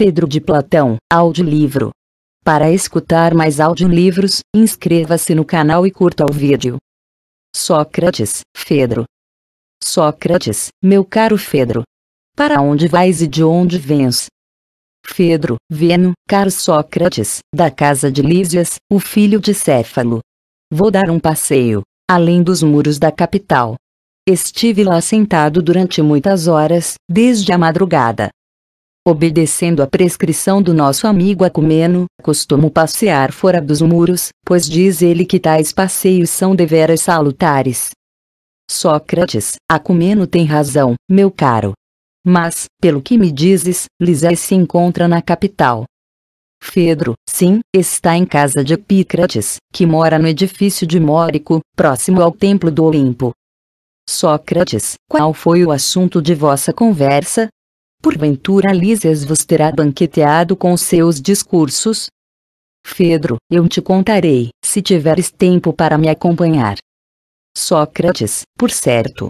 Fedro de Platão, audiolivro. Para escutar mais audiolivros, inscreva-se no canal e curta o vídeo. Sócrates, Fedro. Sócrates, meu caro Fedro. Para onde vais e de onde vens? Fedro, Veno, caro Sócrates, da casa de Lísias, o filho de Céfalo. Vou dar um passeio, além dos muros da capital. Estive lá sentado durante muitas horas, desde a madrugada. Obedecendo à prescrição do nosso amigo Acumeno, costumo passear fora dos muros, pois diz ele que tais passeios são deveras salutares. Sócrates, Acumeno tem razão, meu caro. Mas, pelo que me dizes, Lisé se encontra na capital. Fedro, sim, está em casa de Epícrates, que mora no edifício de Mórico, próximo ao Templo do Olimpo. Sócrates, qual foi o assunto de vossa conversa? Porventura Lísias vos terá banqueteado com seus discursos? Fedro, eu te contarei, se tiveres tempo para me acompanhar. Sócrates, por certo.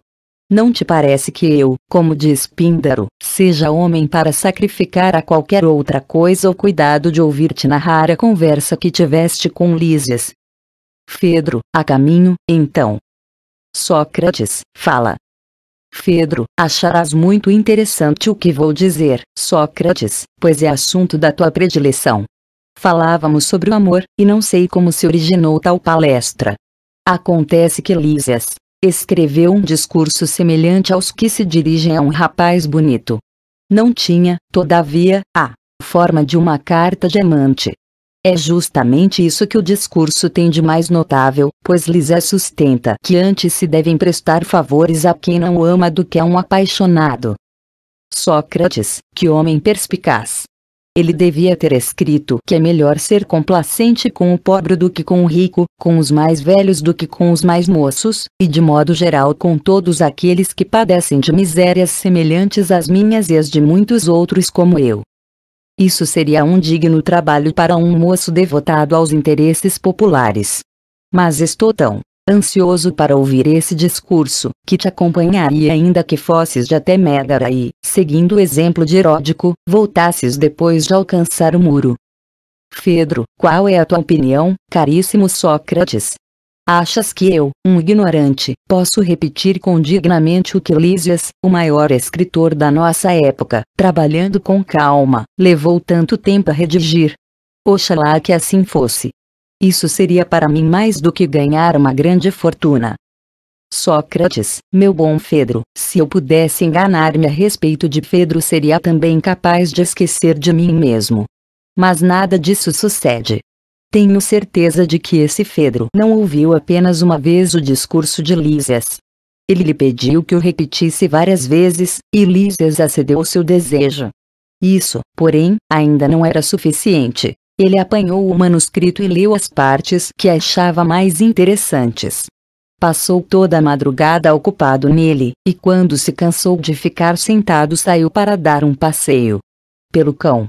Não te parece que eu, como diz Píndaro, seja homem para sacrificar a qualquer outra coisa o cuidado de ouvir-te narrar a conversa que tiveste com Lísias? Fedro, a caminho, então. Sócrates, fala. Pedro, acharás muito interessante o que vou dizer, Sócrates, pois é assunto da tua predileção. Falávamos sobre o amor, e não sei como se originou tal palestra. Acontece que Lísias escreveu um discurso semelhante aos que se dirigem a um rapaz bonito. Não tinha, todavia, a forma de uma carta de amante, é justamente isso que o discurso tem de mais notável, pois Lisé sustenta que antes se devem prestar favores a quem não ama do que a um apaixonado. Sócrates, que homem perspicaz! Ele devia ter escrito que é melhor ser complacente com o pobre do que com o rico, com os mais velhos do que com os mais moços, e de modo geral com todos aqueles que padecem de misérias semelhantes às minhas e às de muitos outros como eu. Isso seria um digno trabalho para um moço devotado aos interesses populares. Mas estou tão ansioso para ouvir esse discurso, que te acompanharia ainda que fosses de até Megara e, seguindo o exemplo de Heródico, voltasses depois de alcançar o muro. Fedro, qual é a tua opinião, caríssimo Sócrates? Achas que eu, um ignorante, posso repetir com dignamente o que Lísias, o maior escritor da nossa época, trabalhando com calma, levou tanto tempo a redigir? Oxalá que assim fosse. Isso seria para mim mais do que ganhar uma grande fortuna. Sócrates, meu bom Fedro, se eu pudesse enganar-me a respeito de Fedro seria também capaz de esquecer de mim mesmo. Mas nada disso sucede. Tenho certeza de que esse Fedro não ouviu apenas uma vez o discurso de Lísias. Ele lhe pediu que o repetisse várias vezes, e Lísias acedeu ao seu desejo. Isso, porém, ainda não era suficiente. Ele apanhou o manuscrito e leu as partes que achava mais interessantes. Passou toda a madrugada ocupado nele, e quando se cansou de ficar sentado saiu para dar um passeio. Pelo cão,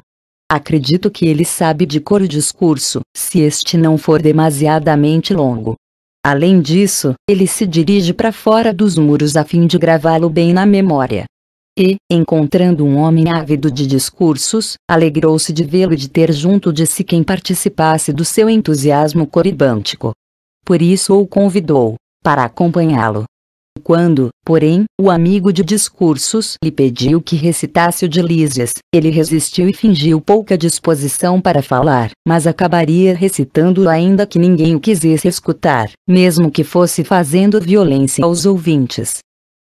Acredito que ele sabe de cor o discurso, se este não for demasiadamente longo. Além disso, ele se dirige para fora dos muros a fim de gravá-lo bem na memória. E, encontrando um homem ávido de discursos, alegrou-se de vê-lo e de ter junto de si quem participasse do seu entusiasmo coribântico. Por isso o convidou, para acompanhá-lo. Quando, porém, o amigo de discursos lhe pediu que recitasse o de Lísias, ele resistiu e fingiu pouca disposição para falar, mas acabaria recitando ainda que ninguém o quisesse escutar, mesmo que fosse fazendo violência aos ouvintes.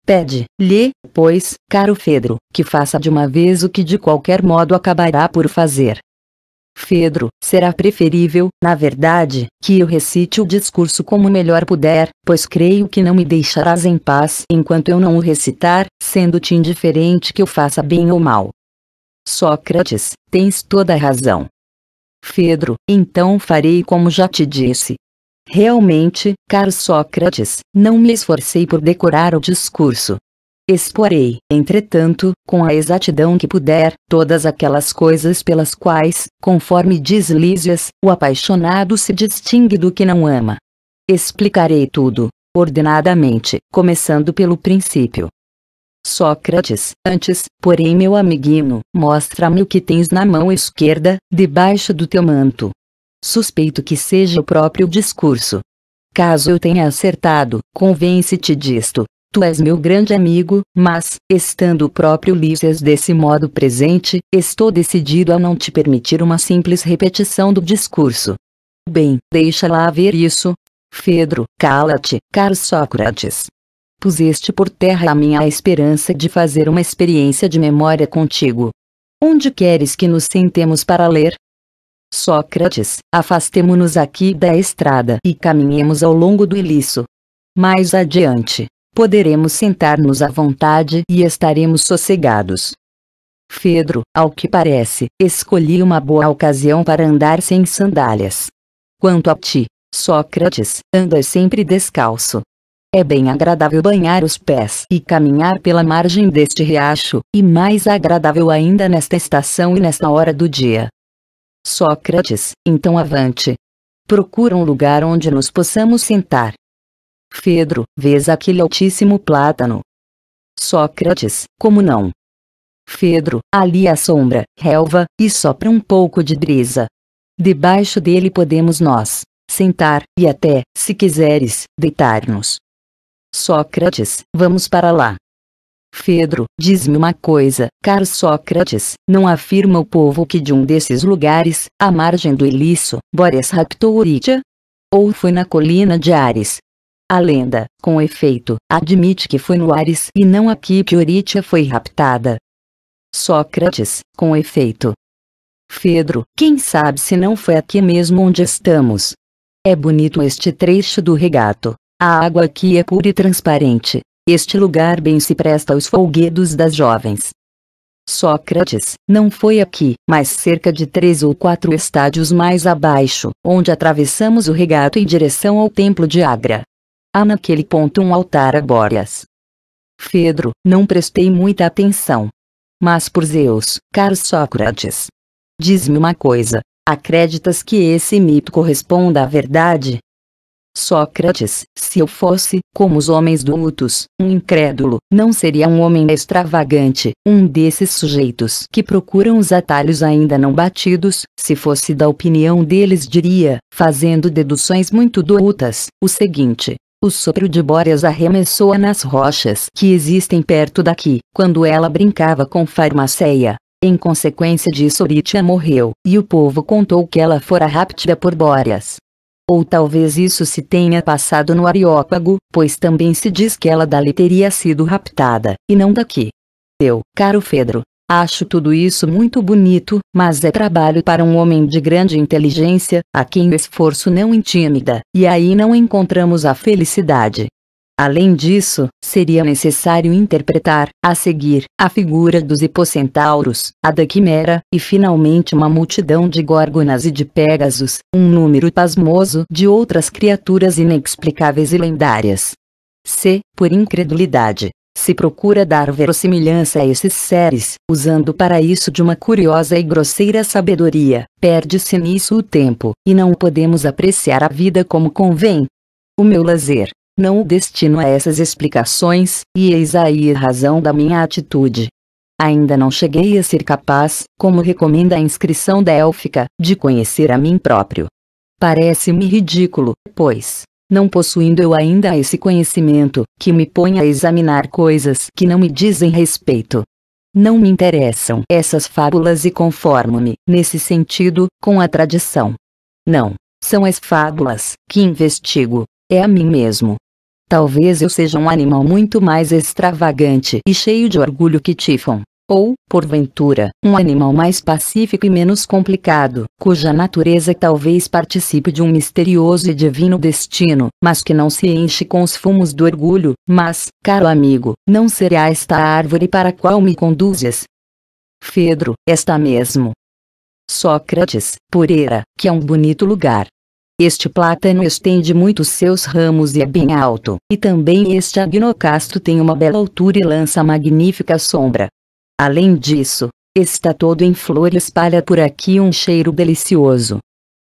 Pede-lhe, pois, caro Fedro, que faça de uma vez o que de qualquer modo acabará por fazer, Fedro, será preferível, na verdade, que eu recite o discurso como melhor puder, pois creio que não me deixarás em paz enquanto eu não o recitar, sendo-te indiferente que eu faça bem ou mal. Sócrates, tens toda a razão. Fedro, então farei como já te disse. Realmente, caro Sócrates, não me esforcei por decorar o discurso, Exporei, entretanto, com a exatidão que puder, todas aquelas coisas pelas quais, conforme diz Lísias, o apaixonado se distingue do que não ama. Explicarei tudo, ordenadamente, começando pelo princípio. Sócrates, antes, porém, meu amiguinho, mostra-me o que tens na mão esquerda, debaixo do teu manto. Suspeito que seja o próprio discurso. Caso eu tenha acertado, convence-te disto, Tu és meu grande amigo, mas, estando o próprio Lícias desse modo presente, estou decidido a não te permitir uma simples repetição do discurso. Bem, deixa lá ver isso. Fedro, cala-te, caro Sócrates. Puseste por terra a minha esperança de fazer uma experiência de memória contigo. Onde queres que nos sentemos para ler? Sócrates, afastemo-nos aqui da estrada e caminhemos ao longo do ilício. Mais adiante, poderemos sentar-nos à vontade e estaremos sossegados. Fedro, ao que parece, escolhi uma boa ocasião para andar sem sandálias. Quanto a ti, Sócrates, andas sempre descalço. É bem agradável banhar os pés e caminhar pela margem deste riacho, e mais agradável ainda nesta estação e nesta hora do dia. Sócrates, então avante. Procura um lugar onde nos possamos sentar. Fedro, vês aquele altíssimo plátano? Sócrates, como não? Fedro, ali a sombra, relva, e sopra um pouco de brisa. Debaixo dele podemos nós, sentar, e até, se quiseres, deitar-nos. Sócrates, vamos para lá. Fedro, diz-me uma coisa, caro Sócrates, não afirma o povo que de um desses lugares, à margem do Ilício, Bóreas raptou Oritia? Ou foi na colina de Ares, a lenda, com efeito, admite que foi no Ares e não aqui que Oritia foi raptada. Sócrates, com efeito. Fedro, quem sabe se não foi aqui mesmo onde estamos. É bonito este trecho do regato. A água aqui é pura e transparente. Este lugar bem se presta aos folguedos das jovens. Sócrates, não foi aqui, mas cerca de três ou quatro estádios mais abaixo, onde atravessamos o regato em direção ao templo de Agra. Há ah, naquele ponto um altar a Bóreas. Fedro, não prestei muita atenção. Mas por Zeus, caro Sócrates. Diz-me uma coisa, acreditas que esse mito corresponda à verdade? Sócrates, se eu fosse, como os homens dutos, um incrédulo, não seria um homem extravagante, um desses sujeitos que procuram os atalhos ainda não batidos, se fosse da opinião deles diria, fazendo deduções muito doutas, o seguinte, o sopro de Bóreas arremessou-a nas rochas que existem perto daqui, quando ela brincava com Farmaceia. Em consequência disso Oritia morreu, e o povo contou que ela fora raptida por Bóreas. Ou talvez isso se tenha passado no Areópago, pois também se diz que ela dali teria sido raptada, e não daqui. Eu, caro Fedro, Acho tudo isso muito bonito, mas é trabalho para um homem de grande inteligência, a quem o esforço não intimida, e aí não encontramos a felicidade. Além disso, seria necessário interpretar, a seguir, a figura dos hipocentauros, a da quimera, e finalmente uma multidão de górgonas e de pégasos, um número pasmoso de outras criaturas inexplicáveis e lendárias. C. Por incredulidade, se procura dar verossimilhança a esses seres, usando para isso de uma curiosa e grosseira sabedoria, perde-se nisso o tempo, e não podemos apreciar a vida como convém. O meu lazer, não o destino a essas explicações, e eis aí a razão da minha atitude. Ainda não cheguei a ser capaz, como recomenda a inscrição da élfica, de conhecer a mim próprio. Parece-me ridículo, pois, não possuindo eu ainda esse conhecimento, que me ponha a examinar coisas que não me dizem respeito. Não me interessam essas fábulas e conformo-me, nesse sentido, com a tradição. Não, são as fábulas que investigo, é a mim mesmo. Talvez eu seja um animal muito mais extravagante e cheio de orgulho que Tifon, ou, porventura, um animal mais pacífico e menos complicado, cuja natureza talvez participe de um misterioso e divino destino, mas que não se enche com os fumos do orgulho, mas, caro amigo, não será esta a árvore para a qual me conduzes? Fedro, esta mesmo. Sócrates, Poreira, que é um bonito lugar. Este plátano estende muito seus ramos e é bem alto, e também este agnocasto tem uma bela altura e lança magnífica sombra. Além disso, está todo em flor e espalha por aqui um cheiro delicioso.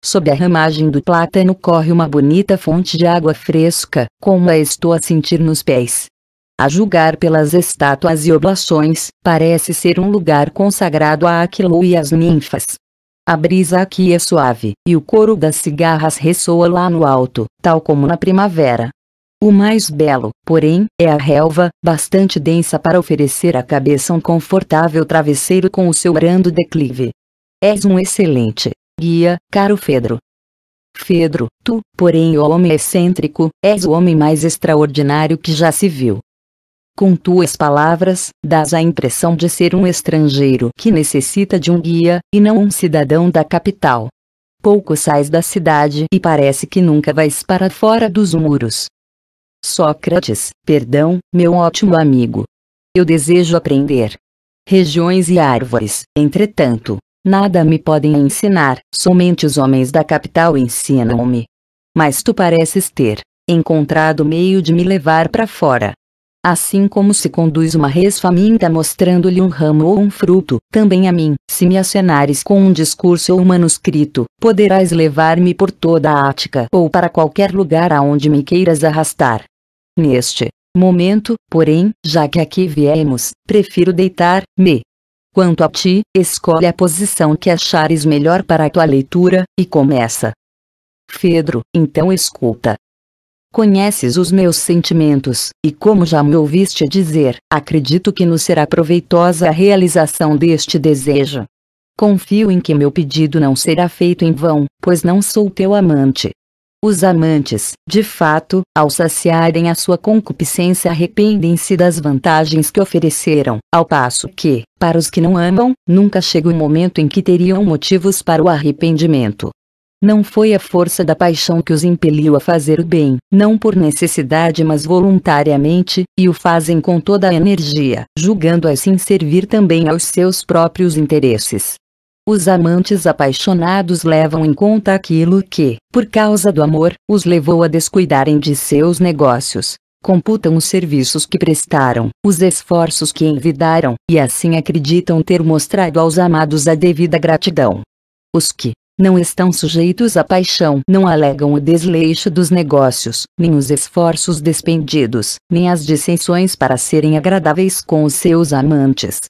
Sob a ramagem do plátano corre uma bonita fonte de água fresca, como a estou a sentir nos pés. A julgar pelas estátuas e oblações, parece ser um lugar consagrado a Aquilo e às ninfas. A brisa aqui é suave, e o coro das cigarras ressoa lá no alto, tal como na primavera. O mais belo, porém, é a relva, bastante densa para oferecer à cabeça um confortável travesseiro com o seu brando declive. És um excelente guia, caro Fedro. Fedro, tu, porém, o homem excêntrico, és o homem mais extraordinário que já se viu. Com tuas palavras, dás a impressão de ser um estrangeiro que necessita de um guia, e não um cidadão da capital. Pouco sais da cidade e parece que nunca vais para fora dos muros. Sócrates, perdão, meu ótimo amigo. Eu desejo aprender. Regiões e árvores, entretanto, nada me podem ensinar, somente os homens da capital ensinam-me. Mas tu pareces ter encontrado meio de me levar para fora. Assim como se conduz uma res faminta mostrando-lhe um ramo ou um fruto, também a mim, se me acenares com um discurso ou um manuscrito, poderás levar-me por toda a Ática ou para qualquer lugar aonde me queiras arrastar. Neste momento, porém, já que aqui viemos, prefiro deitar-me. Quanto a ti, escolhe a posição que achares melhor para a tua leitura, e começa. Pedro, então escuta. Conheces os meus sentimentos, e como já me ouviste dizer, acredito que nos será proveitosa a realização deste desejo. Confio em que meu pedido não será feito em vão, pois não sou teu amante, os amantes, de fato, ao saciarem a sua concupiscência arrependem-se das vantagens que ofereceram, ao passo que, para os que não amam, nunca chega o momento em que teriam motivos para o arrependimento. Não foi a força da paixão que os impeliu a fazer o bem, não por necessidade mas voluntariamente, e o fazem com toda a energia, julgando assim servir também aos seus próprios interesses. Os amantes apaixonados levam em conta aquilo que, por causa do amor, os levou a descuidarem de seus negócios. Computam os serviços que prestaram, os esforços que envidaram, e assim acreditam ter mostrado aos amados a devida gratidão. Os que, não estão sujeitos à paixão, não alegam o desleixo dos negócios, nem os esforços despendidos, nem as dissensões para serem agradáveis com os seus amantes,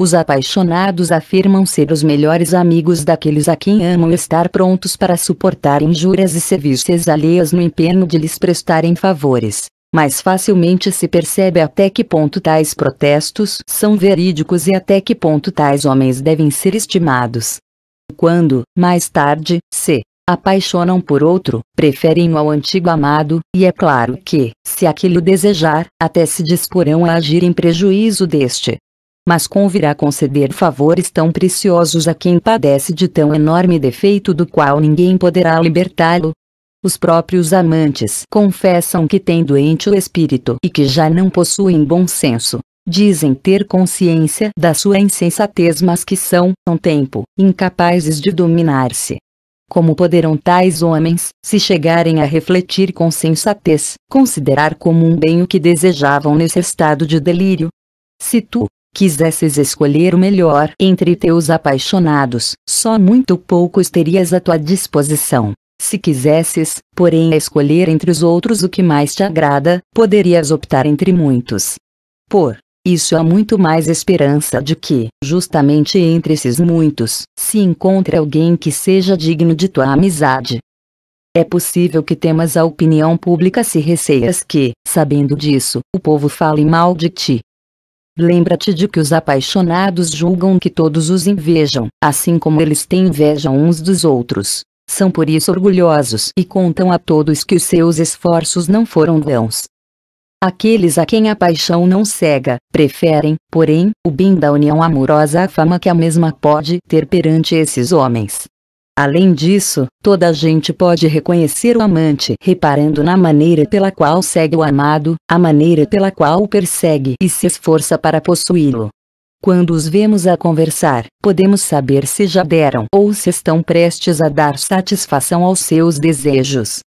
os apaixonados afirmam ser os melhores amigos daqueles a quem amam estar prontos para suportar injúrias e serviços alheias no empenho de lhes prestarem favores. Mas facilmente se percebe até que ponto tais protestos são verídicos e até que ponto tais homens devem ser estimados. Quando, mais tarde, se apaixonam por outro, preferem-no ao antigo amado, e é claro que, se aquilo desejar, até se disporão a agir em prejuízo deste mas convirá conceder favores tão preciosos a quem padece de tão enorme defeito do qual ninguém poderá libertá-lo. Os próprios amantes confessam que têm doente o espírito e que já não possuem bom senso. Dizem ter consciência da sua insensatez mas que são, ao tempo, incapazes de dominar-se. Como poderão tais homens, se chegarem a refletir com sensatez, considerar como um bem o que desejavam nesse estado de delírio? Se tu, quisesses escolher o melhor entre teus apaixonados, só muito poucos terias à tua disposição. Se quisesses, porém, escolher entre os outros o que mais te agrada, poderias optar entre muitos. Por isso há muito mais esperança de que, justamente entre esses muitos, se encontre alguém que seja digno de tua amizade. É possível que temas a opinião pública se receias que, sabendo disso, o povo fale mal de ti, Lembra-te de que os apaixonados julgam que todos os invejam, assim como eles têm inveja uns dos outros. São por isso orgulhosos e contam a todos que os seus esforços não foram vãos. Aqueles a quem a paixão não cega, preferem, porém, o bem da união amorosa à fama que a mesma pode ter perante esses homens. Além disso, toda gente pode reconhecer o amante reparando na maneira pela qual segue o amado, a maneira pela qual o persegue e se esforça para possuí-lo. Quando os vemos a conversar, podemos saber se já deram ou se estão prestes a dar satisfação aos seus desejos.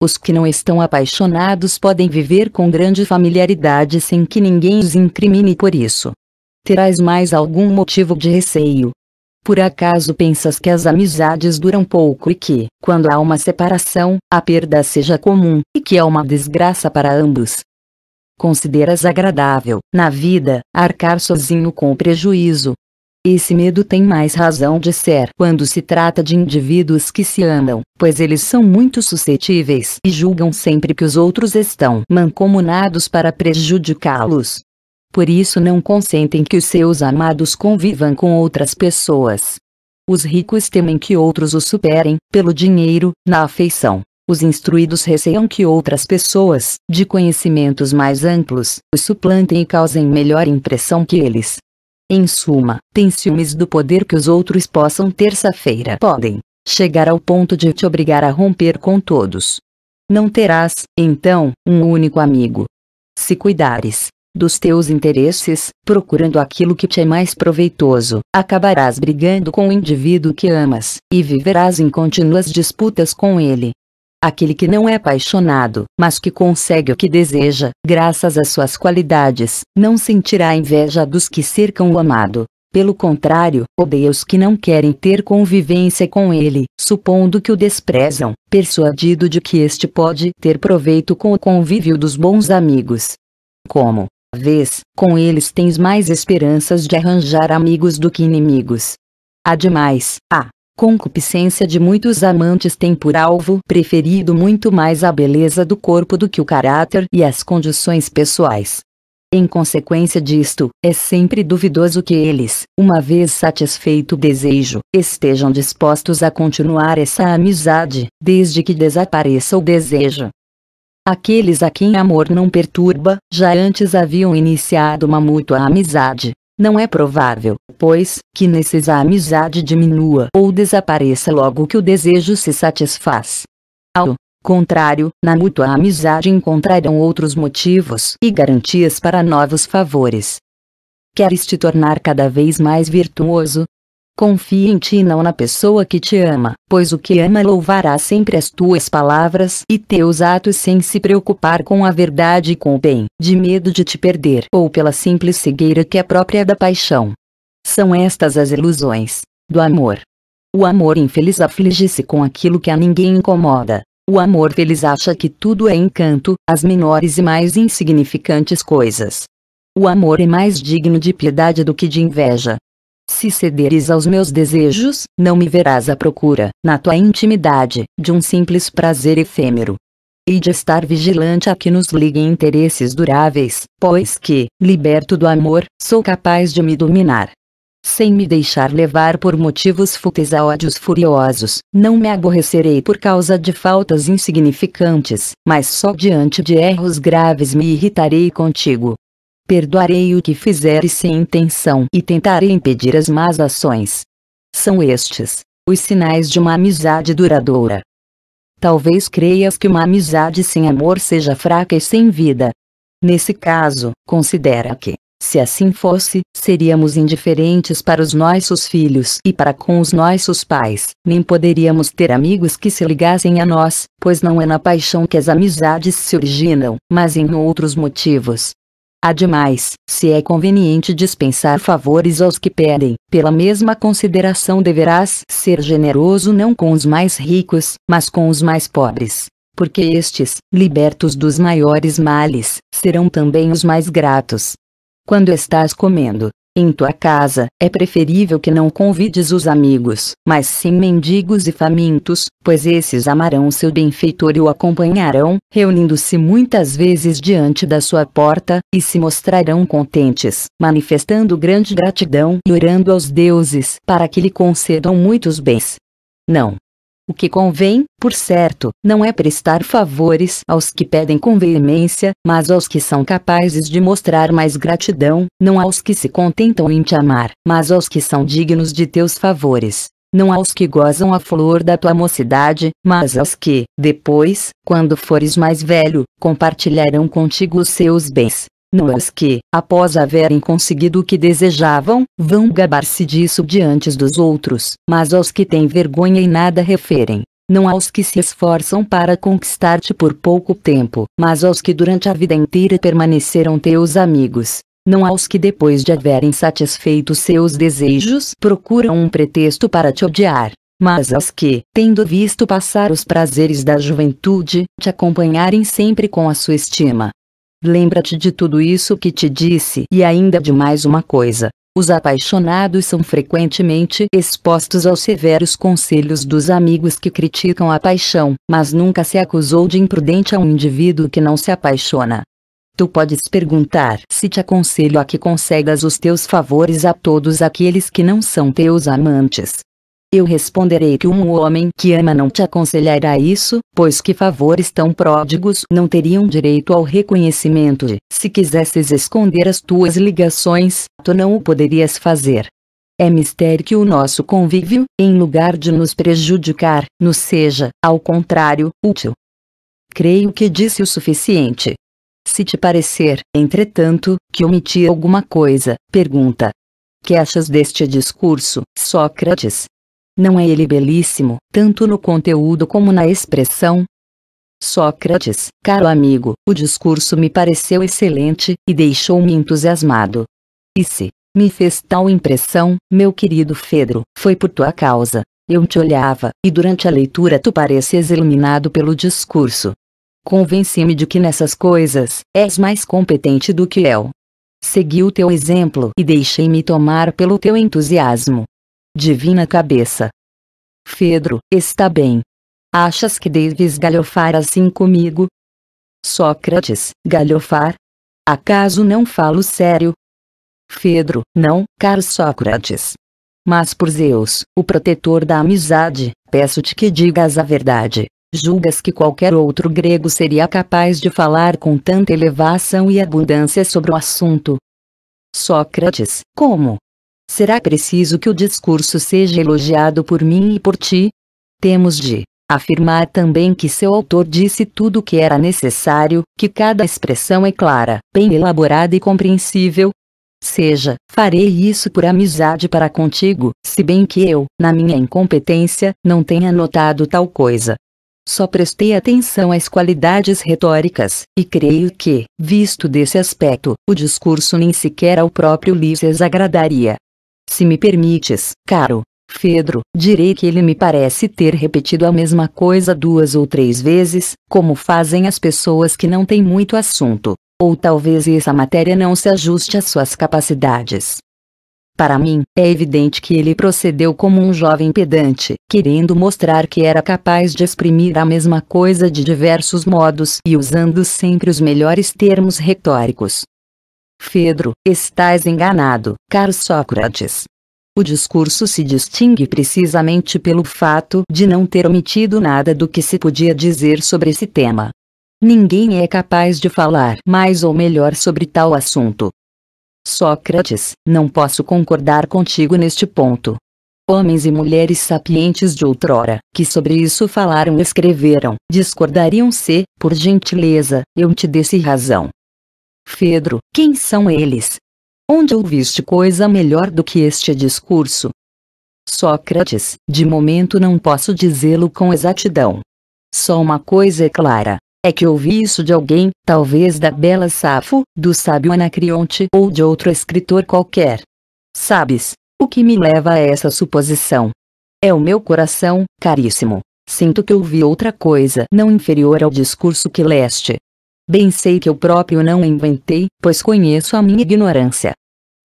Os que não estão apaixonados podem viver com grande familiaridade sem que ninguém os incrimine por isso. Terás mais algum motivo de receio, por acaso pensas que as amizades duram pouco e que, quando há uma separação, a perda seja comum, e que é uma desgraça para ambos? Consideras agradável, na vida, arcar sozinho com o prejuízo? Esse medo tem mais razão de ser quando se trata de indivíduos que se andam, pois eles são muito suscetíveis e julgam sempre que os outros estão mancomunados para prejudicá-los. Por isso não consentem que os seus amados convivam com outras pessoas. Os ricos temem que outros os superem, pelo dinheiro, na afeição. Os instruídos receiam que outras pessoas, de conhecimentos mais amplos, os suplantem e causem melhor impressão que eles. Em suma, têm ciúmes do poder que os outros possam terça-feira podem chegar ao ponto de te obrigar a romper com todos. Não terás, então, um único amigo. Se cuidares, dos teus interesses, procurando aquilo que te é mais proveitoso, acabarás brigando com o indivíduo que amas, e viverás em contínuas disputas com ele. Aquele que não é apaixonado, mas que consegue o que deseja, graças às suas qualidades, não sentirá inveja dos que cercam o amado. Pelo contrário, odeia os que não querem ter convivência com ele, supondo que o desprezam, persuadido de que este pode ter proveito com o convívio dos bons amigos. Como, vez, com eles tens mais esperanças de arranjar amigos do que inimigos. Ademais, a concupiscência de muitos amantes tem por alvo preferido muito mais a beleza do corpo do que o caráter e as condições pessoais. Em consequência disto, é sempre duvidoso que eles, uma vez satisfeito o desejo, estejam dispostos a continuar essa amizade, desde que desapareça o desejo. Aqueles a quem amor não perturba, já antes haviam iniciado uma mútua amizade. Não é provável, pois, que nesses a amizade diminua ou desapareça logo que o desejo se satisfaz. Ao contrário, na mútua amizade encontrarão outros motivos e garantias para novos favores. Queres te tornar cada vez mais virtuoso, Confie em ti e não na pessoa que te ama, pois o que ama louvará sempre as tuas palavras e teus atos sem se preocupar com a verdade e com o bem, de medo de te perder ou pela simples cegueira que é própria da paixão. São estas as ilusões do amor. O amor infeliz aflige-se com aquilo que a ninguém incomoda. O amor feliz acha que tudo é encanto, as menores e mais insignificantes coisas. O amor é mais digno de piedade do que de inveja, se cederes aos meus desejos, não me verás à procura, na tua intimidade, de um simples prazer efêmero. E de estar vigilante a que nos liguem interesses duráveis, pois que, liberto do amor, sou capaz de me dominar. Sem me deixar levar por motivos fúteis a ódios furiosos, não me aborrecerei por causa de faltas insignificantes, mas só diante de erros graves me irritarei contigo perdoarei o que fizeres sem intenção e tentarei impedir as más ações. São estes os sinais de uma amizade duradoura. Talvez creias que uma amizade sem amor seja fraca e sem vida. Nesse caso, considera que, se assim fosse, seríamos indiferentes para os nossos filhos e para com os nossos pais, nem poderíamos ter amigos que se ligassem a nós, pois não é na paixão que as amizades se originam, mas em outros motivos, Ademais, se é conveniente dispensar favores aos que pedem, pela mesma consideração deverás ser generoso não com os mais ricos, mas com os mais pobres. Porque estes, libertos dos maiores males, serão também os mais gratos. Quando estás comendo, em tua casa, é preferível que não convides os amigos, mas sim mendigos e famintos, pois esses amarão seu benfeitor e o acompanharão, reunindo-se muitas vezes diante da sua porta, e se mostrarão contentes, manifestando grande gratidão e orando aos deuses para que lhe concedam muitos bens. Não, o que convém, por certo, não é prestar favores aos que pedem com veemência, mas aos que são capazes de mostrar mais gratidão, não aos que se contentam em te amar, mas aos que são dignos de teus favores não aos que gozam a flor da tua mocidade, mas aos que, depois, quando fores mais velho, compartilharão contigo os seus bens. Não aos que, após haverem conseguido o que desejavam, vão gabar-se disso diante dos outros, mas aos que têm vergonha e nada referem. Não aos que se esforçam para conquistar-te por pouco tempo, mas aos que durante a vida inteira permaneceram teus amigos. Não aos que depois de haverem satisfeito seus desejos procuram um pretexto para te odiar mas aos que, tendo visto passar os prazeres da juventude, te acompanharem sempre com a sua estima, Lembra-te de tudo isso que te disse e ainda de mais uma coisa. Os apaixonados são frequentemente expostos aos severos conselhos dos amigos que criticam a paixão, mas nunca se acusou de imprudente a um indivíduo que não se apaixona. Tu podes perguntar se te aconselho a que concedas os teus favores a todos aqueles que não são teus amantes, eu responderei que um homem que ama não te aconselhará isso, pois que favores tão pródigos não teriam direito ao reconhecimento e, se quisesses esconder as tuas ligações, tu não o poderias fazer. É mistério que o nosso convívio, em lugar de nos prejudicar, nos seja, ao contrário, útil. Creio que disse o suficiente. Se te parecer, entretanto, que omiti alguma coisa, pergunta. Que achas deste discurso, Sócrates? Não é ele belíssimo, tanto no conteúdo como na expressão? Sócrates, caro amigo, o discurso me pareceu excelente, e deixou-me entusiasmado. E se me fez tal impressão, meu querido Fedro, foi por tua causa. Eu te olhava, e durante a leitura tu pareces iluminado pelo discurso. Convenci-me de que nessas coisas, és mais competente do que eu. Segui o teu exemplo e deixei-me tomar pelo teu entusiasmo divina cabeça. Fedro, está bem. Achas que deves galhofar assim comigo? Sócrates, galhofar? Acaso não falo sério? Fedro, não, caro Sócrates. Mas por Zeus, o protetor da amizade, peço-te que digas a verdade. Julgas que qualquer outro grego seria capaz de falar com tanta elevação e abundância sobre o assunto? Sócrates, como? será preciso que o discurso seja elogiado por mim e por ti? Temos de afirmar também que seu autor disse tudo o que era necessário, que cada expressão é clara, bem elaborada e compreensível. Seja, farei isso por amizade para contigo, se bem que eu, na minha incompetência, não tenha notado tal coisa. Só prestei atenção às qualidades retóricas, e creio que, visto desse aspecto, o discurso nem sequer ao próprio Lísias agradaria, se me permites, caro Fedro, direi que ele me parece ter repetido a mesma coisa duas ou três vezes, como fazem as pessoas que não têm muito assunto, ou talvez essa matéria não se ajuste às suas capacidades. Para mim, é evidente que ele procedeu como um jovem pedante, querendo mostrar que era capaz de exprimir a mesma coisa de diversos modos e usando sempre os melhores termos retóricos. Fedro, estás enganado, caro Sócrates. O discurso se distingue precisamente pelo fato de não ter omitido nada do que se podia dizer sobre esse tema. Ninguém é capaz de falar mais ou melhor sobre tal assunto. Sócrates, não posso concordar contigo neste ponto. Homens e mulheres sapientes de outrora, que sobre isso falaram e escreveram, discordariam se, por gentileza, eu te desse razão. Pedro, quem são eles? Onde ouviste coisa melhor do que este discurso? Sócrates, de momento não posso dizê-lo com exatidão. Só uma coisa é clara, é que ouvi isso de alguém, talvez da bela Safo, do sábio Anacreonte ou de outro escritor qualquer. Sabes, o que me leva a essa suposição? É o meu coração, caríssimo. Sinto que ouvi outra coisa não inferior ao discurso que leste, Bem sei que eu próprio não inventei, pois conheço a minha ignorância.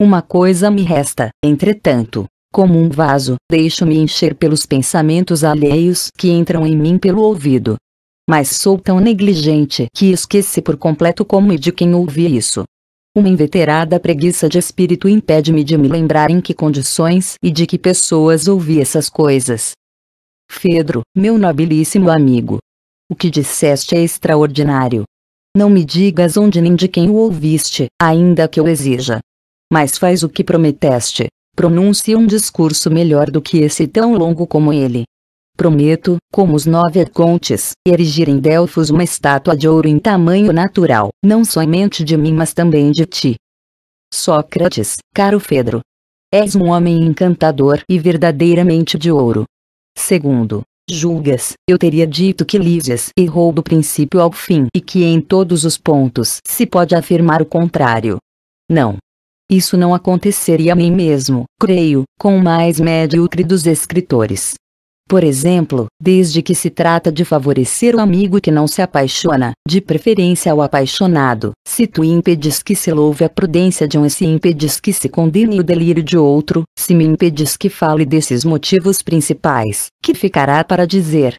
Uma coisa me resta, entretanto, como um vaso, deixo-me encher pelos pensamentos alheios que entram em mim pelo ouvido. Mas sou tão negligente que esqueci por completo como e de quem ouvi isso. Uma inveterada preguiça de espírito impede-me de me lembrar em que condições e de que pessoas ouvi essas coisas. Fedro, meu nobilíssimo amigo. O que disseste é extraordinário. Não me digas onde nem de quem o ouviste, ainda que eu exija. Mas faz o que prometeste, pronuncie um discurso melhor do que esse tão longo como ele. Prometo, como os nove arcontes, erigir em Delfos uma estátua de ouro em tamanho natural, não somente de mim mas também de ti. Sócrates, caro Fedro. És um homem encantador e verdadeiramente de ouro. Segundo, Julgas, eu teria dito que Lísias errou do princípio ao fim e que em todos os pontos se pode afirmar o contrário. Não. Isso não aconteceria nem mesmo, creio, com o mais médiocre dos escritores. Por exemplo, desde que se trata de favorecer o amigo que não se apaixona, de preferência ao apaixonado, se tu impedes que se louve a prudência de um e se impedes que se condene o delírio de outro, se me impedes que fale desses motivos principais, que ficará para dizer,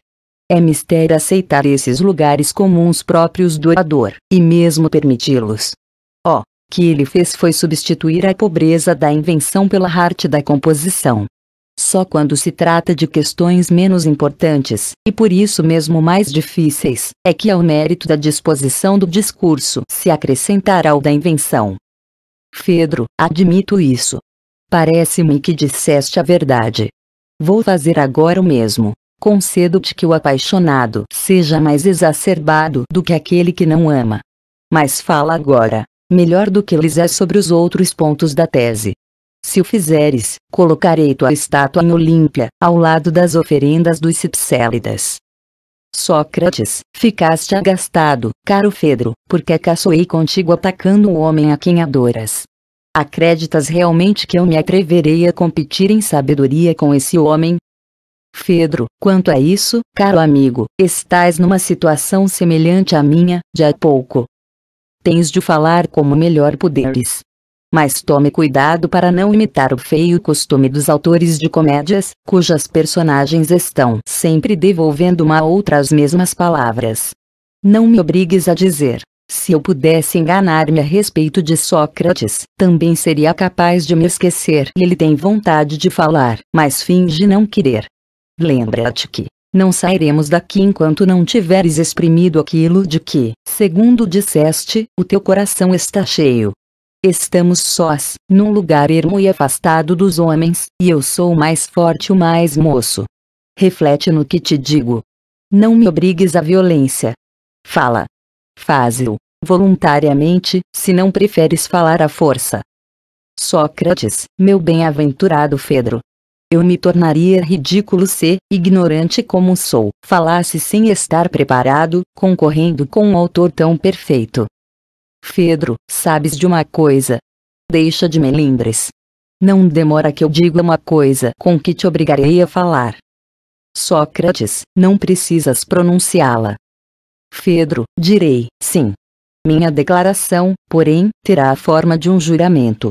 é mistério aceitar esses lugares comuns próprios do orador, e mesmo permiti-los. O oh, que ele fez foi substituir a pobreza da invenção pela arte da composição, só quando se trata de questões menos importantes, e por isso mesmo mais difíceis, é que ao mérito da disposição do discurso se acrescentará o da invenção. Fedro, admito isso. Parece-me que disseste a verdade. Vou fazer agora o mesmo. Concedo-te que o apaixonado seja mais exacerbado do que aquele que não ama. Mas fala agora, melhor do que lhes é sobre os outros pontos da tese. Se o fizeres, colocarei tua estátua em Olímpia, ao lado das oferendas dos Cipsélidas. Sócrates, ficaste agastado, caro Fedro, porque caçoei contigo atacando o homem a quem adoras. Acreditas realmente que eu me atreverei a competir em sabedoria com esse homem? Fedro, quanto a isso, caro amigo, estás numa situação semelhante à minha, de há pouco. Tens de falar como melhor puderes mas tome cuidado para não imitar o feio costume dos autores de comédias, cujas personagens estão sempre devolvendo uma outra as mesmas palavras. Não me obrigues a dizer. Se eu pudesse enganar-me a respeito de Sócrates, também seria capaz de me esquecer. Ele tem vontade de falar, mas finge não querer. Lembra-te que não sairemos daqui enquanto não tiveres exprimido aquilo de que, segundo disseste, o teu coração está cheio. Estamos sós, num lugar ermo e afastado dos homens, e eu sou o mais forte, o mais moço. Reflete no que te digo. Não me obrigues à violência. Fala. Faze-o, voluntariamente, se não preferes falar à força. Sócrates, meu bem-aventurado Fedro. Eu me tornaria ridículo se, ignorante como sou, falasse sem estar preparado, concorrendo com um autor tão perfeito. Fedro, sabes de uma coisa? Deixa de melindres. Não demora que eu diga uma coisa com que te obrigarei a falar. Sócrates, não precisas pronunciá-la. Fedro, direi, sim. Minha declaração, porém, terá a forma de um juramento.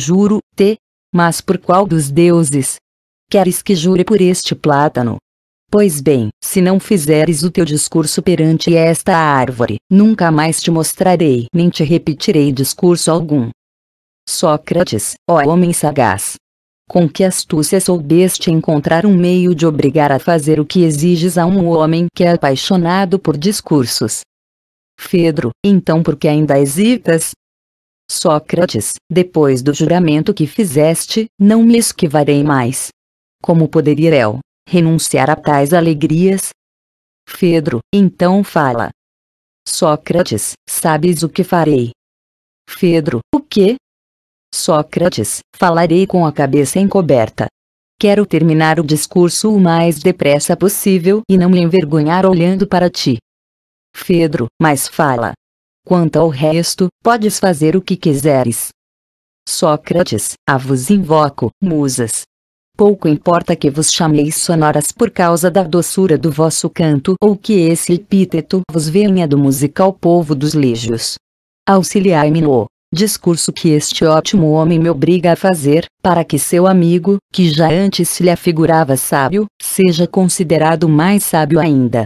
Juro-te. Mas por qual dos deuses? Queres que jure por este plátano, Pois bem, se não fizeres o teu discurso perante esta árvore, nunca mais te mostrarei nem te repetirei discurso algum. Sócrates, ó homem sagaz! Com que astúcia soubeste encontrar um meio de obrigar a fazer o que exiges a um homem que é apaixonado por discursos? Fedro, então por que ainda hesitas? Sócrates, depois do juramento que fizeste, não me esquivarei mais. Como poderia eu, renunciar a tais alegrias? Fedro, então fala. Sócrates, sabes o que farei? Fedro, o que? Sócrates, falarei com a cabeça encoberta. Quero terminar o discurso o mais depressa possível e não me envergonhar olhando para ti. Fedro, mas fala. Quanto ao resto, podes fazer o que quiseres. Sócrates, a vos invoco, musas, Pouco importa que vos chameis sonoras por causa da doçura do vosso canto ou que esse epíteto vos venha do musical povo dos lígios. Auxiliai-me no discurso que este ótimo homem me obriga a fazer, para que seu amigo, que já antes se lhe afigurava sábio, seja considerado mais sábio ainda.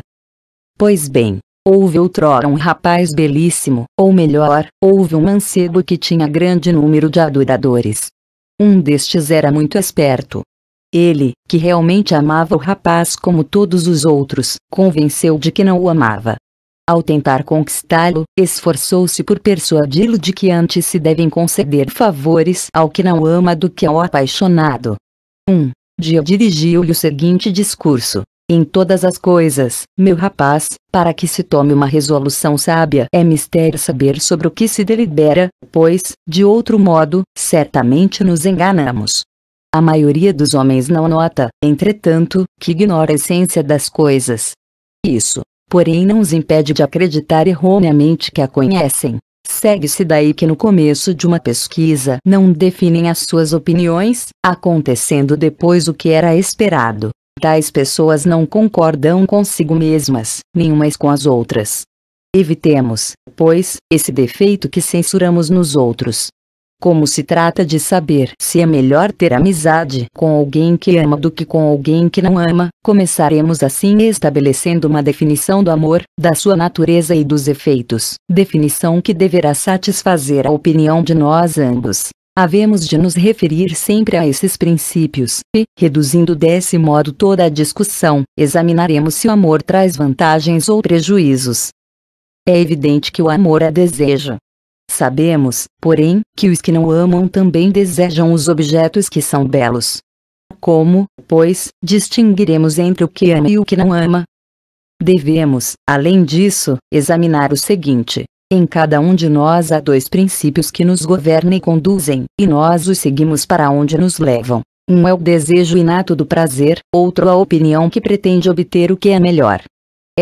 Pois bem, houve outrora um rapaz belíssimo, ou melhor, houve um mancebo que tinha grande número de adoradores. Um destes era muito esperto, ele, que realmente amava o rapaz como todos os outros, convenceu de que não o amava. Ao tentar conquistá-lo, esforçou-se por persuadi-lo de que antes se devem conceder favores ao que não ama do que ao apaixonado. 1. Um dia dirigiu-lhe o seguinte discurso: Em todas as coisas, meu rapaz, para que se tome uma resolução sábia é mistério saber sobre o que se delibera, pois, de outro modo, certamente nos enganamos. A maioria dos homens não nota, entretanto, que ignora a essência das coisas. Isso, porém, não os impede de acreditar erroneamente que a conhecem. Segue-se daí que no começo de uma pesquisa não definem as suas opiniões, acontecendo depois o que era esperado. Tais pessoas não concordam consigo mesmas, nenhumas com as outras. Evitemos, pois, esse defeito que censuramos nos outros, como se trata de saber se é melhor ter amizade com alguém que ama do que com alguém que não ama, começaremos assim estabelecendo uma definição do amor, da sua natureza e dos efeitos, definição que deverá satisfazer a opinião de nós ambos. Havemos de nos referir sempre a esses princípios, e, reduzindo desse modo toda a discussão, examinaremos se o amor traz vantagens ou prejuízos. É evidente que o amor é desejo, Sabemos, porém, que os que não amam também desejam os objetos que são belos. Como, pois, distinguiremos entre o que ama e o que não ama? Devemos, além disso, examinar o seguinte: em cada um de nós há dois princípios que nos governam e conduzem, e nós os seguimos para onde nos levam. Um é o desejo inato do prazer, outro a opinião que pretende obter o que é melhor.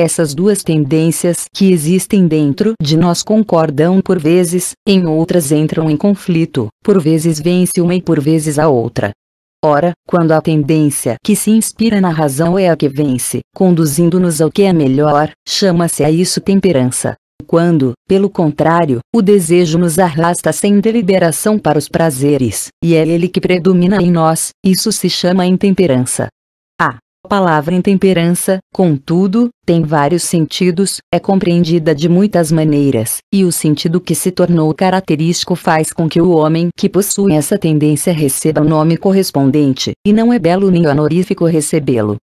Essas duas tendências que existem dentro de nós concordam por vezes, em outras entram em conflito, por vezes vence uma e por vezes a outra. Ora, quando a tendência que se inspira na razão é a que vence, conduzindo-nos ao que é melhor, chama-se a isso temperança. Quando, pelo contrário, o desejo nos arrasta sem deliberação para os prazeres, e é ele que predomina em nós, isso se chama intemperança palavra intemperança, contudo, tem vários sentidos, é compreendida de muitas maneiras, e o sentido que se tornou característico faz com que o homem que possui essa tendência receba o nome correspondente, e não é belo nem honorífico recebê-lo.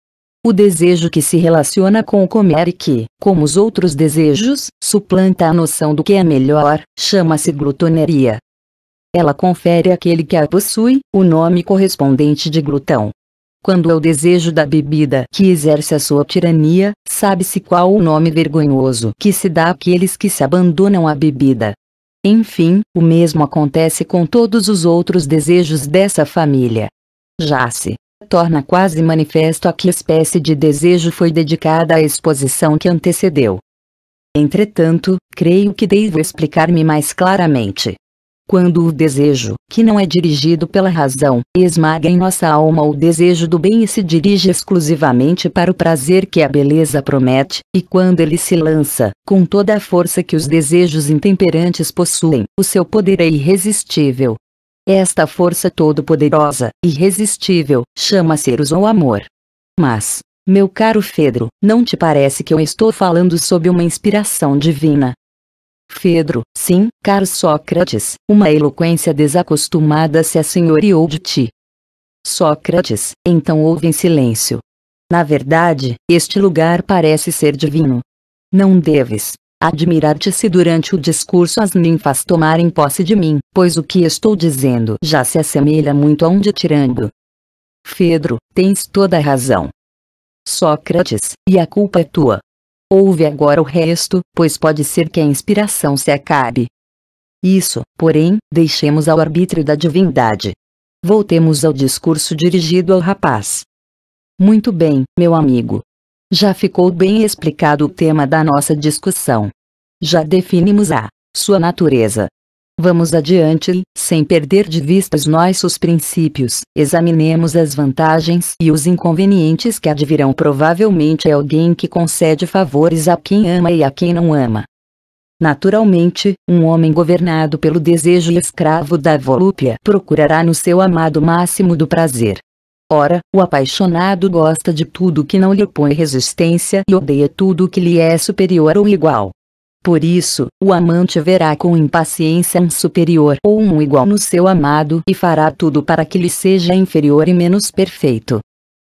O desejo que se relaciona com o comer e que, como os outros desejos, suplanta a noção do que é melhor, chama-se glutoneria. Ela confere àquele que a possui o nome correspondente de glutão, quando é o desejo da bebida que exerce a sua tirania, sabe-se qual o nome vergonhoso que se dá àqueles que se abandonam à bebida. Enfim, o mesmo acontece com todos os outros desejos dessa família. Já se torna quase manifesto a que espécie de desejo foi dedicada a exposição que antecedeu. Entretanto, creio que devo explicar-me mais claramente. Quando o desejo, que não é dirigido pela razão, esmaga em nossa alma o desejo do bem e se dirige exclusivamente para o prazer que a beleza promete, e quando ele se lança, com toda a força que os desejos intemperantes possuem, o seu poder é irresistível. Esta força todo-poderosa, irresistível, chama-se Eros ou amor. Mas, meu caro Fedro, não te parece que eu estou falando sob uma inspiração divina, Pedro, sim, caro Sócrates, uma eloquência desacostumada se assenhoreou de ti. Sócrates, então ouve em silêncio. Na verdade, este lugar parece ser divino. Não deves admirar-te se durante o discurso as ninfas tomarem posse de mim, pois o que estou dizendo já se assemelha muito a um ditirando. Fedro, tens toda a razão. Sócrates, e a culpa é tua. Ouve agora o resto, pois pode ser que a inspiração se acabe. Isso, porém, deixemos ao arbítrio da divindade. Voltemos ao discurso dirigido ao rapaz. Muito bem, meu amigo. Já ficou bem explicado o tema da nossa discussão. Já definimos a sua natureza, Vamos adiante, sem perder de vista os nossos princípios, examinemos as vantagens e os inconvenientes que advirão provavelmente a é alguém que concede favores a quem ama e a quem não ama. Naturalmente, um homem governado pelo desejo escravo da volúpia procurará no seu amado máximo do prazer. Ora, o apaixonado gosta de tudo que não lhe põe resistência e odeia tudo que lhe é superior ou igual. Por isso, o amante verá com impaciência um superior ou um igual no seu amado e fará tudo para que lhe seja inferior e menos perfeito.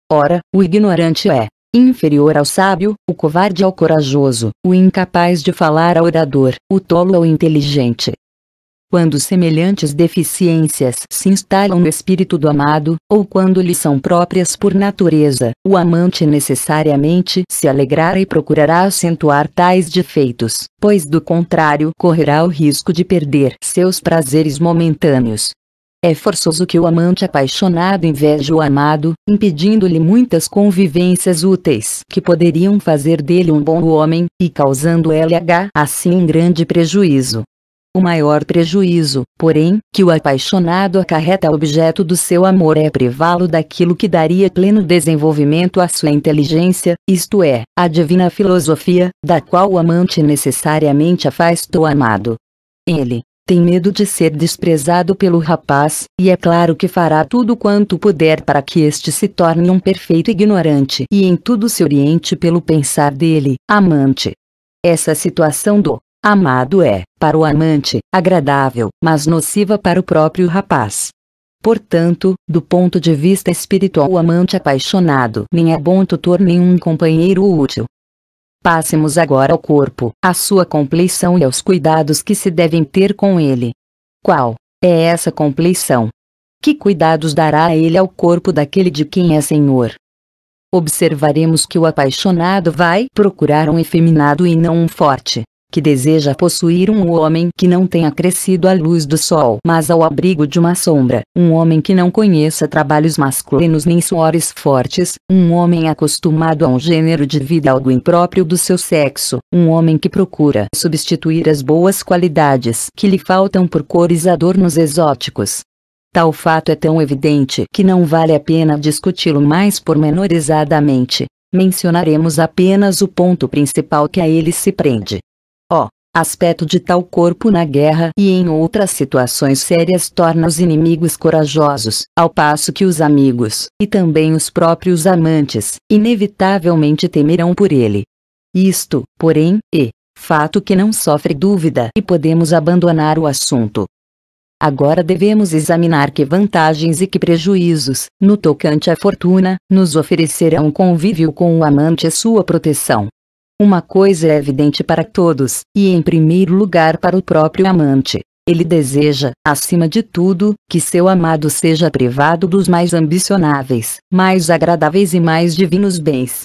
Ora, o ignorante é inferior ao sábio, o covarde ao corajoso, o incapaz de falar ao orador, o tolo ao inteligente, quando semelhantes deficiências se instalam no espírito do amado, ou quando lhe são próprias por natureza, o amante necessariamente se alegrará e procurará acentuar tais defeitos, pois do contrário correrá o risco de perder seus prazeres momentâneos. É forçoso que o amante apaixonado inveje o amado, impedindo-lhe muitas convivências úteis que poderiam fazer dele um bom homem, e causando lhe assim um grande prejuízo. O maior prejuízo, porém, que o apaixonado acarreta ao objeto do seu amor é privá-lo daquilo que daria pleno desenvolvimento à sua inteligência, isto é, a divina filosofia, da qual o amante necessariamente afasta o amado. Ele, tem medo de ser desprezado pelo rapaz, e é claro que fará tudo quanto puder para que este se torne um perfeito ignorante e em tudo se oriente pelo pensar dele, amante. Essa situação do Amado é, para o amante, agradável, mas nociva para o próprio rapaz. Portanto, do ponto de vista espiritual, o amante apaixonado nem é bom tutor nem um companheiro útil. Passemos agora ao corpo, à sua compleição e aos cuidados que se devem ter com ele. Qual é essa compleição? Que cuidados dará ele ao corpo daquele de quem é senhor? Observaremos que o apaixonado vai procurar um efeminado e não um forte que deseja possuir um homem que não tenha crescido à luz do sol, mas ao abrigo de uma sombra, um homem que não conheça trabalhos masculinos nem suores fortes, um homem acostumado a um gênero de vida algo impróprio do seu sexo, um homem que procura substituir as boas qualidades que lhe faltam por cores adornos exóticos. Tal fato é tão evidente que não vale a pena discuti-lo mais pormenorizadamente. Mencionaremos apenas o ponto principal que a ele se prende. O aspecto de tal corpo na guerra e em outras situações sérias torna os inimigos corajosos, ao passo que os amigos, e também os próprios amantes, inevitavelmente temerão por ele. Isto, porém, é fato que não sofre dúvida e podemos abandonar o assunto. Agora devemos examinar que vantagens e que prejuízos, no tocante à fortuna, nos oferecerá um convívio com o amante e sua proteção, uma coisa é evidente para todos, e em primeiro lugar para o próprio amante. Ele deseja, acima de tudo, que seu amado seja privado dos mais ambicionáveis, mais agradáveis e mais divinos bens.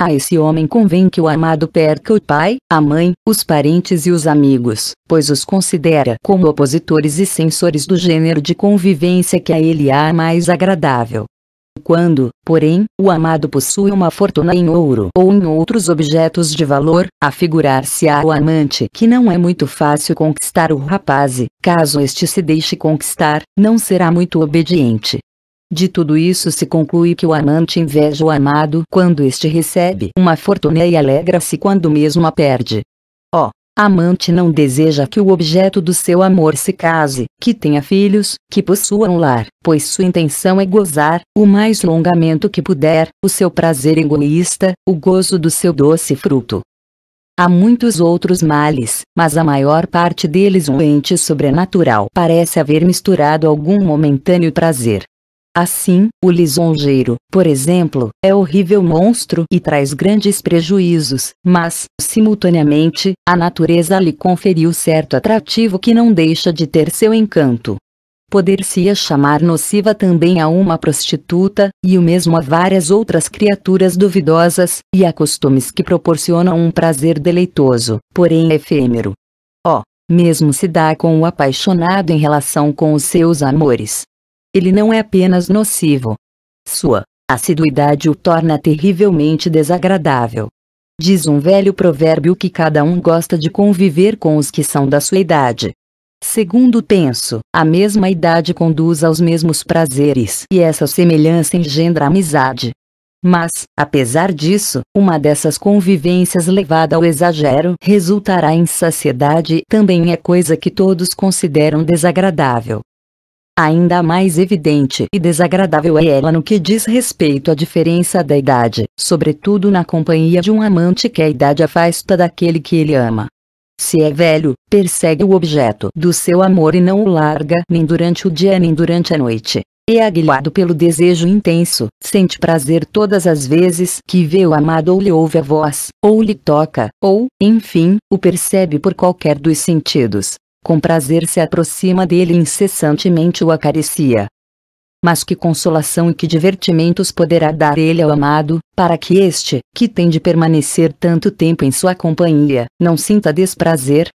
A esse homem convém que o amado perca o pai, a mãe, os parentes e os amigos, pois os considera como opositores e censores do gênero de convivência que a ele há mais agradável. Quando, porém, o amado possui uma fortuna em ouro ou em outros objetos de valor, afigurar-se-á o amante que não é muito fácil conquistar o rapaz e, caso este se deixe conquistar, não será muito obediente. De tudo isso se conclui que o amante inveja o amado quando este recebe uma fortuna e alegra-se quando mesmo a perde amante não deseja que o objeto do seu amor se case, que tenha filhos, que possua um lar, pois sua intenção é gozar, o mais longamento que puder, o seu prazer egoísta, o gozo do seu doce fruto. Há muitos outros males, mas a maior parte deles um ente sobrenatural parece haver misturado algum momentâneo prazer, Assim, o lisonjeiro, por exemplo, é horrível monstro e traz grandes prejuízos, mas, simultaneamente, a natureza lhe conferiu certo atrativo que não deixa de ter seu encanto. Poder-se-ia chamar nociva também a uma prostituta, e o mesmo a várias outras criaturas duvidosas, e a costumes que proporcionam um prazer deleitoso, porém efêmero. Oh, mesmo se dá com o apaixonado em relação com os seus amores, ele não é apenas nocivo. Sua assiduidade o torna terrivelmente desagradável. Diz um velho provérbio que cada um gosta de conviver com os que são da sua idade. Segundo penso, a mesma idade conduz aos mesmos prazeres e essa semelhança engendra amizade. Mas, apesar disso, uma dessas convivências levada ao exagero resultará em saciedade também é coisa que todos consideram desagradável. Ainda mais evidente e desagradável é ela no que diz respeito à diferença da idade, sobretudo na companhia de um amante que a idade afasta daquele que ele ama. Se é velho, persegue o objeto do seu amor e não o larga nem durante o dia nem durante a noite. É aguilhado pelo desejo intenso, sente prazer todas as vezes que vê o amado ou lhe ouve a voz, ou lhe toca, ou, enfim, o percebe por qualquer dos sentidos com prazer se aproxima dele e incessantemente o acaricia. Mas que consolação e que divertimentos poderá dar ele ao amado, para que este, que tem de permanecer tanto tempo em sua companhia, não sinta desprazer?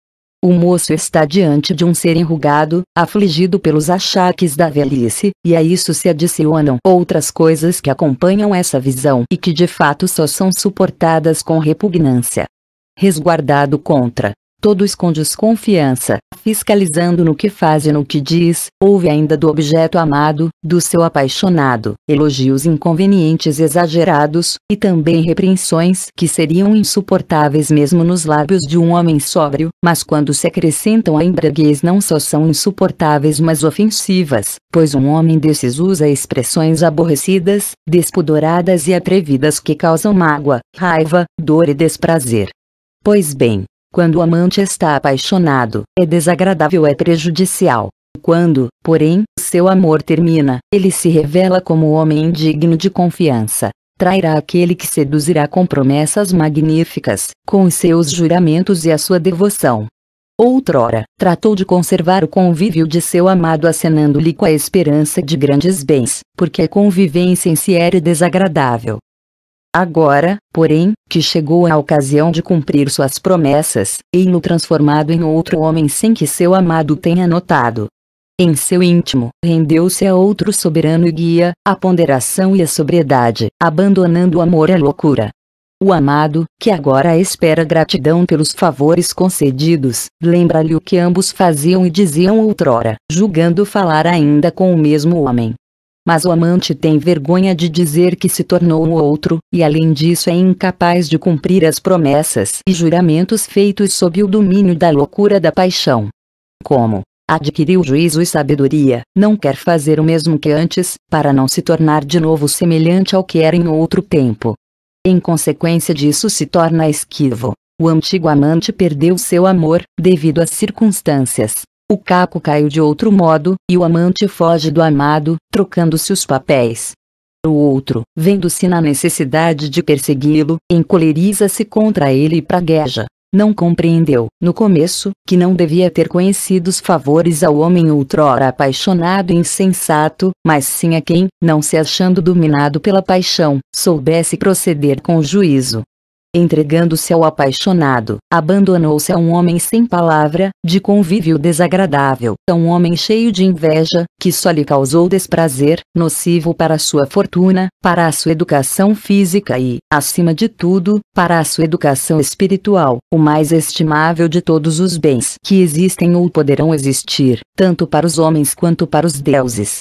O moço está diante de um ser enrugado, afligido pelos achaques da velhice, e a isso se adicionam outras coisas que acompanham essa visão e que de fato só são suportadas com repugnância. Resguardado contra todos com desconfiança, fiscalizando no que faz e no que diz, ouve ainda do objeto amado, do seu apaixonado, elogios inconvenientes e exagerados, e também repreensões que seriam insuportáveis mesmo nos lábios de um homem sóbrio, mas quando se acrescentam à embriaguez não só são insuportáveis mas ofensivas, pois um homem desses usa expressões aborrecidas, despudoradas e atrevidas que causam mágoa, raiva, dor e desprazer. Pois bem, quando o amante está apaixonado, é desagradável, é prejudicial. Quando, porém, seu amor termina, ele se revela como homem indigno de confiança. Trairá aquele que seduzirá com promessas magníficas, com os seus juramentos e a sua devoção. Outrora, tratou de conservar o convívio de seu amado acenando-lhe com a esperança de grandes bens, porque a convivência em si era desagradável. Agora, porém, que chegou a ocasião de cumprir suas promessas, ei-lo transformado em outro homem sem que seu amado tenha notado. Em seu íntimo, rendeu-se a outro soberano e guia, a ponderação e a sobriedade, abandonando o amor à loucura. O amado, que agora espera gratidão pelos favores concedidos, lembra-lhe o que ambos faziam e diziam outrora, julgando falar ainda com o mesmo homem, mas o amante tem vergonha de dizer que se tornou o outro, e além disso é incapaz de cumprir as promessas e juramentos feitos sob o domínio da loucura da paixão. Como adquiriu juízo e sabedoria, não quer fazer o mesmo que antes, para não se tornar de novo semelhante ao que era em outro tempo. Em consequência disso se torna esquivo. O antigo amante perdeu seu amor, devido às circunstâncias, o caco caiu de outro modo, e o amante foge do amado, trocando-se os papéis. O outro, vendo-se na necessidade de persegui-lo, encoleriza-se contra ele e pragueja. Não compreendeu, no começo, que não devia ter conhecido os favores ao homem outrora apaixonado e insensato, mas sim a quem, não se achando dominado pela paixão, soubesse proceder com juízo, entregando-se ao apaixonado, abandonou-se a um homem sem palavra, de convívio desagradável, a um homem cheio de inveja, que só lhe causou desprazer, nocivo para a sua fortuna, para a sua educação física e, acima de tudo, para a sua educação espiritual, o mais estimável de todos os bens que existem ou poderão existir, tanto para os homens quanto para os deuses.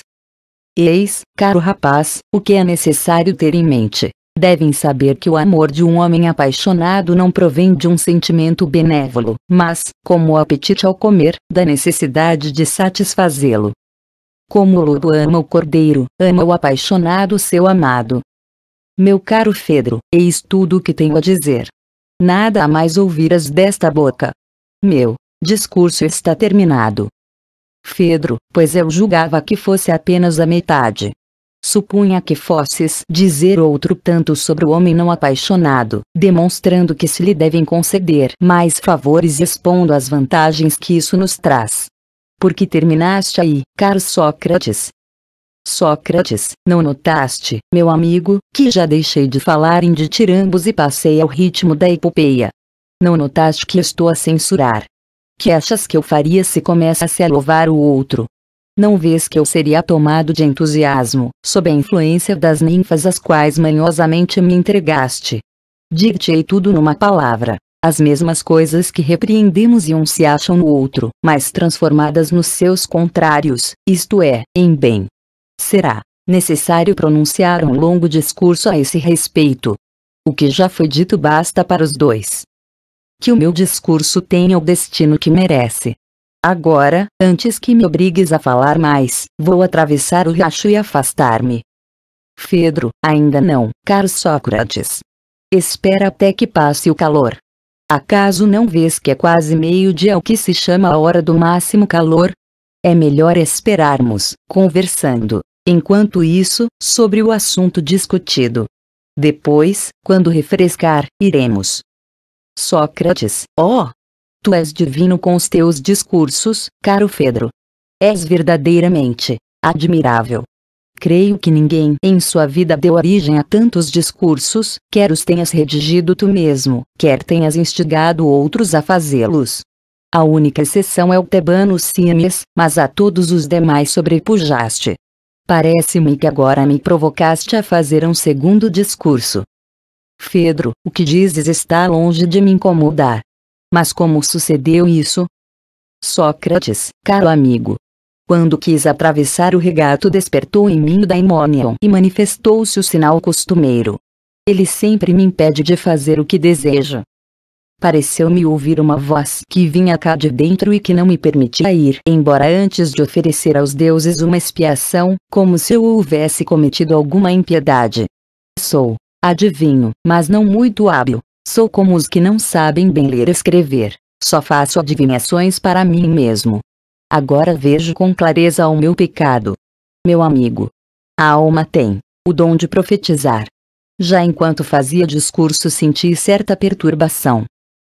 Eis, caro rapaz, o que é necessário ter em mente devem saber que o amor de um homem apaixonado não provém de um sentimento benévolo, mas, como o apetite ao comer, da necessidade de satisfazê-lo. Como o lobo ama o cordeiro, ama o apaixonado seu amado. Meu caro Fedro, eis tudo o que tenho a dizer. Nada a mais ouviras desta boca. Meu discurso está terminado. Fedro, pois eu julgava que fosse apenas a metade supunha que fosses dizer outro tanto sobre o homem não apaixonado, demonstrando que se lhe devem conceder mais favores e expondo as vantagens que isso nos traz. Porque terminaste aí, caro Sócrates, Sócrates, não notaste, meu amigo, que já deixei de falar em ditirambos e passei ao ritmo da epopeia? Não notaste que estou a censurar? Que achas que eu faria se começasse a louvar o outro, não vês que eu seria tomado de entusiasmo, sob a influência das ninfas às quais manhosamente me entregaste. Dir-te-ei tudo numa palavra. As mesmas coisas que repreendemos e um se acham no outro, mas transformadas nos seus contrários, isto é, em bem. Será necessário pronunciar um longo discurso a esse respeito. O que já foi dito basta para os dois. Que o meu discurso tenha o destino que merece, Agora, antes que me obrigues a falar mais, vou atravessar o riacho e afastar-me. Fedro, ainda não, caro Sócrates. Espera até que passe o calor. Acaso não vês que é quase meio-dia o que se chama a hora do máximo calor? É melhor esperarmos, conversando, enquanto isso, sobre o assunto discutido. Depois, quando refrescar, iremos. Sócrates, ó, oh, Tu és divino com os teus discursos, caro Fedro. És verdadeiramente admirável. Creio que ninguém em sua vida deu origem a tantos discursos, quer os tenhas redigido tu mesmo, quer tenhas instigado outros a fazê-los. A única exceção é o Tebano Simes, mas a todos os demais sobrepujaste. Parece-me que agora me provocaste a fazer um segundo discurso. Fedro, o que dizes está longe de me incomodar. Mas como sucedeu isso? Sócrates, caro amigo. Quando quis atravessar o regato despertou em mim o daimonion e manifestou-se o sinal costumeiro. Ele sempre me impede de fazer o que deseja. Pareceu-me ouvir uma voz que vinha cá de dentro e que não me permitia ir, embora antes de oferecer aos deuses uma expiação, como se eu houvesse cometido alguma impiedade. Sou, adivinho, mas não muito hábil, Sou como os que não sabem bem ler e escrever. Só faço adivinhações para mim mesmo. Agora vejo com clareza o meu pecado. Meu amigo. A alma tem o dom de profetizar. Já enquanto fazia discurso senti certa perturbação.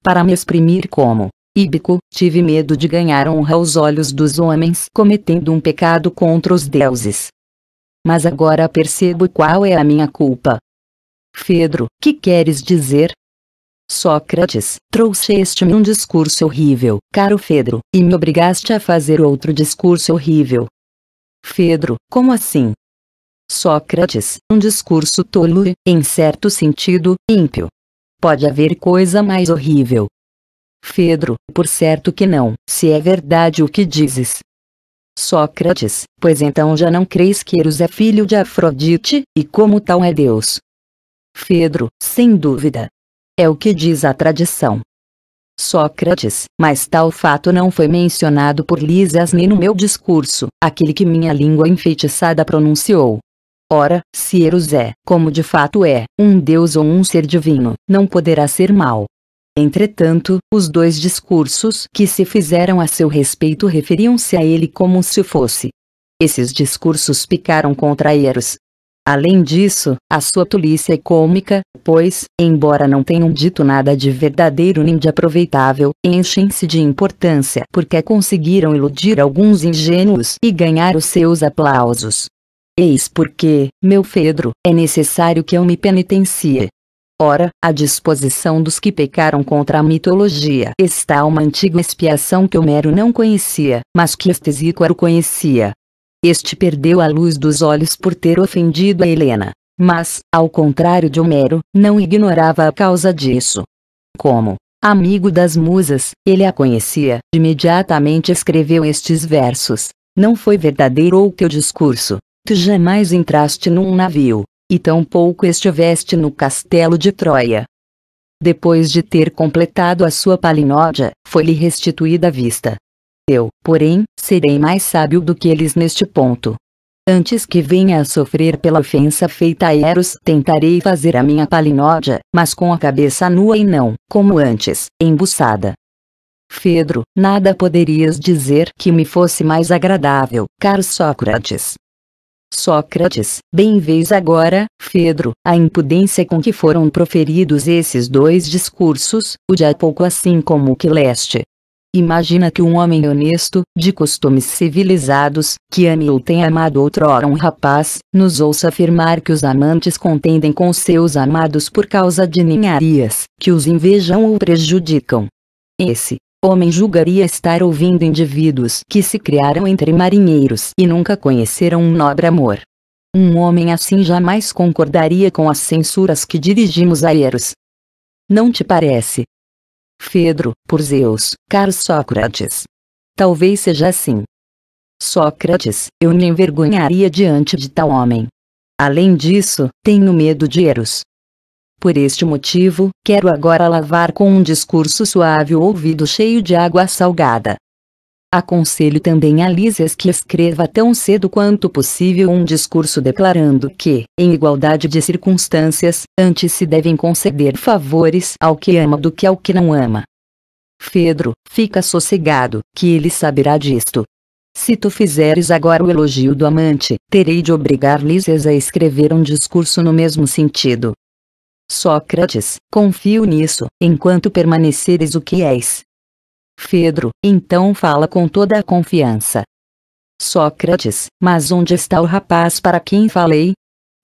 Para me exprimir como Íbico, tive medo de ganhar honra aos olhos dos homens cometendo um pecado contra os deuses. Mas agora percebo qual é a minha culpa. Fedro, que queres dizer? Sócrates, trouxeste-me um discurso horrível, caro Fedro, e me obrigaste a fazer outro discurso horrível. Fedro, como assim? Sócrates, um discurso tolo e, em certo sentido, ímpio. Pode haver coisa mais horrível. Fedro, por certo que não, se é verdade o que dizes. Sócrates, pois então já não creis que Eros é filho de Afrodite, e como tal é Deus. Fedro, sem dúvida, é o que diz a tradição. Sócrates, mas tal fato não foi mencionado por Lisas nem no meu discurso, aquele que minha língua enfeitiçada pronunciou. Ora, se Eros é, como de fato é, um deus ou um ser divino, não poderá ser mal. Entretanto, os dois discursos que se fizeram a seu respeito referiam-se a ele como se fosse. Esses discursos picaram contra Eros, Além disso, a sua tolice é cômica, pois, embora não tenham dito nada de verdadeiro nem de aproveitável, enchem-se de importância porque conseguiram iludir alguns ingênuos e ganhar os seus aplausos. Eis porque, meu Pedro, é necessário que eu me penitencie. Ora, à disposição dos que pecaram contra a mitologia está uma antiga expiação que Homero não conhecia, mas que Estesíquaro conhecia este perdeu a luz dos olhos por ter ofendido a Helena, mas, ao contrário de Homero, não ignorava a causa disso. Como amigo das musas, ele a conhecia, imediatamente escreveu estes versos. Não foi verdadeiro o teu discurso, tu jamais entraste num navio, e tampouco estiveste no castelo de Troia. Depois de ter completado a sua palinódia, foi-lhe restituída a vista, eu, porém, serei mais sábio do que eles neste ponto. Antes que venha a sofrer pela ofensa feita a Eros, tentarei fazer a minha palinódia, mas com a cabeça nua e não, como antes, embuçada. Fedro, nada poderias dizer que me fosse mais agradável, caro Sócrates. Sócrates, bem vês agora, Fedro, a impudência com que foram proferidos esses dois discursos, o de há pouco assim como o que leste, Imagina que um homem honesto, de costumes civilizados, que ame ou tenha amado outrora um rapaz, nos ouça afirmar que os amantes contendem com seus amados por causa de ninharias, que os invejam ou prejudicam. Esse homem julgaria estar ouvindo indivíduos que se criaram entre marinheiros e nunca conheceram um nobre amor. Um homem assim jamais concordaria com as censuras que dirigimos a Eros. Não te parece, Fedro, por Zeus, caro Sócrates. Talvez seja assim. Sócrates, eu me envergonharia diante de tal homem. Além disso, tenho medo de Eros. Por este motivo, quero agora lavar com um discurso suave o ouvido cheio de água salgada. Aconselho também a Lísias que escreva tão cedo quanto possível um discurso declarando que, em igualdade de circunstâncias, antes se devem conceder favores ao que ama do que ao que não ama. Fedro, fica sossegado, que ele saberá disto. Se tu fizeres agora o elogio do amante, terei de obrigar Lísias a escrever um discurso no mesmo sentido. Sócrates, confio nisso, enquanto permaneceres o que és, Pedro, então fala com toda a confiança. Sócrates, mas onde está o rapaz para quem falei?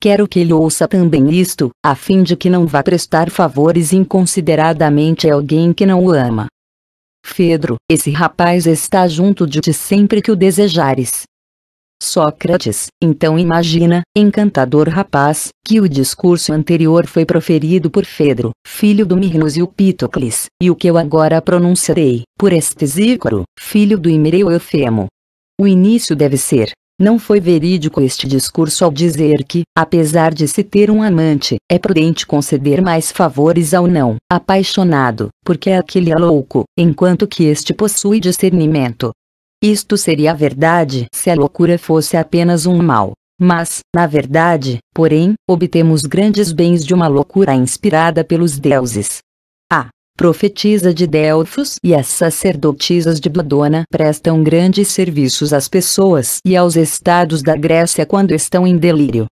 Quero que ele ouça também isto, a fim de que não vá prestar favores inconsideradamente a alguém que não o ama. Pedro, esse rapaz está junto de ti sempre que o desejares, Sócrates, então imagina, encantador rapaz, que o discurso anterior foi proferido por Fedro, filho do Mirnos e o Pitocles, e o que eu agora pronunciarei, por Estesícoro, filho do Imereu Eufemo. O início deve ser, não foi verídico este discurso ao dizer que, apesar de se ter um amante, é prudente conceder mais favores ao não apaixonado, porque é aquele é louco, enquanto que este possui discernimento, isto seria a verdade se a loucura fosse apenas um mal. Mas, na verdade, porém, obtemos grandes bens de uma loucura inspirada pelos deuses. A profetisa de Delfos e as sacerdotisas de Bladona prestam grandes serviços às pessoas e aos estados da Grécia quando estão em delírio.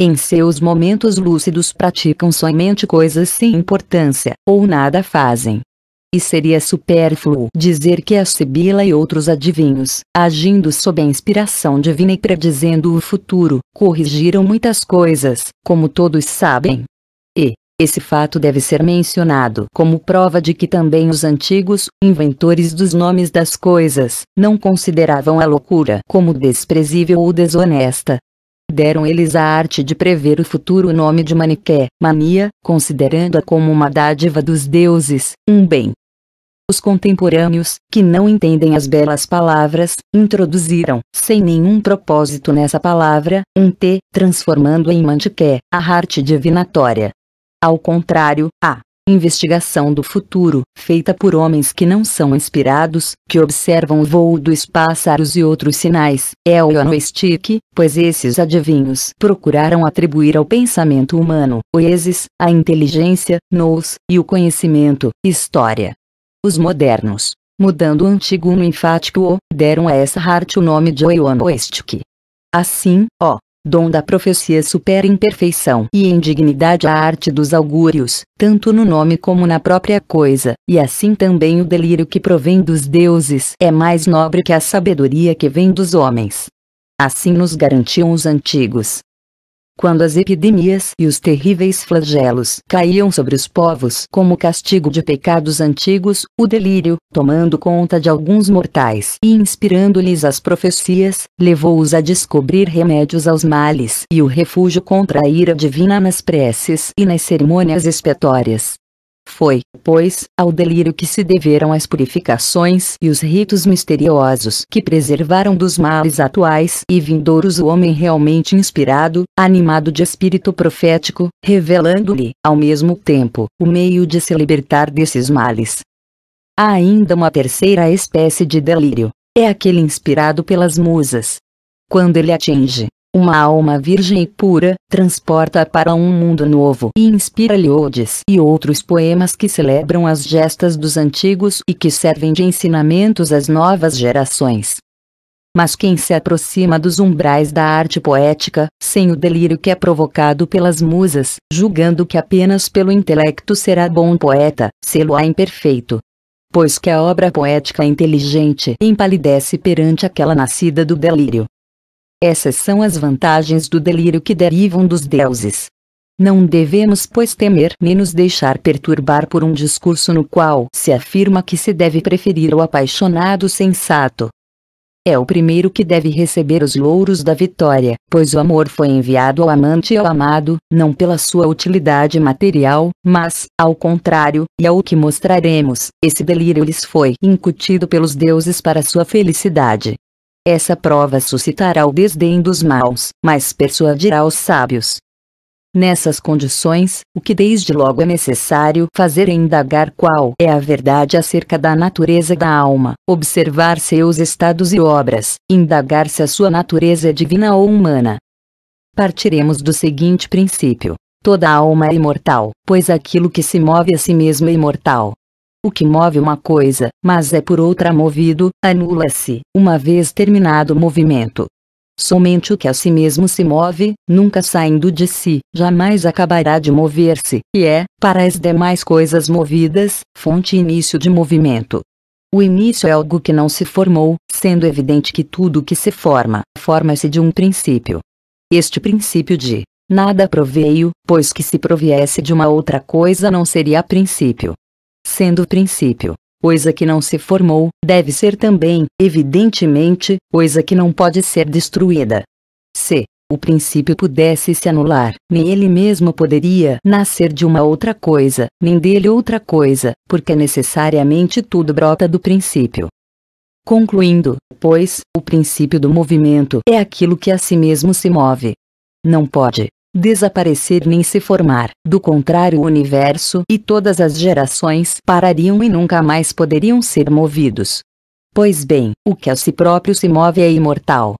Em seus momentos lúcidos praticam somente coisas sem importância, ou nada fazem. E seria supérfluo dizer que a Sibila e outros adivinhos, agindo sob a inspiração divina e predizendo o futuro, corrigiram muitas coisas, como todos sabem. E, esse fato deve ser mencionado como prova de que também os antigos, inventores dos nomes das coisas, não consideravam a loucura como desprezível ou desonesta, Deram eles a arte de prever o futuro nome de Maniqué, mania, considerando-a como uma dádiva dos deuses, um bem, os contemporâneos, que não entendem as belas palavras, introduziram, sem nenhum propósito nessa palavra, um T, transformando em mantiqué, a arte divinatória. Ao contrário, a investigação do futuro, feita por homens que não são inspirados, que observam o voo dos pássaros e outros sinais, é o Anoestic, pois esses adivinhos procuraram atribuir ao pensamento humano, o exis, a inteligência, nous, e o conhecimento, história. Os modernos, mudando o antigo no enfático O, deram a essa arte o nome de Oionoestic. Assim, ó, dom da profecia supera imperfeição e em dignidade a arte dos augúrios, tanto no nome como na própria coisa, e assim também o delírio que provém dos deuses é mais nobre que a sabedoria que vem dos homens. Assim nos garantiam os antigos, quando as epidemias e os terríveis flagelos caíam sobre os povos como castigo de pecados antigos, o delírio, tomando conta de alguns mortais e inspirando-lhes as profecias, levou-os a descobrir remédios aos males e o refúgio contra a ira divina nas preces e nas cerimônias expiatórias. Foi, pois, ao delírio que se deveram as purificações e os ritos misteriosos que preservaram dos males atuais e vindouros o homem realmente inspirado, animado de espírito profético, revelando-lhe, ao mesmo tempo, o meio de se libertar desses males. Há ainda uma terceira espécie de delírio. É aquele inspirado pelas musas. Quando ele atinge, uma alma virgem e pura, transporta para um mundo novo e inspira liodes e outros poemas que celebram as gestas dos antigos e que servem de ensinamentos às novas gerações. Mas quem se aproxima dos umbrais da arte poética, sem o delírio que é provocado pelas musas, julgando que apenas pelo intelecto será bom poeta, sê-lo-á imperfeito, pois que a obra poética inteligente empalidece perante aquela nascida do delírio. Essas são as vantagens do delírio que derivam dos deuses. Não devemos, pois, temer nem nos deixar perturbar por um discurso no qual se afirma que se deve preferir o apaixonado sensato. É o primeiro que deve receber os louros da vitória, pois o amor foi enviado ao amante e ao amado, não pela sua utilidade material, mas, ao contrário, e ao que mostraremos, esse delírio lhes foi incutido pelos deuses para sua felicidade. Essa prova suscitará o desdém dos maus, mas persuadirá os sábios. Nessas condições, o que desde logo é necessário fazer é indagar qual é a verdade acerca da natureza da alma, observar seus estados e obras, indagar se a sua natureza é divina ou humana. Partiremos do seguinte princípio: toda alma é imortal, pois aquilo que se move a si mesmo é imortal. O que move uma coisa, mas é por outra movido, anula-se, uma vez terminado o movimento. Somente o que a si mesmo se move, nunca saindo de si, jamais acabará de mover-se, e é, para as demais coisas movidas, fonte e início de movimento. O início é algo que não se formou, sendo evidente que tudo o que se forma, forma-se de um princípio. Este princípio de nada proveio, pois que se proviesse de uma outra coisa não seria princípio sendo o princípio, coisa que não se formou, deve ser também, evidentemente, coisa que não pode ser destruída. Se o princípio pudesse se anular, nem ele mesmo poderia nascer de uma outra coisa, nem dele outra coisa, porque necessariamente tudo brota do princípio. Concluindo, pois, o princípio do movimento é aquilo que a si mesmo se move. Não pode desaparecer nem se formar. Do contrário, o universo e todas as gerações parariam e nunca mais poderiam ser movidos. Pois bem, o que a si próprio se move é imortal.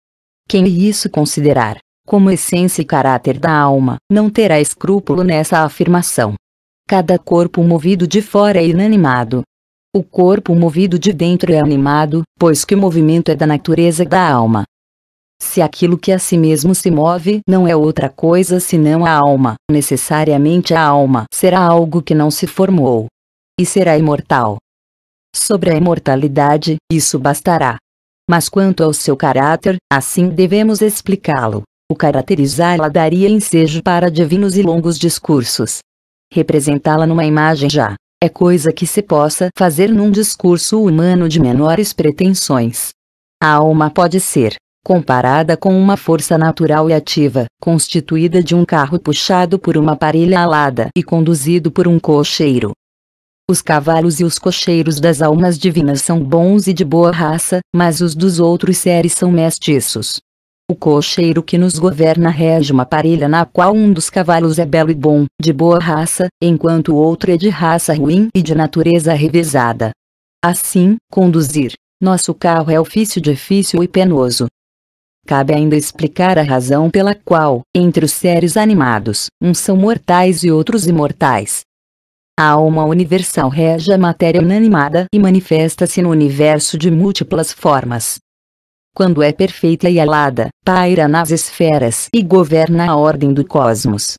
Quem isso considerar como essência e caráter da alma, não terá escrúpulo nessa afirmação. Cada corpo movido de fora é inanimado. O corpo movido de dentro é animado, pois que o movimento é da natureza da alma. Se aquilo que a si mesmo se move não é outra coisa senão a alma, necessariamente a alma será algo que não se formou. E será imortal. Sobre a imortalidade, isso bastará. Mas quanto ao seu caráter, assim devemos explicá-lo. O caracterizá-la daria ensejo para divinos e longos discursos. Representá-la numa imagem já é coisa que se possa fazer num discurso humano de menores pretensões. A alma pode ser, comparada com uma força natural e ativa, constituída de um carro puxado por uma parelha alada e conduzido por um cocheiro. Os cavalos e os cocheiros das almas divinas são bons e de boa raça, mas os dos outros seres são mestiços. O cocheiro que nos governa rege uma parelha na qual um dos cavalos é belo e bom, de boa raça, enquanto o outro é de raça ruim e de natureza revezada. Assim, conduzir nosso carro é ofício difícil e penoso, Cabe ainda explicar a razão pela qual, entre os seres animados, uns são mortais e outros imortais. A alma universal rege a matéria inanimada e manifesta-se no universo de múltiplas formas. Quando é perfeita e alada, paira nas esferas e governa a ordem do cosmos.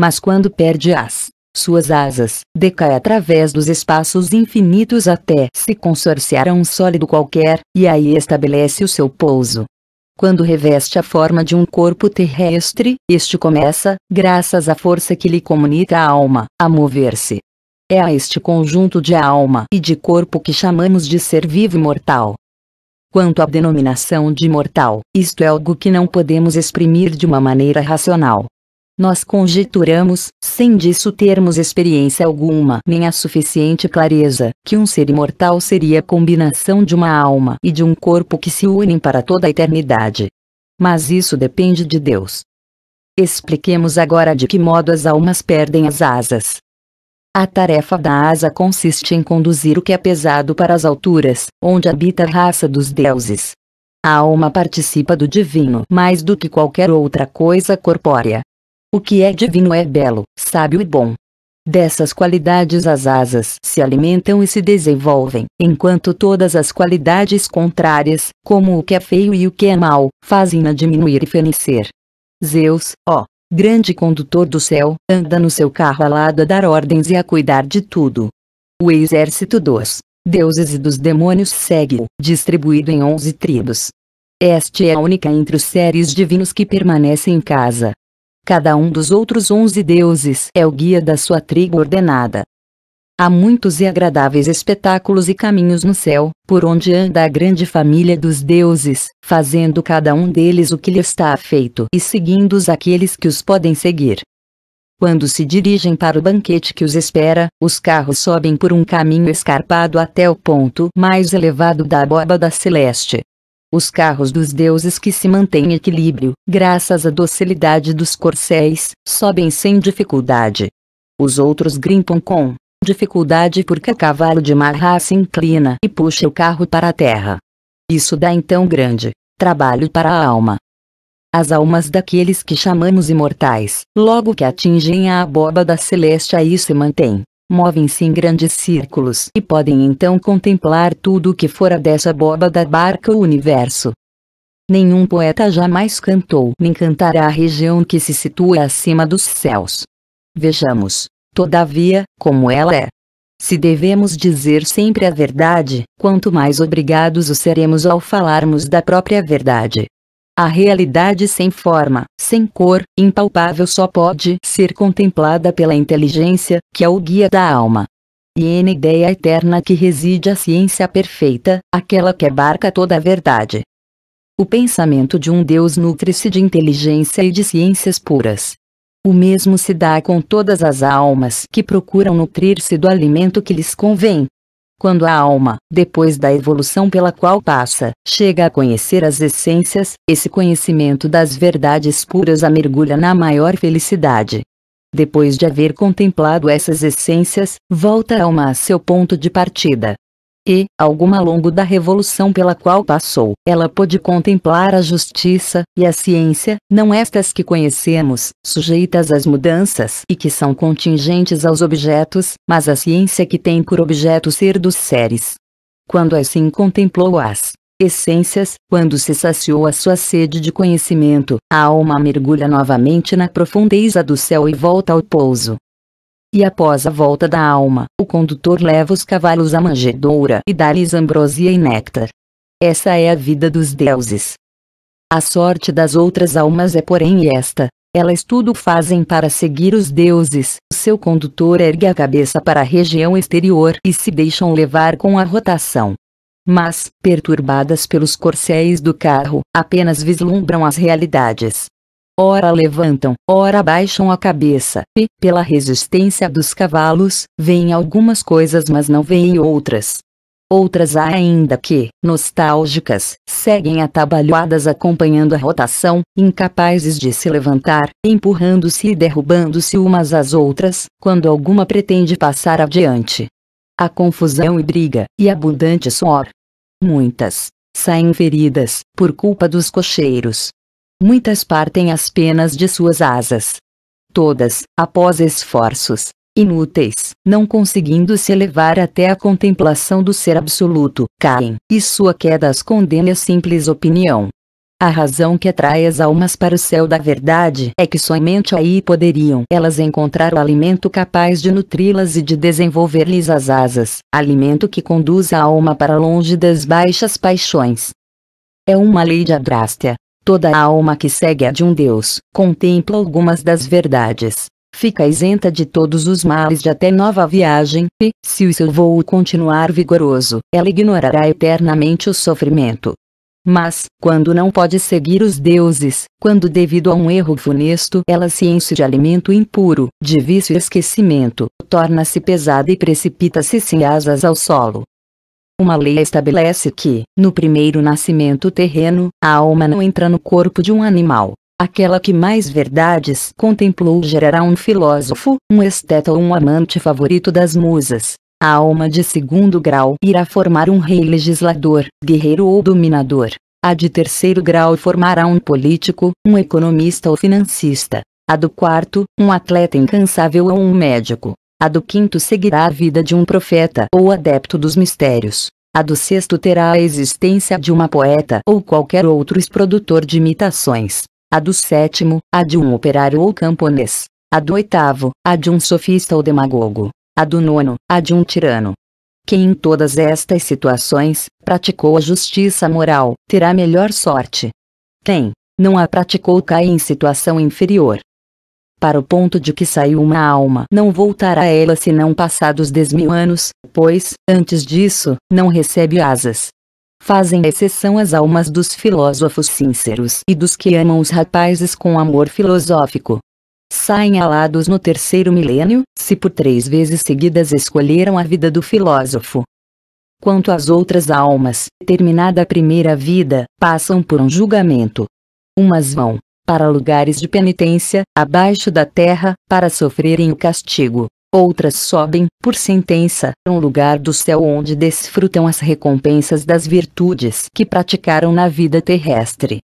Mas quando perde as suas asas, decai através dos espaços infinitos até se consorciar a um sólido qualquer, e aí estabelece o seu pouso. Quando reveste a forma de um corpo terrestre, este começa, graças à força que lhe comunica a alma, a mover-se. É a este conjunto de alma e de corpo que chamamos de ser vivo e mortal. Quanto à denominação de mortal, isto é algo que não podemos exprimir de uma maneira racional. Nós conjeturamos, sem disso termos experiência alguma nem a suficiente clareza, que um ser imortal seria a combinação de uma alma e de um corpo que se unem para toda a eternidade. Mas isso depende de Deus. Expliquemos agora de que modo as almas perdem as asas. A tarefa da asa consiste em conduzir o que é pesado para as alturas, onde habita a raça dos deuses. A alma participa do divino mais do que qualquer outra coisa corpórea, o que é divino é belo, sábio e bom. Dessas qualidades as asas se alimentam e se desenvolvem, enquanto todas as qualidades contrárias, como o que é feio e o que é mau, fazem-na diminuir e fenecer. Zeus, ó, grande condutor do céu, anda no seu carro alado a dar ordens e a cuidar de tudo. O exército dos deuses e dos demônios segue-o, distribuído em onze tribos. Este é a única entre os seres divinos que permanece em casa, Cada um dos outros onze deuses é o guia da sua tribo ordenada. Há muitos e agradáveis espetáculos e caminhos no céu, por onde anda a grande família dos deuses, fazendo cada um deles o que lhe está feito e seguindo os aqueles que os podem seguir. Quando se dirigem para o banquete que os espera, os carros sobem por um caminho escarpado até o ponto mais elevado da abóbada celeste, os carros dos deuses que se mantêm em equilíbrio, graças à docilidade dos corcéis, sobem sem dificuldade. Os outros grimpam com dificuldade porque o cavalo de marra se inclina e puxa o carro para a terra. Isso dá então grande trabalho para a alma. As almas daqueles que chamamos imortais, logo que atingem a abóbada celeste aí se mantêm movem-se em grandes círculos e podem então contemplar tudo o que fora dessa abóbada barca o universo. Nenhum poeta jamais cantou nem cantará a região que se situa acima dos céus. Vejamos, todavia, como ela é. Se devemos dizer sempre a verdade, quanto mais obrigados o seremos ao falarmos da própria verdade. A realidade sem forma, sem cor, impalpável só pode ser contemplada pela inteligência, que é o guia da alma. E na é ideia eterna que reside a ciência perfeita, aquela que abarca toda a verdade. O pensamento de um Deus nutre-se de inteligência e de ciências puras. O mesmo se dá com todas as almas que procuram nutrir-se do alimento que lhes convém, quando a alma, depois da evolução pela qual passa, chega a conhecer as essências, esse conhecimento das verdades puras a mergulha na maior felicidade. Depois de haver contemplado essas essências, volta a alma a seu ponto de partida, e, alguma longo da revolução pela qual passou, ela pôde contemplar a justiça e a ciência, não estas que conhecemos, sujeitas às mudanças e que são contingentes aos objetos, mas a ciência que tem por objeto ser dos seres. Quando assim contemplou as essências, quando se saciou a sua sede de conhecimento, a alma mergulha novamente na profundeza do céu e volta ao pouso, e após a volta da alma, o condutor leva os cavalos à manjedoura e dá-lhes ambrosia e néctar. Essa é a vida dos deuses. A sorte das outras almas é porém esta, elas tudo fazem para seguir os deuses, seu condutor ergue a cabeça para a região exterior e se deixam levar com a rotação. Mas, perturbadas pelos corcéis do carro, apenas vislumbram as realidades ora levantam, ora baixam a cabeça, e, pela resistência dos cavalos, veem algumas coisas mas não veem outras. Outras há ainda que, nostálgicas, seguem atabalhoadas acompanhando a rotação, incapazes de se levantar, empurrando-se e derrubando-se umas às outras, quando alguma pretende passar adiante. A confusão e briga, e abundante suor. Muitas, saem feridas, por culpa dos cocheiros, muitas partem as penas de suas asas. Todas, após esforços inúteis, não conseguindo se elevar até a contemplação do ser absoluto, caem, e sua queda as condena à simples opinião. A razão que atrai as almas para o céu da verdade é que somente aí poderiam elas encontrar o alimento capaz de nutri-las e de desenvolver-lhes as asas, alimento que conduz a alma para longe das baixas paixões. É uma lei de Adrastia, Toda alma que segue a de um Deus, contempla algumas das verdades, fica isenta de todos os males de até nova viagem, e, se o seu voo continuar vigoroso, ela ignorará eternamente o sofrimento. Mas, quando não pode seguir os deuses, quando devido a um erro funesto ela se enche de alimento impuro, de vício e esquecimento, torna-se pesada e precipita-se sem asas ao solo. Uma lei estabelece que, no primeiro nascimento terreno, a alma não entra no corpo de um animal. Aquela que mais verdades contemplou gerará um filósofo, um esteta ou um amante favorito das musas. A alma de segundo grau irá formar um rei legislador, guerreiro ou dominador. A de terceiro grau formará um político, um economista ou financista. A do quarto, um atleta incansável ou um médico. A do quinto seguirá a vida de um profeta ou adepto dos mistérios. A do sexto terá a existência de uma poeta ou qualquer outro produtor de imitações. A do sétimo, a de um operário ou camponês. A do oitavo, a de um sofista ou demagogo. A do nono, a de um tirano. Quem em todas estas situações praticou a justiça moral terá melhor sorte. Quem não a praticou cai em situação inferior para o ponto de que saiu uma alma não voltará a ela senão passados dez mil anos, pois, antes disso, não recebe asas. Fazem exceção as almas dos filósofos sinceros e dos que amam os rapazes com amor filosófico. Saem alados no terceiro milênio, se por três vezes seguidas escolheram a vida do filósofo. Quanto às outras almas, terminada a primeira vida, passam por um julgamento. Umas vão, para lugares de penitência, abaixo da terra, para sofrerem o castigo. Outras sobem, por sentença, a um lugar do céu onde desfrutam as recompensas das virtudes que praticaram na vida terrestre.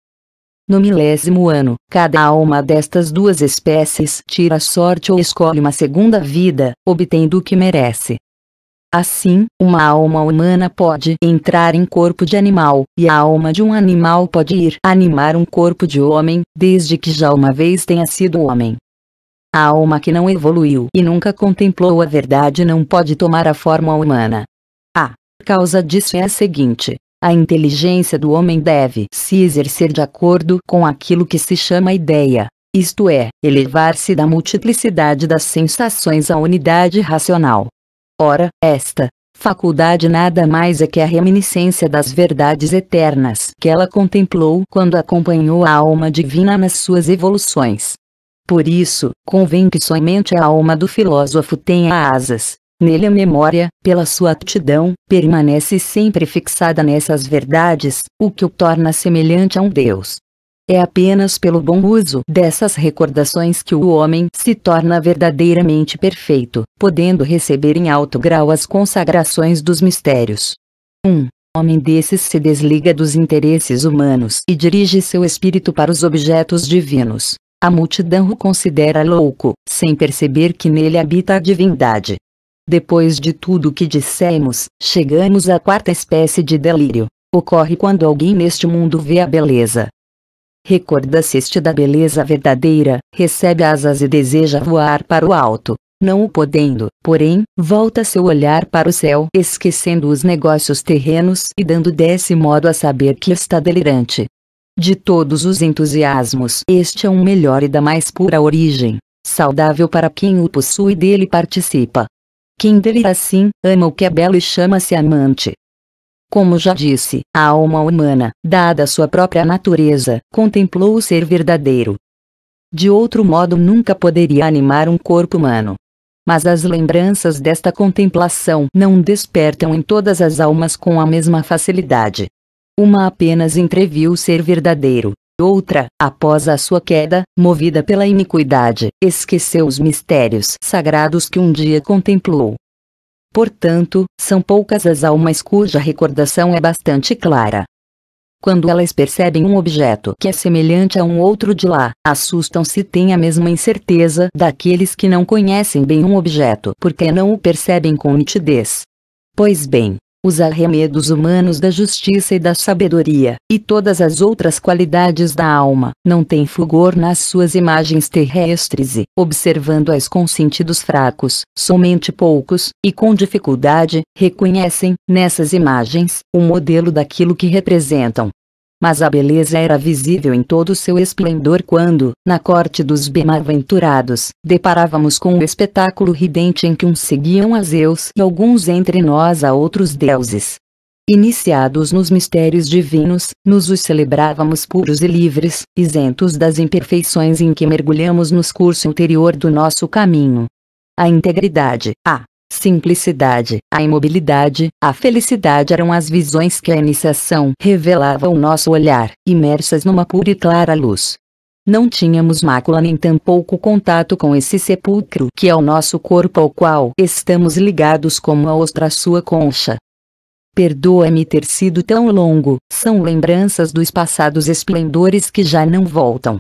No milésimo ano, cada alma destas duas espécies tira a sorte ou escolhe uma segunda vida, obtendo o que merece. Assim, uma alma humana pode entrar em corpo de animal, e a alma de um animal pode ir animar um corpo de homem, desde que já uma vez tenha sido homem. A alma que não evoluiu e nunca contemplou a verdade não pode tomar a forma humana. A causa disso é a seguinte: a inteligência do homem deve se exercer de acordo com aquilo que se chama ideia, isto é, elevar-se da multiplicidade das sensações à unidade racional. Ora, esta faculdade nada mais é que a reminiscência das verdades eternas que ela contemplou quando acompanhou a alma divina nas suas evoluções. Por isso, convém que somente a alma do filósofo tenha asas. Nele a memória, pela sua aptidão, permanece sempre fixada nessas verdades, o que o torna semelhante a um Deus. É apenas pelo bom uso dessas recordações que o homem se torna verdadeiramente perfeito, podendo receber em alto grau as consagrações dos mistérios. 1. Um homem desses se desliga dos interesses humanos e dirige seu espírito para os objetos divinos. A multidão o considera louco, sem perceber que nele habita a divindade. Depois de tudo o que dissemos, chegamos à quarta espécie de delírio. Ocorre quando alguém neste mundo vê a beleza, recorda-se-este da beleza verdadeira, recebe asas e deseja voar para o alto. Não o podendo, porém, volta seu olhar para o céu, esquecendo os negócios terrenos e dando desse modo a saber que está delirante. De todos os entusiasmos, este é um melhor e da mais pura origem, saudável para quem o possui e dele participa. Quem delira assim, ama o que é belo e chama-se amante. Como já disse, a alma humana, dada sua própria natureza, contemplou o ser verdadeiro. De outro modo nunca poderia animar um corpo humano. Mas as lembranças desta contemplação não despertam em todas as almas com a mesma facilidade. Uma apenas entreviu o ser verdadeiro, outra, após a sua queda, movida pela iniquidade, esqueceu os mistérios sagrados que um dia contemplou. Portanto, são poucas as almas cuja recordação é bastante clara. Quando elas percebem um objeto que é semelhante a um outro de lá, assustam-se e têm a mesma incerteza daqueles que não conhecem bem um objeto porque não o percebem com nitidez. Pois bem, os arremedos humanos da justiça e da sabedoria, e todas as outras qualidades da alma, não tem fulgor nas suas imagens terrestres e, observando-as com sentidos fracos, somente poucos, e com dificuldade, reconhecem, nessas imagens, o modelo daquilo que representam, mas a beleza era visível em todo seu esplendor quando, na corte dos bem-aventurados, deparávamos com um espetáculo ridente em que uns seguiam a Zeus e alguns entre nós a outros deuses. Iniciados nos mistérios divinos, nos os celebrávamos puros e livres, isentos das imperfeições em que mergulhamos no curso interior do nosso caminho. A integridade, a simplicidade, a imobilidade, a felicidade eram as visões que a iniciação revelava ao nosso olhar, imersas numa pura e clara luz. Não tínhamos mácula nem tampouco contato com esse sepulcro que é o nosso corpo ao qual estamos ligados como a ostra à sua concha. Perdoa-me ter sido tão longo, são lembranças dos passados esplendores que já não voltam.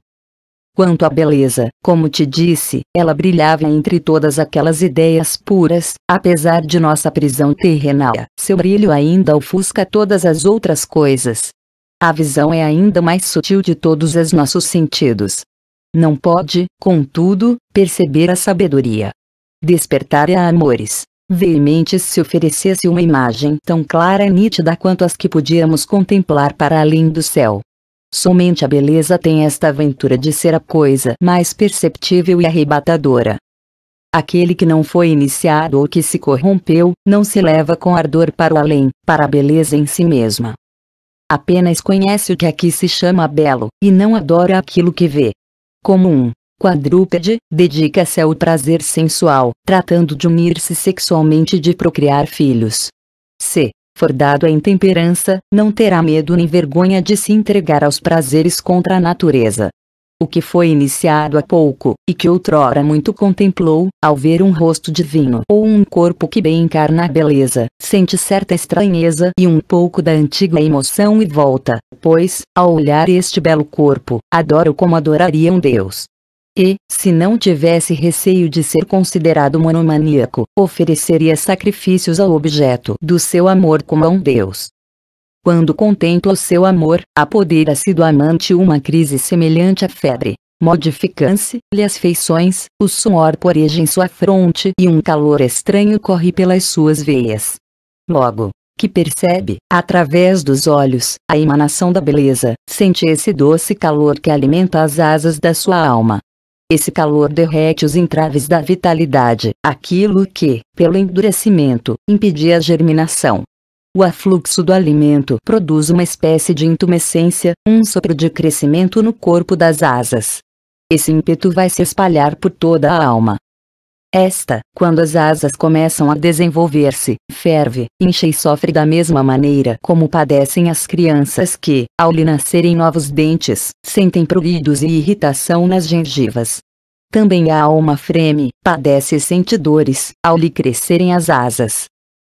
Quanto à beleza, como te disse, ela brilhava entre todas aquelas ideias puras, apesar de nossa prisão terrenal. Seu brilho ainda ofusca todas as outras coisas. A visão é ainda mais sutil de todos os nossos sentidos. Não pode, contudo, perceber a sabedoria. Despertar a é amores. Veementes se oferecesse uma imagem tão clara e nítida quanto as que podíamos contemplar para além do céu. Somente a beleza tem esta aventura de ser a coisa mais perceptível e arrebatadora. Aquele que não foi iniciado ou que se corrompeu, não se leva com ardor para o além, para a beleza em si mesma. Apenas conhece o que aqui se chama belo, e não adora aquilo que vê. Como um quadrúpede, dedica-se ao prazer sensual, tratando de unir-se sexualmente e de procriar filhos, for dado à intemperança, não terá medo nem vergonha de se entregar aos prazeres contra a natureza. O que foi iniciado há pouco, e que outrora muito contemplou, ao ver um rosto divino ou um corpo que bem encarna a beleza, sente certa estranheza e um pouco da antiga emoção e volta, pois, ao olhar este belo corpo, adoro como adoraria um Deus e, se não tivesse receio de ser considerado monomaníaco, ofereceria sacrifícios ao objeto do seu amor como a um deus. Quando contempla o seu amor, apodera-se do amante uma crise semelhante à febre. Modificam-se-lhe as feições, o suor poreja em sua fronte e um calor estranho corre pelas suas veias. Logo, que percebe, através dos olhos, a emanação da beleza, sente esse doce calor que alimenta as asas da sua alma, esse calor derrete os entraves da vitalidade, aquilo que, pelo endurecimento, impedia a germinação. O afluxo do alimento produz uma espécie de intumescência, um sopro de crescimento no corpo das asas. Esse ímpeto vai se espalhar por toda a alma, esta, quando as asas começam a desenvolver-se, ferve, incha e sofre da mesma maneira como padecem as crianças que, ao lhe nascerem novos dentes, sentem pruídos e irritação nas gengivas. Também a alma freme, padece e sente dores, ao lhe crescerem as asas.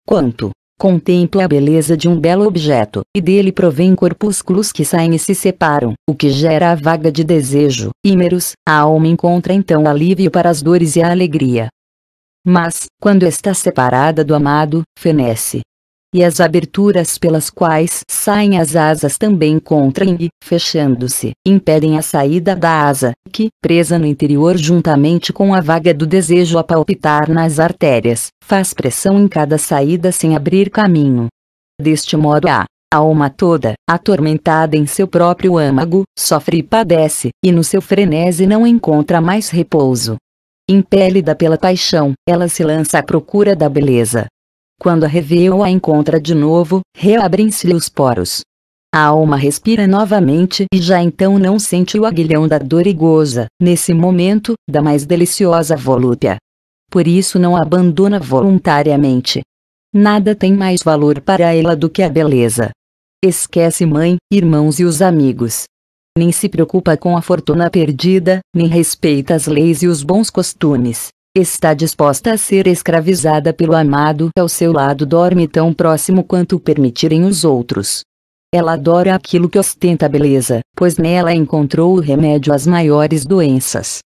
Quanto, contempla a beleza de um belo objeto, e dele provém corpúsculos que saem e se separam, o que gera a vaga de desejo, ímeros, a alma encontra então alívio para as dores e a alegria. Mas, quando está separada do amado, fenece, e as aberturas pelas quais saem as asas também contraem e, fechando-se, impedem a saída da asa, que, presa no interior juntamente com a vaga do desejo a palpitar nas artérias, faz pressão em cada saída sem abrir caminho. Deste modo a alma toda, atormentada em seu próprio âmago, sofre e padece, e no seu frenesi não encontra mais repouso. Impélida pela paixão, ela se lança à procura da beleza, quando a revê ou a encontra de novo, reabrem-se-lhe os poros. A alma respira novamente e já então não sente o aguilhão da dor e goza, nesse momento, da mais deliciosa volúpia. Por isso não abandona voluntariamente. Nada tem mais valor para ela do que a beleza. Esquece mãe, irmãos e os amigos nem se preocupa com a fortuna perdida, nem respeita as leis e os bons costumes, está disposta a ser escravizada pelo amado ao seu lado dorme tão próximo quanto permitirem os outros. Ela adora aquilo que ostenta beleza, pois nela encontrou o remédio às maiores doenças.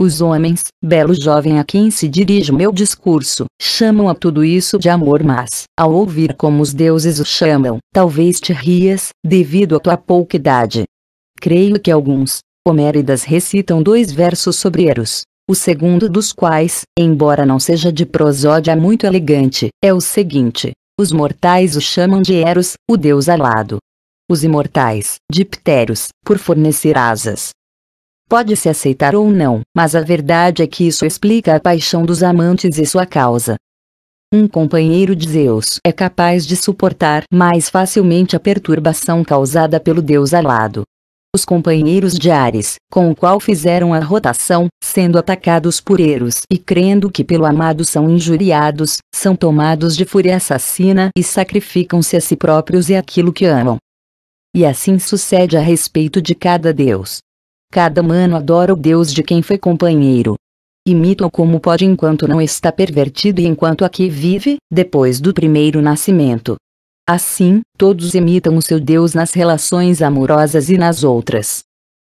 Os homens, belo jovem a quem se dirige meu discurso, chamam a tudo isso de amor mas, ao ouvir como os deuses o chamam, talvez te rias, devido à tua pouca idade. Creio que alguns, Homéridas recitam dois versos sobre Eros, o segundo dos quais, embora não seja de prosódia muito elegante, é o seguinte: os mortais o chamam de Eros, o deus alado. Os imortais, de Pteros, por fornecer asas. Pode-se aceitar ou não, mas a verdade é que isso explica a paixão dos amantes e sua causa. Um companheiro de Zeus é capaz de suportar mais facilmente a perturbação causada pelo deus alado, os companheiros de Ares, com o qual fizeram a rotação, sendo atacados por Eros e crendo que pelo amado são injuriados, são tomados de fúria assassina e sacrificam-se a si próprios e aquilo que amam. E assim sucede a respeito de cada deus. Cada mano adora o deus de quem foi companheiro, imita-o como pode enquanto não está pervertido e enquanto aqui vive, depois do primeiro nascimento. Assim, todos imitam o seu Deus nas relações amorosas e nas outras.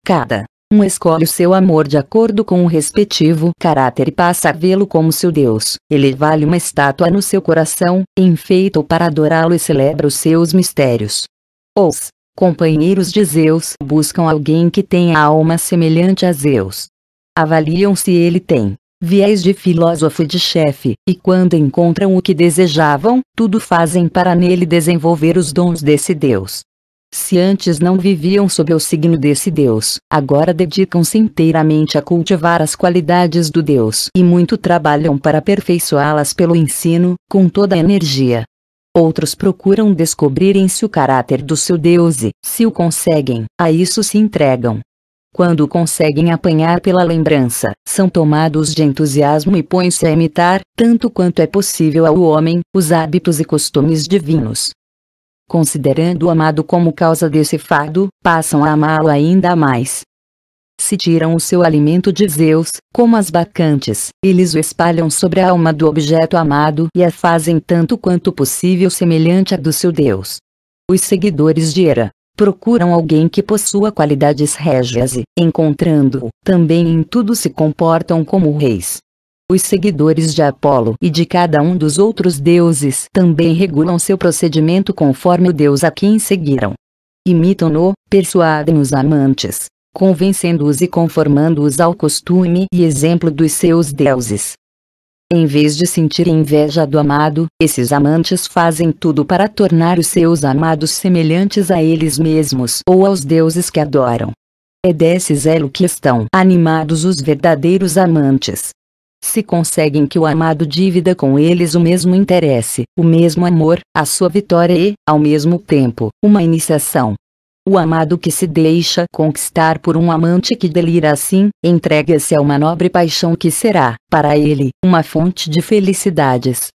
Cada um escolhe o seu amor de acordo com o respectivo caráter e passa a vê-lo como seu Deus. Ele vale uma estátua no seu coração, enfeita-o para adorá-lo e celebra os seus mistérios. Os companheiros de Zeus buscam alguém que tenha alma semelhante a Zeus. Avaliam se ele tem viés de filósofo e de chefe, e quando encontram o que desejavam, tudo fazem para nele desenvolver os dons desse Deus. Se antes não viviam sob o signo desse Deus, agora dedicam-se inteiramente a cultivar as qualidades do Deus e muito trabalham para aperfeiçoá-las pelo ensino, com toda a energia. Outros procuram descobrirem se o caráter do seu Deus e, se o conseguem, a isso se entregam. Quando conseguem apanhar pela lembrança, são tomados de entusiasmo e põem-se a imitar, tanto quanto é possível ao homem, os hábitos e costumes divinos. Considerando o amado como causa desse fardo, passam a amá-lo ainda mais. Se tiram o seu alimento de Zeus, como as bacantes, eles o espalham sobre a alma do objeto amado e a fazem tanto quanto possível semelhante à do seu Deus. Os seguidores de Hera, procuram alguém que possua qualidades régias e, encontrando-o, também em tudo se comportam como reis. Os seguidores de Apolo e de cada um dos outros deuses também regulam seu procedimento conforme o deus a quem seguiram. Imitam-no, persuadem os amantes, convencendo-os e conformando-os ao costume e exemplo dos seus deuses, em vez de sentir inveja do amado, esses amantes fazem tudo para tornar os seus amados semelhantes a eles mesmos ou aos deuses que adoram. É desse zelo que estão animados os verdadeiros amantes. Se conseguem que o amado divida com eles o mesmo interesse, o mesmo amor, a sua vitória e, ao mesmo tempo, uma iniciação, o amado que se deixa conquistar por um amante que delira assim, entrega-se a uma nobre paixão que será, para ele, uma fonte de felicidades.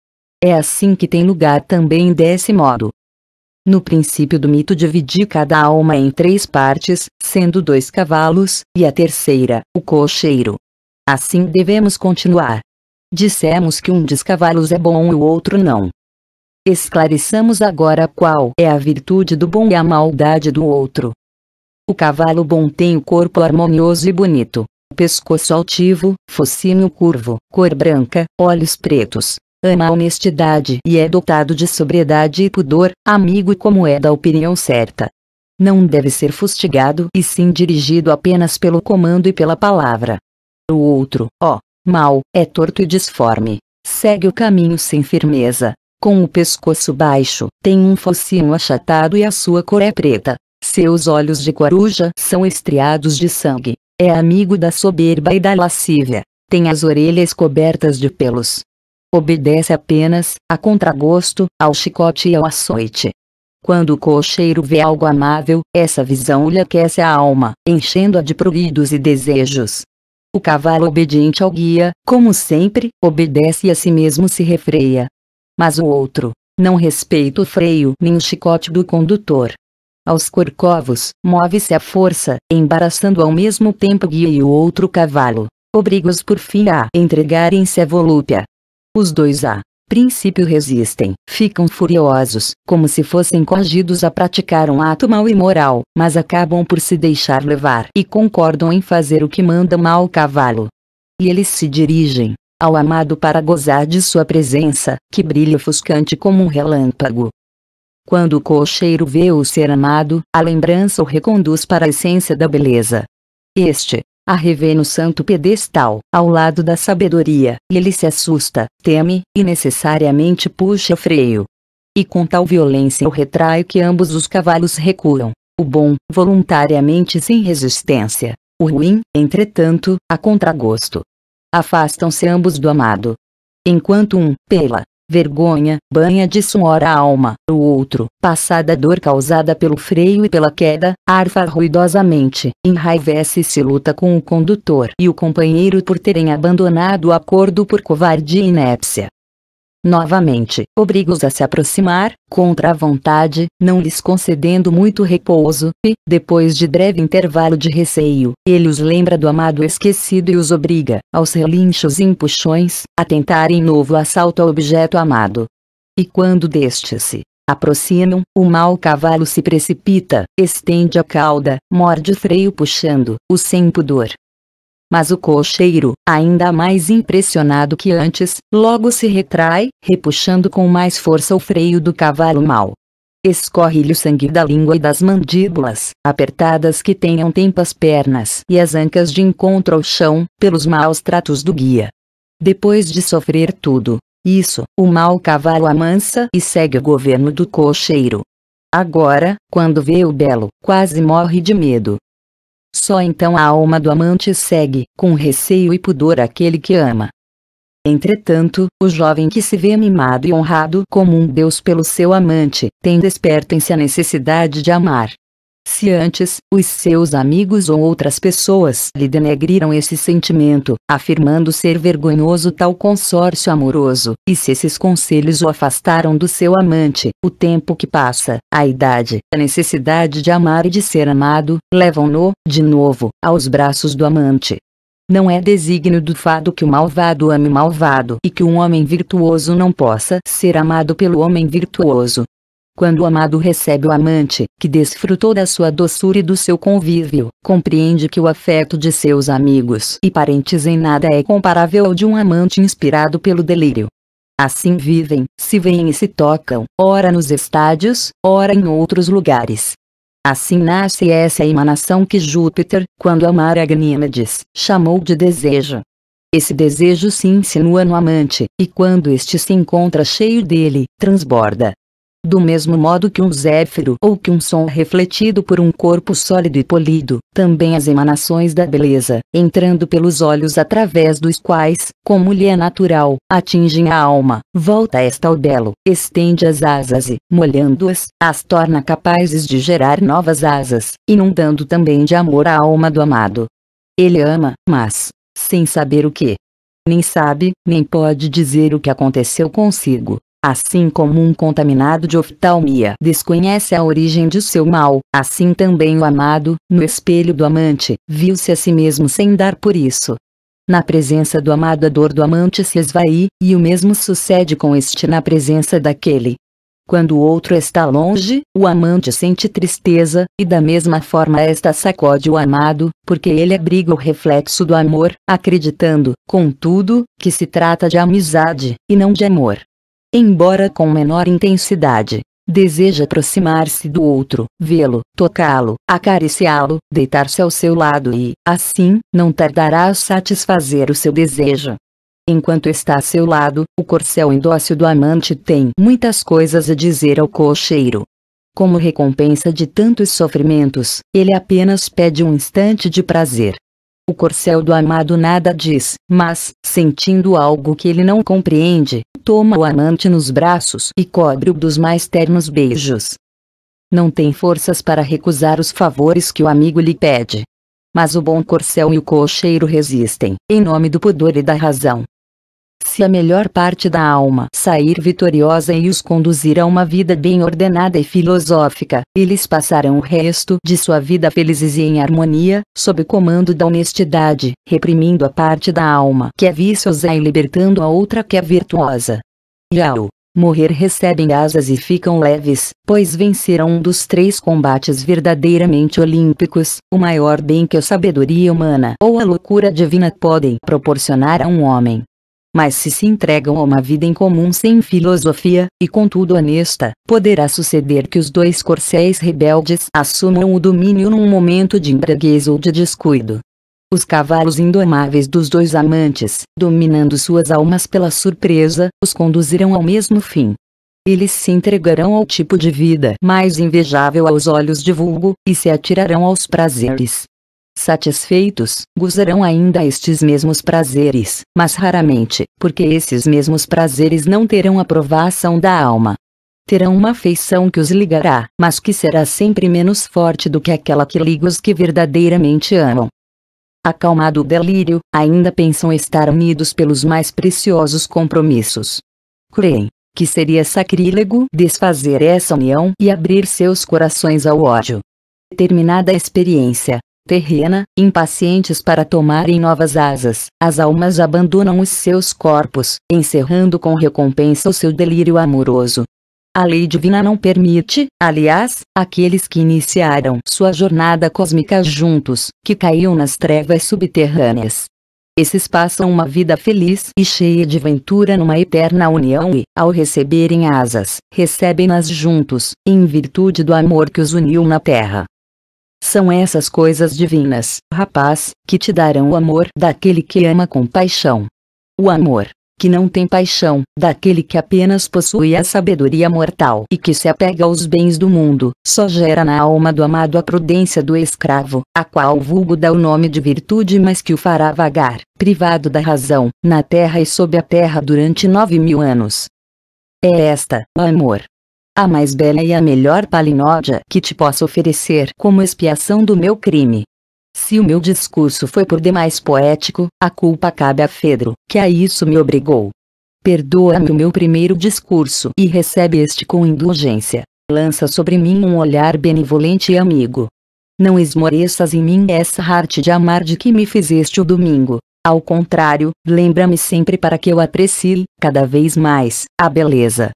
É assim que tem lugar também desse modo. No princípio do mito dividi cada alma em três partes, sendo dois cavalos, e a terceira, o cocheiro. Assim devemos continuar. Dissemos que um dos cavalos é bom e o outro não. Esclareçamos agora qual é a virtude do bom e a maldade do outro. O cavalo bom tem o corpo harmonioso e bonito, pescoço altivo, focinho curvo, cor branca, olhos pretos. Ama a honestidade e é dotado de sobriedade e pudor, amigo como é da opinião certa. Não deve ser fustigado e sim dirigido apenas pelo comando e pela palavra. O outro, ó, mal, é torto e disforme, segue o caminho sem firmeza, com o pescoço baixo, tem um focinho achatado e a sua cor é preta. Seus olhos de coruja são estriados de sangue. É amigo da soberba e da lascívia. Tem as orelhas cobertas de pelos. Obedece apenas, a contragosto, ao chicote e ao açoite. Quando o cocheiro vê algo amável, essa visão lhe aquece a alma, enchendo-a de pruridos e desejos. O cavalo obediente ao guia, como sempre, obedece e a si mesmo se refreia, mas o outro, não respeita o freio nem o chicote do condutor. Aos corcovos, move-se a força, embaraçando ao mesmo tempo guia e o outro cavalo, obriga-os por fim a entregarem-se à volúpia. Os dois a princípio resistem, ficam furiosos, como se fossem coagidos a praticar um ato mau e moral, mas acabam por se deixar levar e concordam em fazer o que manda mal o cavalo. E eles se dirigem, ao amado para gozar de sua presença, que brilha ofuscante como um relâmpago. Quando o cocheiro vê o ser amado, a lembrança o reconduz para a essência da beleza. Este, a revê no santo pedestal, ao lado da sabedoria, e ele se assusta, teme, e necessariamente puxa o freio. E com tal violência o retrai que ambos os cavalos recuam, o bom, voluntariamente sem resistência, o ruim, entretanto, a contragosto afastam-se ambos do amado. Enquanto um, pela vergonha, banha de suor a alma, o outro, passada a dor causada pelo freio e pela queda, arfa ruidosamente, enraivece-se luta com o condutor e o companheiro por terem abandonado o acordo por covardia e inépcia. Novamente, obriga-os a se aproximar, contra a vontade, não lhes concedendo muito repouso, e, depois de breve intervalo de receio, ele os lembra do amado esquecido e os obriga, aos relinchos e empuxões, a tentarem novo assalto ao objeto amado. E quando deste se aproximam, o mau cavalo se precipita, estende a cauda, morde o freio puxando, o sem pudor, mas o cocheiro, ainda mais impressionado que antes, logo se retrai, repuxando com mais força o freio do cavalo mau. Escorre-lhe o sangue da língua e das mandíbulas, apertadas que tenham tempo as pernas e as ancas de encontro ao chão, pelos maus tratos do guia. Depois de sofrer tudo, isso, o mau cavalo amansa e segue o governo do cocheiro. Agora, quando vê o belo, quase morre de medo, só então a alma do amante segue, com receio e pudor, aquele que ama. Entretanto, o jovem que se vê mimado e honrado como um deus pelo seu amante, tem desperta em si a necessidade de amar, se antes, os seus amigos ou outras pessoas lhe denegriram esse sentimento, afirmando ser vergonhoso tal consórcio amoroso, e se esses conselhos o afastaram do seu amante, o tempo que passa, a idade, a necessidade de amar e de ser amado, levam-no, de novo, aos braços do amante. Não é desígnio do fado que o malvado ame malvado e que um homem virtuoso não possa ser amado pelo homem virtuoso, quando o amado recebe o amante, que desfrutou da sua doçura e do seu convívio, compreende que o afeto de seus amigos e parentes em nada é comparável ao de um amante inspirado pelo delírio. Assim vivem, se veem e se tocam, ora nos estádios, ora em outros lugares. Assim nasce essa emanação que Júpiter, quando amar Agnímedes, chamou de desejo. Esse desejo se insinua no amante, e quando este se encontra cheio dele, transborda. Do mesmo modo que um zéfiro ou que um som refletido por um corpo sólido e polido, também as emanações da beleza, entrando pelos olhos através dos quais, como lhe é natural, atingem a alma, volta esta ao belo, estende as asas e, molhando-as, as torna capazes de gerar novas asas, inundando também de amor a alma do amado. Ele ama, mas, sem saber o que, nem sabe, nem pode dizer o que aconteceu consigo. Assim como um contaminado de oftalmia desconhece a origem de seu mal, assim também o amado, no espelho do amante, viu-se a si mesmo sem dar por isso. Na presença do amado a dor do amante se esvai, e o mesmo sucede com este na presença daquele. Quando o outro está longe, o amante sente tristeza, e da mesma forma esta sacode o amado, porque ele abriga o reflexo do amor, acreditando, contudo, que se trata de amizade, e não de amor embora com menor intensidade. Deseja aproximar-se do outro, vê-lo, tocá-lo, acariciá-lo, deitar-se ao seu lado e, assim, não tardará a satisfazer o seu desejo. Enquanto está a seu lado, o corcel indócio do amante tem muitas coisas a dizer ao cocheiro. Como recompensa de tantos sofrimentos, ele apenas pede um instante de prazer, o corcel do amado nada diz, mas, sentindo algo que ele não compreende, toma o amante nos braços e cobre-o dos mais ternos beijos. Não tem forças para recusar os favores que o amigo lhe pede. Mas o bom corcel e o cocheiro resistem, em nome do pudor e da razão se a melhor parte da alma sair vitoriosa e os conduzir a uma vida bem ordenada e filosófica, eles passarão o resto de sua vida felizes e em harmonia, sob o comando da honestidade, reprimindo a parte da alma que é viciosa e libertando a outra que é virtuosa. E ao morrer recebem asas e ficam leves, pois venceram um dos três combates verdadeiramente olímpicos, o maior bem que a sabedoria humana ou a loucura divina podem proporcionar a um homem mas se se entregam a uma vida em comum sem filosofia, e contudo honesta, poderá suceder que os dois corcéis rebeldes assumam o domínio num momento de embriaguez ou de descuido. Os cavalos indomáveis dos dois amantes, dominando suas almas pela surpresa, os conduzirão ao mesmo fim. Eles se entregarão ao tipo de vida mais invejável aos olhos de vulgo, e se atirarão aos prazeres satisfeitos, gozarão ainda estes mesmos prazeres, mas raramente, porque esses mesmos prazeres não terão aprovação da alma. Terão uma afeição que os ligará, mas que será sempre menos forte do que aquela que liga os que verdadeiramente amam. Acalmado o delírio, ainda pensam estar unidos pelos mais preciosos compromissos. Creem, que seria sacrílego desfazer essa união e abrir seus corações ao ódio. Terminada a experiência, terrena, impacientes para tomarem novas asas, as almas abandonam os seus corpos, encerrando com recompensa o seu delírio amoroso. A lei divina não permite, aliás, aqueles que iniciaram sua jornada cósmica juntos, que caíam nas trevas subterrâneas. Esses passam uma vida feliz e cheia de ventura numa eterna união e, ao receberem asas, recebem-nas juntos, em virtude do amor que os uniu na terra. São essas coisas divinas, rapaz, que te darão o amor daquele que ama com paixão. O amor, que não tem paixão, daquele que apenas possui a sabedoria mortal e que se apega aos bens do mundo, só gera na alma do amado a prudência do escravo, a qual o vulgo dá o nome de virtude mas que o fará vagar, privado da razão, na terra e sob a terra durante nove mil anos. É esta, o amor, a mais bela e a melhor palinódia que te posso oferecer como expiação do meu crime. Se o meu discurso foi por demais poético, a culpa cabe a Fedro, que a isso me obrigou. Perdoa-me o meu primeiro discurso e recebe este com indulgência. Lança sobre mim um olhar benevolente e amigo. Não esmoreças em mim essa arte de amar de que me fizeste o domingo. Ao contrário, lembra-me sempre para que eu aprecie, cada vez mais, a beleza,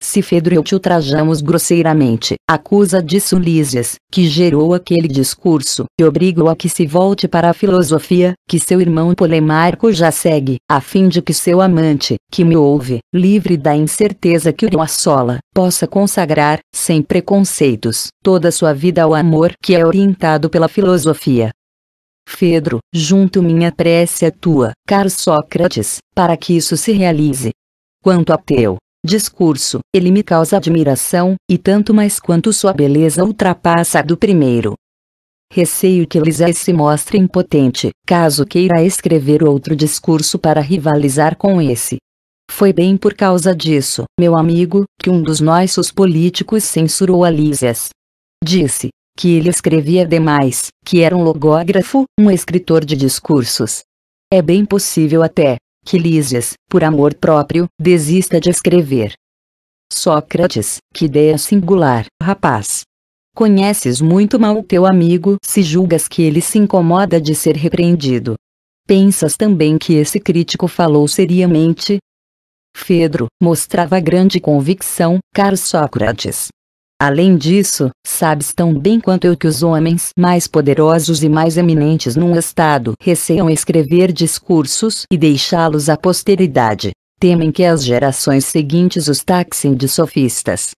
se Fedro e te ultrajamos grosseiramente, acusa disso Lísias, que gerou aquele discurso, e obriga-o a que se volte para a filosofia, que seu irmão Polemarco já segue, a fim de que seu amante, que me ouve, livre da incerteza que o assola, possa consagrar, sem preconceitos, toda sua vida ao amor que é orientado pela filosofia. Fedro, junto minha prece à tua, caro Sócrates, para que isso se realize. Quanto a teu discurso. Ele me causa admiração, e tanto mais quanto sua beleza ultrapassa a do primeiro. Receio que Lisée se mostre impotente, caso queira escrever outro discurso para rivalizar com esse. Foi bem por causa disso, meu amigo, que um dos nossos políticos censurou a Lísias. Disse que ele escrevia demais, que era um logógrafo, um escritor de discursos. É bem possível até que Lísias, por amor próprio, desista de escrever. Sócrates, que ideia é singular, rapaz! Conheces muito mal o teu amigo se julgas que ele se incomoda de ser repreendido. Pensas também que esse crítico falou seriamente? Fedro mostrava grande convicção, caro Sócrates. Além disso, sabes tão bem quanto eu que os homens mais poderosos e mais eminentes num estado receiam escrever discursos e deixá-los à posteridade. Temem que as gerações seguintes os taxem de sofistas.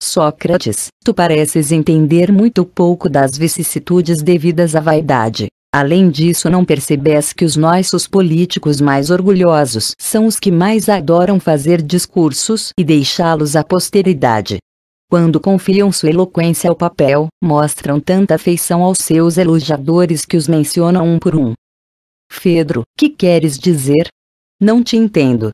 Sócrates, tu pareces entender muito pouco das vicissitudes devidas à vaidade. Além disso, não percebes que os nossos políticos mais orgulhosos são os que mais adoram fazer discursos e deixá-los à posteridade. Quando confiam sua eloquência ao papel, mostram tanta afeição aos seus elogiadores que os mencionam um por um. Fedro, que queres dizer? Não te entendo.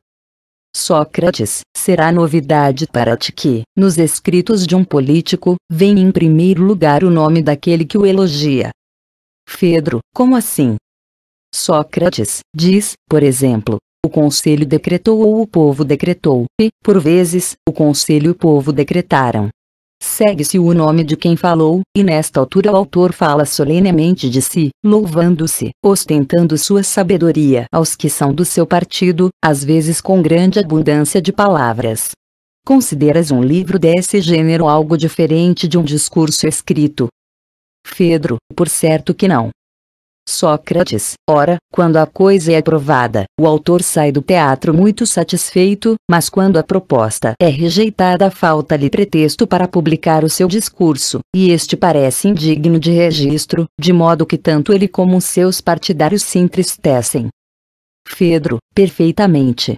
Sócrates, será novidade para ti que, nos escritos de um político, vem em primeiro lugar o nome daquele que o elogia. Fedro, como assim? Sócrates, diz, por exemplo, o conselho decretou ou o povo decretou, e, por vezes, o conselho e o povo decretaram. Segue-se o nome de quem falou, e nesta altura o autor fala solenemente de si, louvando-se, ostentando sua sabedoria aos que são do seu partido, às vezes com grande abundância de palavras. Consideras um livro desse gênero algo diferente de um discurso escrito? Fedro, por certo que não. Sócrates, ora, quando a coisa é aprovada, o autor sai do teatro muito satisfeito, mas quando a proposta é rejeitada falta-lhe pretexto para publicar o seu discurso, e este parece indigno de registro, de modo que tanto ele como seus partidários se entristecem. Fedro, perfeitamente.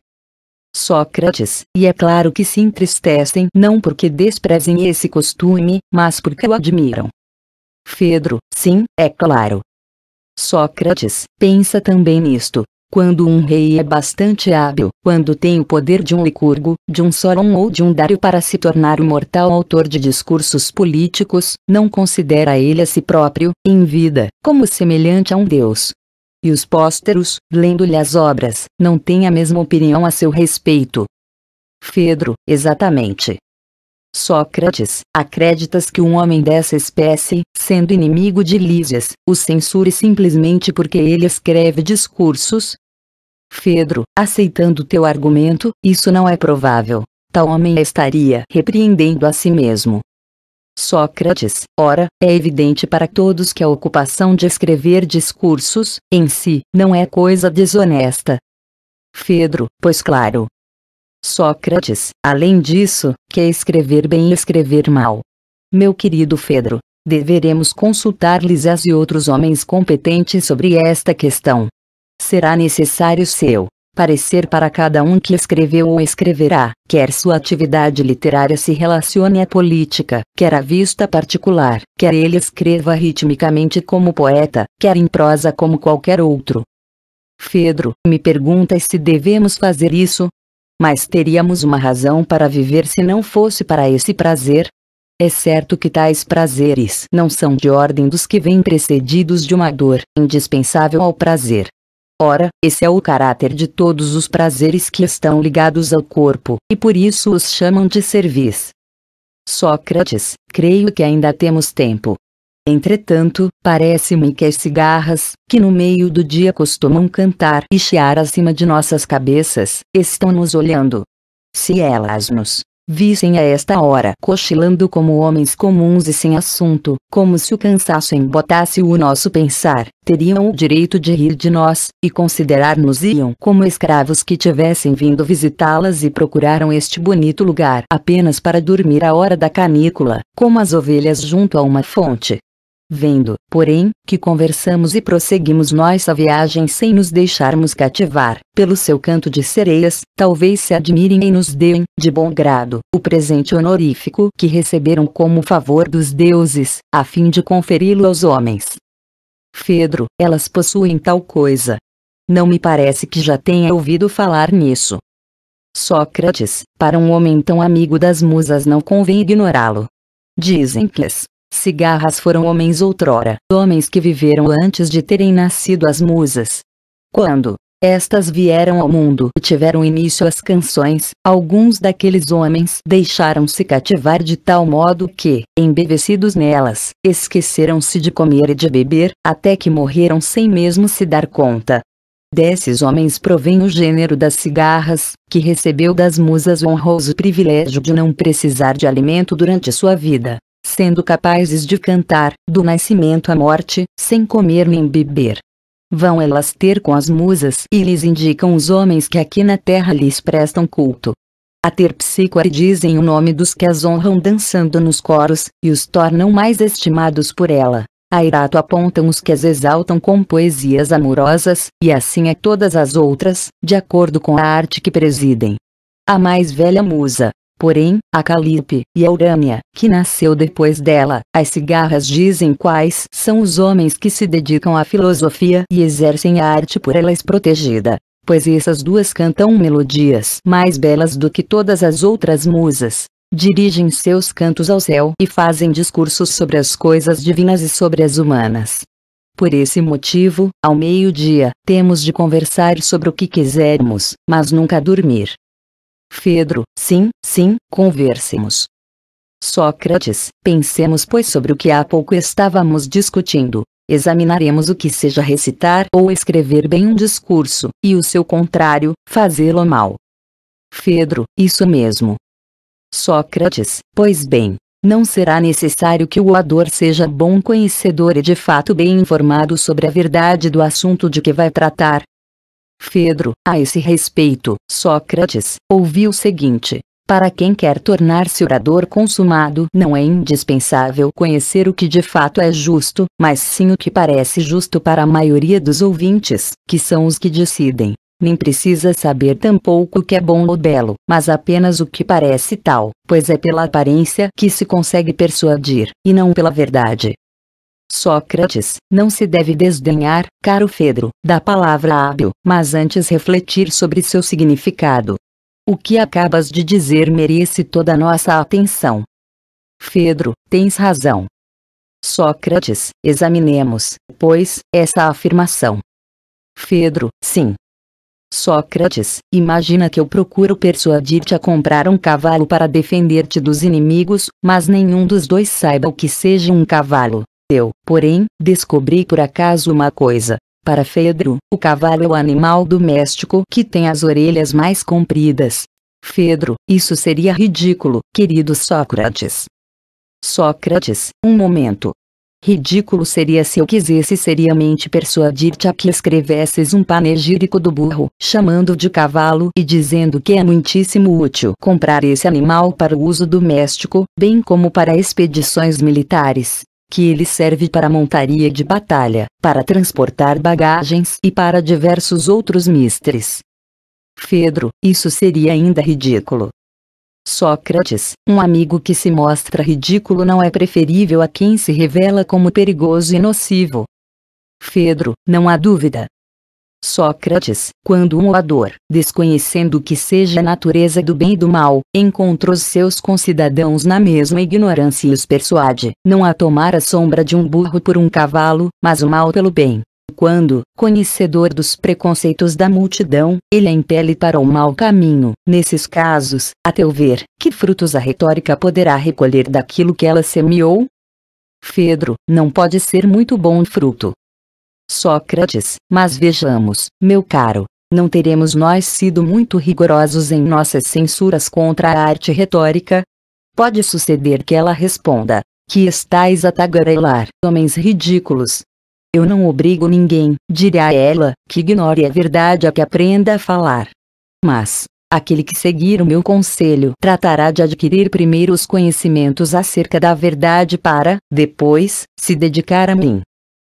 Sócrates, e é claro que se entristecem não porque desprezem esse costume, mas porque o admiram. Fedro, sim, é claro, Sócrates, pensa também nisto. Quando um rei é bastante hábil, quando tem o poder de um licurgo, de um sóron ou de um dário para se tornar o mortal autor de discursos políticos, não considera ele a si próprio, em vida, como semelhante a um deus. E os pósteros, lendo-lhe as obras, não têm a mesma opinião a seu respeito. Fedro, exatamente. Sócrates, acreditas que um homem dessa espécie, sendo inimigo de Lísias, o censure simplesmente porque ele escreve discursos? Fedro, aceitando teu argumento, isso não é provável. Tal homem estaria repreendendo a si mesmo. Sócrates, ora, é evidente para todos que a ocupação de escrever discursos, em si, não é coisa desonesta. Fedro, pois claro, Sócrates, além disso, quer escrever bem e escrever mal. Meu querido Fedro, deveremos consultar Lisas e outros homens competentes sobre esta questão. Será necessário seu parecer para cada um que escreveu ou escreverá, quer sua atividade literária se relacione à política, quer à vista particular, quer ele escreva ritmicamente como poeta, quer em prosa como qualquer outro. Fedro me pergunta se devemos fazer isso, mas teríamos uma razão para viver se não fosse para esse prazer? É certo que tais prazeres não são de ordem dos que vêm precedidos de uma dor indispensável ao prazer. Ora, esse é o caráter de todos os prazeres que estão ligados ao corpo, e por isso os chamam de cerviz. Sócrates, creio que ainda temos tempo. Entretanto, parece-me que as cigarras, que no meio do dia costumam cantar e chiar acima de nossas cabeças, estão nos olhando. Se elas nos vissem a esta hora cochilando como homens comuns e sem assunto, como se o cansaço embotasse o nosso pensar, teriam o direito de rir de nós, e considerar-nos-iam como escravos que tivessem vindo visitá-las e procuraram este bonito lugar apenas para dormir à hora da canícula, como as ovelhas junto a uma fonte. Vendo, porém, que conversamos e prosseguimos nossa viagem sem nos deixarmos cativar pelo seu canto de sereias, talvez se admirem e nos deem, de bom grado, o presente honorífico que receberam como favor dos deuses, a fim de conferi-lo aos homens. Fedro, elas possuem tal coisa. Não me parece que já tenha ouvido falar nisso. Sócrates, para um homem tão amigo das musas não convém ignorá-lo. Dizem que Cigarras foram homens outrora, homens que viveram antes de terem nascido as musas. Quando estas vieram ao mundo e tiveram início as canções, alguns daqueles homens deixaram-se cativar de tal modo que, embevecidos nelas, esqueceram-se de comer e de beber, até que morreram sem mesmo se dar conta. Desses homens provém o gênero das cigarras, que recebeu das musas o honroso privilégio de não precisar de alimento durante sua vida sendo capazes de cantar, do nascimento à morte, sem comer nem beber. Vão elas ter com as musas e lhes indicam os homens que aqui na terra lhes prestam culto. A Terpsícora dizem o nome dos que as honram dançando nos coros, e os tornam mais estimados por ela. A Irato apontam os que as exaltam com poesias amorosas, e assim a é todas as outras, de acordo com a arte que presidem. A mais velha musa, Porém, a Calipe e a Urânia, que nasceu depois dela, as cigarras dizem quais são os homens que se dedicam à filosofia e exercem a arte por elas protegida. Pois essas duas cantam melodias mais belas do que todas as outras musas. Dirigem seus cantos ao céu e fazem discursos sobre as coisas divinas e sobre as humanas. Por esse motivo, ao meio-dia, temos de conversar sobre o que quisermos, mas nunca dormir, Fedro, sim, sim, conversemos. Sócrates, pensemos pois sobre o que há pouco estávamos discutindo. Examinaremos o que seja recitar ou escrever bem um discurso, e o seu contrário, fazê-lo mal. Fedro, isso mesmo. Sócrates, pois bem, não será necessário que o orador seja bom conhecedor e de fato bem informado sobre a verdade do assunto de que vai tratar, Fedro. A esse respeito, Sócrates, ouvi o seguinte. Para quem quer tornar-se orador consumado, não é indispensável conhecer o que de fato é justo, mas sim o que parece justo para a maioria dos ouvintes, que são os que decidem. Nem precisa saber tampouco o que é bom ou belo, mas apenas o que parece tal, pois é pela aparência que se consegue persuadir, e não pela verdade. Sócrates, não se deve desdenhar, caro Fedro, da palavra hábil, mas antes refletir sobre seu significado. O que acabas de dizer merece toda a nossa atenção. Fedro, tens razão. Sócrates, examinemos, pois, essa afirmação. Fedro, sim. Sócrates, imagina que eu procuro persuadir-te a comprar um cavalo para defender-te dos inimigos, mas nenhum dos dois saiba o que seja um cavalo. Eu, porém, descobri por acaso uma coisa. Para Fedro, o cavalo é o animal doméstico que tem as orelhas mais compridas. Fedro, isso seria ridículo, querido Sócrates. Sócrates, um momento. Ridículo seria se eu quisesse seriamente persuadir-te a que escrevesses um panegírico do burro, chamando de cavalo e dizendo que é muitíssimo útil comprar esse animal para o uso doméstico, bem como para expedições militares que ele serve para montaria de batalha, para transportar bagagens e para diversos outros mistres. Fedro, isso seria ainda ridículo. Sócrates, um amigo que se mostra ridículo não é preferível a quem se revela como perigoso e nocivo. Fedro, não há dúvida, Sócrates, quando um orador, desconhecendo que seja a natureza do bem e do mal, encontra os seus concidadãos na mesma ignorância e os persuade, não a tomar a sombra de um burro por um cavalo, mas o mal pelo bem. Quando, conhecedor dos preconceitos da multidão, ele a impele para o mau caminho, nesses casos, a teu ver, que frutos a retórica poderá recolher daquilo que ela semeou? Fedro, não pode ser muito bom fruto. Sócrates, mas vejamos, meu caro, não teremos nós sido muito rigorosos em nossas censuras contra a arte retórica? Pode suceder que ela responda, que estáis a tagarelar homens ridículos. Eu não obrigo ninguém, dirá ela, que ignore a verdade a que aprenda a falar. Mas, aquele que seguir o meu conselho tratará de adquirir primeiro os conhecimentos acerca da verdade para, depois, se dedicar a mim.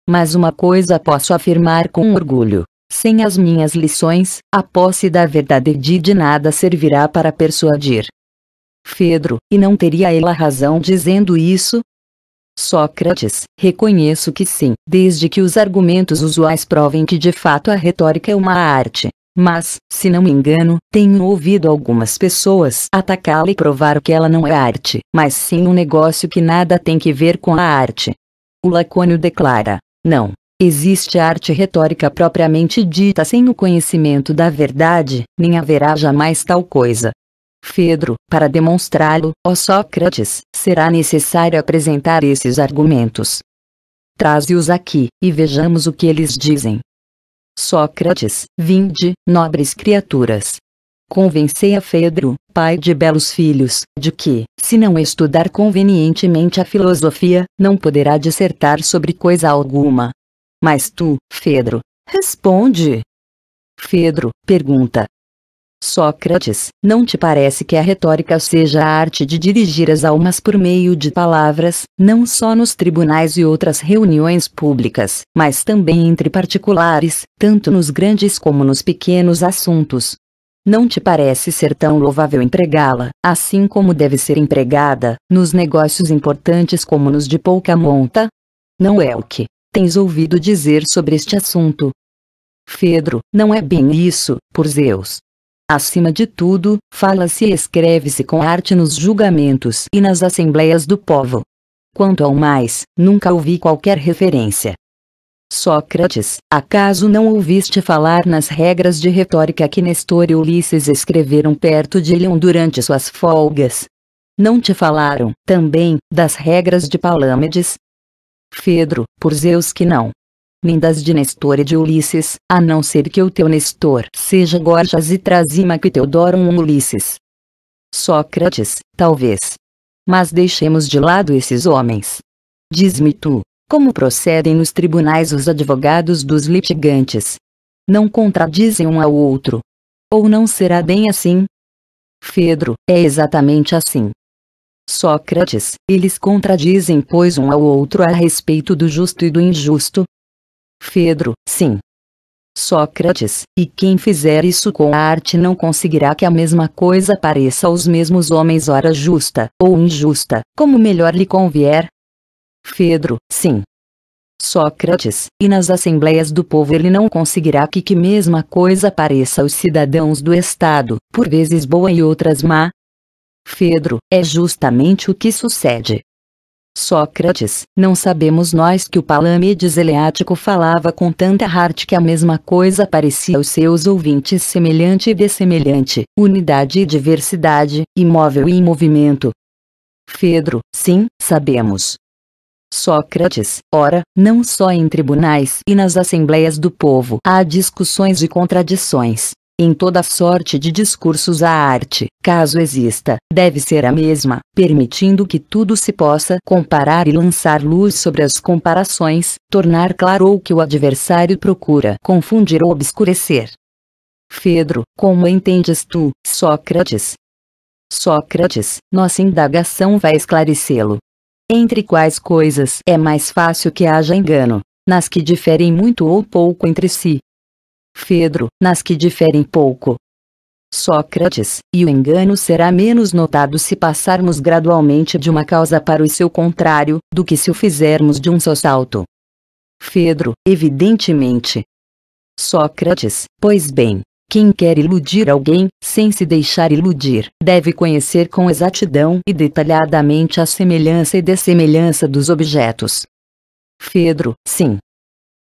Mas uma coisa posso afirmar com orgulho. Sem as minhas lições, a posse da verdade de nada servirá para persuadir. Fedro, e não teria ela razão dizendo isso? Sócrates, reconheço que sim, desde que os argumentos usuais provem que de fato a retórica é uma arte. Mas, se não me engano, tenho ouvido algumas pessoas atacá-la e provar que ela não é arte, mas sim um negócio que nada tem que ver com a arte. O Lacônio declara: não. Existe arte retórica propriamente dita sem o conhecimento da verdade, nem haverá jamais tal coisa. Fedro, para demonstrá-lo, ó Sócrates, será necessário apresentar esses argumentos. Traze-os aqui, e vejamos o que eles dizem. Sócrates, vinde, nobres criaturas, Convencei a Fedro, pai de belos filhos, de que, se não estudar convenientemente a filosofia, não poderá dissertar sobre coisa alguma. Mas tu, Fedro, responde. Fedro, pergunta. Sócrates, não te parece que a retórica seja a arte de dirigir as almas por meio de palavras, não só nos tribunais e outras reuniões públicas, mas também entre particulares, tanto nos grandes como nos pequenos assuntos, não te parece ser tão louvável empregá-la, assim como deve ser empregada, nos negócios importantes como nos de pouca monta? Não é o que tens ouvido dizer sobre este assunto. Fedro, não é bem isso, por Zeus. Acima de tudo, fala-se e escreve-se com arte nos julgamentos e nas assembleias do povo. Quanto ao mais, nunca ouvi qualquer referência Sócrates, acaso não ouviste falar nas regras de retórica que Nestor e Ulisses escreveram perto de Leão durante suas folgas? Não te falaram, também, das regras de Palâmedes? Fedro, por Zeus que não. Nem das de Nestor e de Ulisses, a não ser que o teu Nestor seja Gorjas e Trasima que Teodoro um Ulisses. Sócrates, talvez. Mas deixemos de lado esses homens. Diz-me tu, como procedem nos tribunais os advogados dos litigantes. Não contradizem um ao outro. Ou não será bem assim? Fedro, é exatamente assim. Sócrates, eles contradizem pois um ao outro a respeito do justo e do injusto? Fedro, sim. Sócrates, e quem fizer isso com a arte não conseguirá que a mesma coisa pareça aos mesmos homens ora justa ou injusta, como melhor lhe convier, Fedro, sim. Sócrates, e nas assembleias do povo ele não conseguirá que que mesma coisa pareça aos cidadãos do Estado, por vezes boa e outras má. Fedro, é justamente o que sucede. Sócrates, não sabemos nós que o Palamedes Eleático falava com tanta arte que a mesma coisa parecia aos seus ouvintes semelhante e dessemelhante, unidade e diversidade, imóvel e em movimento. Fedro, sim, sabemos. Sócrates, ora, não só em tribunais e nas assembleias do povo há discussões e contradições. Em toda sorte de discursos a arte, caso exista, deve ser a mesma, permitindo que tudo se possa comparar e lançar luz sobre as comparações, tornar claro o que o adversário procura confundir ou obscurecer. Fedro, como entendes tu, Sócrates? Sócrates, nossa indagação vai esclarecê-lo, entre quais coisas é mais fácil que haja engano? Nas que diferem muito ou pouco entre si. Fedro, nas que diferem pouco. Sócrates, e o engano será menos notado se passarmos gradualmente de uma causa para o seu contrário, do que se o fizermos de um só salto. Fedro, evidentemente. Sócrates, pois bem, quem quer iludir alguém, sem se deixar iludir, deve conhecer com exatidão e detalhadamente a semelhança e dessemelhança dos objetos. Fedro, sim.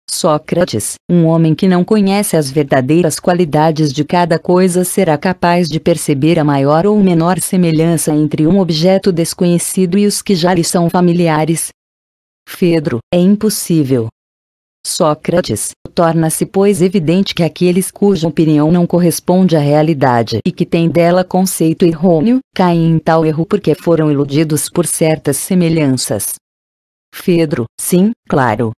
Sócrates, um homem que não conhece as verdadeiras qualidades de cada coisa será capaz de perceber a maior ou menor semelhança entre um objeto desconhecido e os que já lhe são familiares. Fedro, é impossível. Sócrates, torna-se pois evidente que aqueles cuja opinião não corresponde à realidade e que têm dela conceito errôneo, caem em tal erro porque foram iludidos por certas semelhanças. Fedro, sim, claro.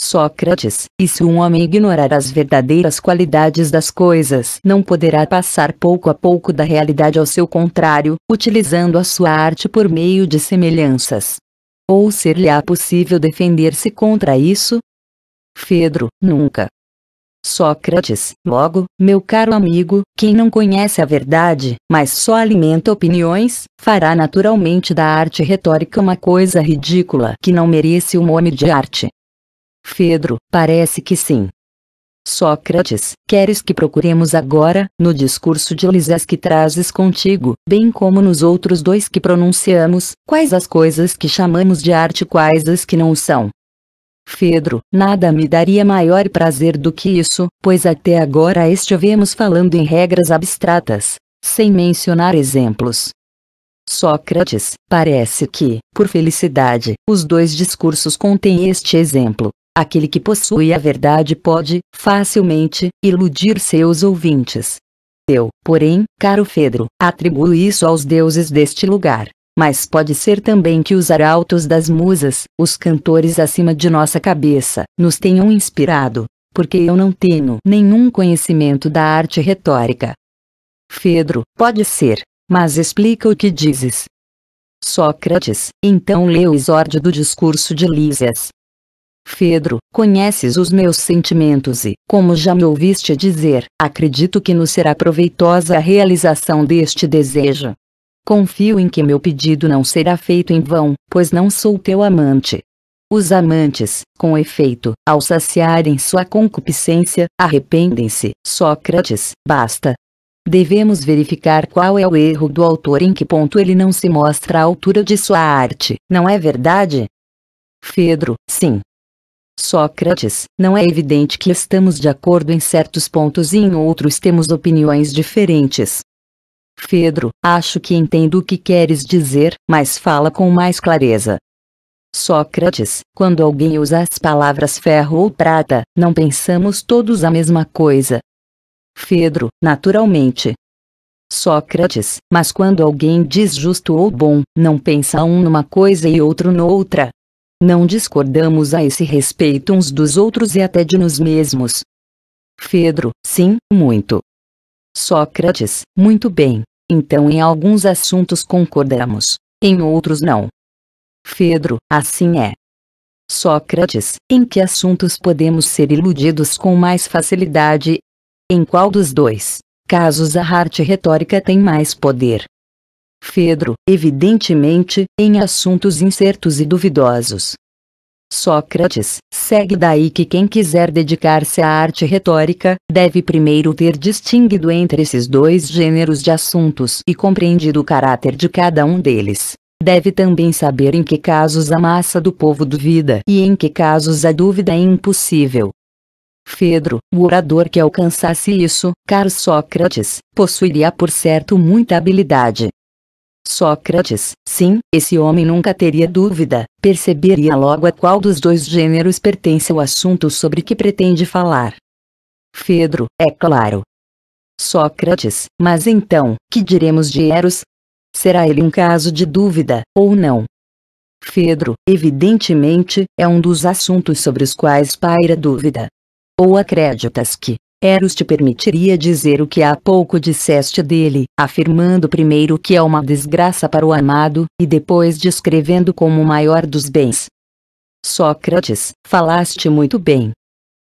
Sócrates, e se um homem ignorar as verdadeiras qualidades das coisas, não poderá passar pouco a pouco da realidade ao seu contrário, utilizando a sua arte por meio de semelhanças ou ser-lhe-á possível defender-se contra isso? Fedro, nunca. Sócrates, logo, meu caro amigo, quem não conhece a verdade, mas só alimenta opiniões, fará naturalmente da arte retórica uma coisa ridícula que não merece o nome de arte. Fedro, parece que sim. Sócrates, queres que procuremos agora, no discurso de Lisés que trazes contigo, bem como nos outros dois que pronunciamos, quais as coisas que chamamos de arte e quais as que não são? Fedro, nada me daria maior prazer do que isso, pois até agora estivemos falando em regras abstratas, sem mencionar exemplos. Sócrates, parece que, por felicidade, os dois discursos contêm este exemplo. Aquele que possui a verdade pode, facilmente, iludir seus ouvintes. Eu, porém, caro Fedro, atribuo isso aos deuses deste lugar mas pode ser também que os arautos das musas, os cantores acima de nossa cabeça, nos tenham inspirado, porque eu não tenho nenhum conhecimento da arte retórica. Fedro, pode ser, mas explica o que dizes. Sócrates, então leu o exórdio do discurso de Lísias. Fedro, conheces os meus sentimentos e, como já me ouviste dizer, acredito que nos será proveitosa a realização deste desejo. Confio em que meu pedido não será feito em vão, pois não sou teu amante. Os amantes, com efeito, ao saciarem sua concupiscência, arrependem-se. Sócrates, basta. Devemos verificar qual é o erro do autor em que ponto ele não se mostra à altura de sua arte, não é verdade? Fedro, sim. Sócrates, não é evidente que estamos de acordo em certos pontos e em outros temos opiniões diferentes, Pedro, acho que entendo o que queres dizer, mas fala com mais clareza. Sócrates, quando alguém usa as palavras ferro ou prata, não pensamos todos a mesma coisa. Pedro, naturalmente. Sócrates, mas quando alguém diz justo ou bom, não pensa um numa coisa e outro noutra. Não discordamos a esse respeito uns dos outros e até de nós mesmos. Pedro, sim, muito. Sócrates, muito bem, então em alguns assuntos concordamos, em outros não. Fedro, assim é. Sócrates, em que assuntos podemos ser iludidos com mais facilidade? Em qual dos dois casos a arte retórica tem mais poder? Fedro, evidentemente, em assuntos incertos e duvidosos, Sócrates, segue daí que quem quiser dedicar-se à arte retórica, deve primeiro ter distinguido entre esses dois gêneros de assuntos e compreendido o caráter de cada um deles. Deve também saber em que casos a massa do povo duvida e em que casos a dúvida é impossível. Fedro, o orador que alcançasse isso, caro Sócrates, possuiria por certo muita habilidade, Sócrates, sim, esse homem nunca teria dúvida, perceberia logo a qual dos dois gêneros pertence o assunto sobre que pretende falar. Fedro, é claro. Sócrates, mas então, que diremos de Eros? Será ele um caso de dúvida, ou não? Fedro, evidentemente, é um dos assuntos sobre os quais paira dúvida. Ou acreditas que, Eros te permitiria dizer o que há pouco disseste dele, afirmando primeiro que é uma desgraça para o amado, e depois descrevendo como o maior dos bens. Sócrates, falaste muito bem.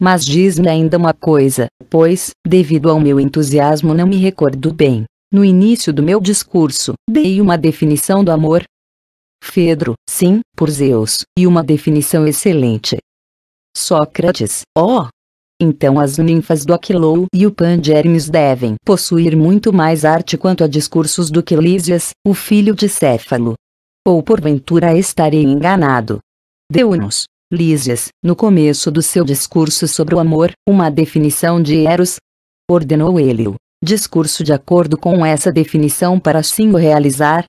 Mas diz-me ainda uma coisa, pois, devido ao meu entusiasmo não me recordo bem. No início do meu discurso, dei uma definição do amor. Fedro, sim, por Zeus, e uma definição excelente. Sócrates, ó, oh, então as ninfas do Aquilou e o Pandermes devem possuir muito mais arte quanto a discursos do que Lísias, o filho de Céfalo. Ou porventura estarei enganado. Deu-nos, Lísias, no começo do seu discurso sobre o amor, uma definição de Eros. Ordenou ele o discurso de acordo com essa definição para assim o realizar.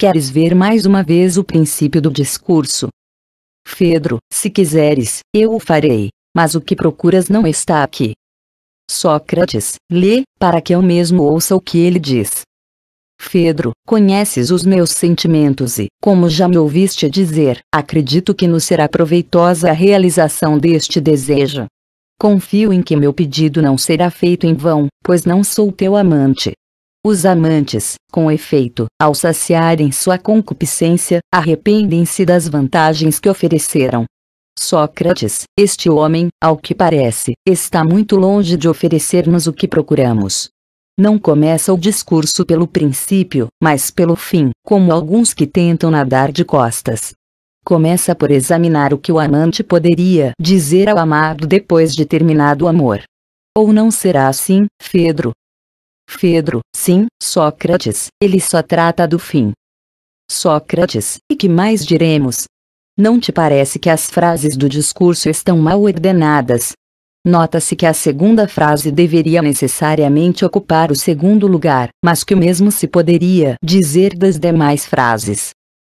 Queres ver mais uma vez o princípio do discurso? Fedro, se quiseres, eu o farei mas o que procuras não está aqui. Sócrates, lê, para que eu mesmo ouça o que ele diz. Fedro, conheces os meus sentimentos e, como já me ouviste dizer, acredito que nos será proveitosa a realização deste desejo. Confio em que meu pedido não será feito em vão, pois não sou teu amante. Os amantes, com efeito, ao saciarem sua concupiscência, arrependem-se das vantagens que ofereceram, Sócrates, este homem, ao que parece, está muito longe de oferecer-nos o que procuramos. Não começa o discurso pelo princípio, mas pelo fim, como alguns que tentam nadar de costas. Começa por examinar o que o amante poderia dizer ao amado depois de terminado o amor. Ou não será assim, Fedro? Fedro, sim, Sócrates, ele só trata do fim. Sócrates, e que mais diremos, não te parece que as frases do discurso estão mal ordenadas? Nota-se que a segunda frase deveria necessariamente ocupar o segundo lugar, mas que o mesmo se poderia dizer das demais frases.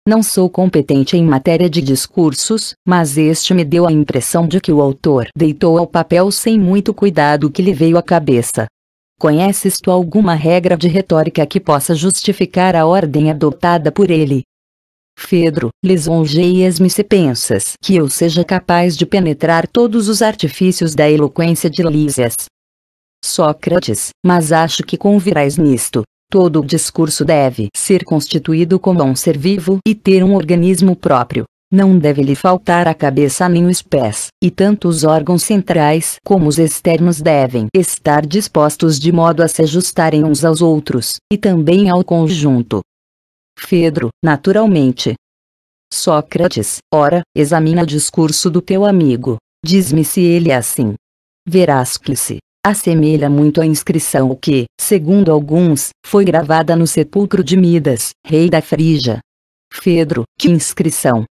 Não sou competente em matéria de discursos, mas este me deu a impressão de que o autor deitou ao papel sem muito cuidado o que lhe veio à cabeça. Conheces tu alguma regra de retórica que possa justificar a ordem adotada por ele? Fedro, lisonjeias-me se pensas que eu seja capaz de penetrar todos os artifícios da eloquência de Lísias. Sócrates, mas acho que convirás nisto. Todo o discurso deve ser constituído como um ser vivo e ter um organismo próprio. Não deve lhe faltar a cabeça nem os pés, e tanto os órgãos centrais como os externos devem estar dispostos de modo a se ajustarem uns aos outros, e também ao conjunto, Fedro, naturalmente. Sócrates, ora, examina o discurso do teu amigo. Diz-me se ele é assim. Verás que se assemelha muito à inscrição que, segundo alguns, foi gravada no sepulcro de Midas, rei da Frígia. Fedro, que inscrição?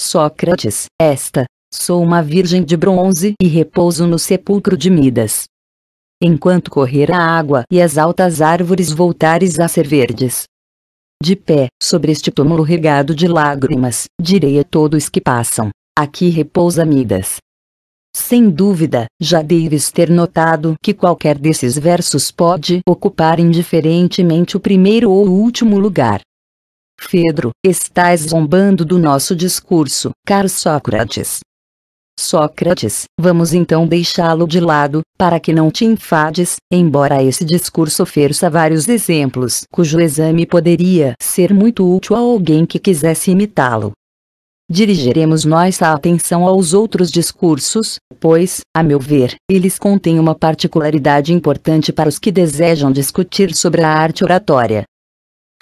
Sócrates, esta. Sou uma virgem de bronze e repouso no sepulcro de Midas. Enquanto correr a água e as altas árvores voltares a ser verdes, de pé, sobre este túmulo regado de lágrimas, direi a todos que passam: Aqui repousa Midas. Sem dúvida, já deves ter notado que qualquer desses versos pode ocupar indiferentemente o primeiro ou o último lugar. Pedro, estás zombando do nosso discurso, caro Sócrates. Sócrates, vamos então deixá-lo de lado, para que não te enfades, embora esse discurso ofereça vários exemplos cujo exame poderia ser muito útil a alguém que quisesse imitá-lo. Dirigiremos nossa atenção aos outros discursos, pois, a meu ver, eles contêm uma particularidade importante para os que desejam discutir sobre a arte oratória.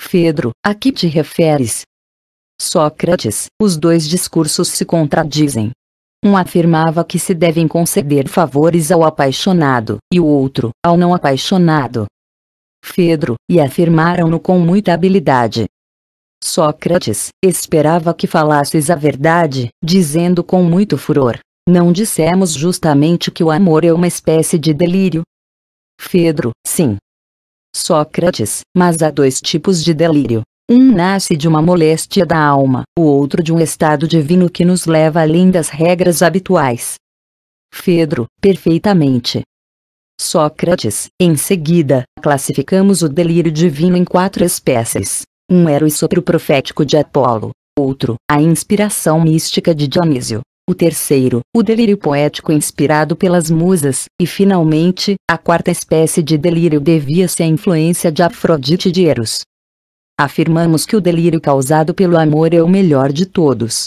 Fedro, a que te referes? Sócrates, os dois discursos se contradizem. Um afirmava que se devem conceder favores ao apaixonado, e o outro, ao não apaixonado. Fedro, e afirmaram-no com muita habilidade. Sócrates, esperava que falasses a verdade, dizendo com muito furor, não dissemos justamente que o amor é uma espécie de delírio? Fedro, sim. Sócrates, mas há dois tipos de delírio, um nasce de uma moléstia da alma, o outro de um estado divino que nos leva além das regras habituais. Fedro, perfeitamente. Sócrates, em seguida, classificamos o delírio divino em quatro espécies. Um era o sopro profético de Apolo, outro, a inspiração mística de Dionísio, o terceiro, o delírio poético inspirado pelas musas, e finalmente, a quarta espécie de delírio devia-se à influência de Afrodite de Eros. Afirmamos que o delírio causado pelo amor é o melhor de todos.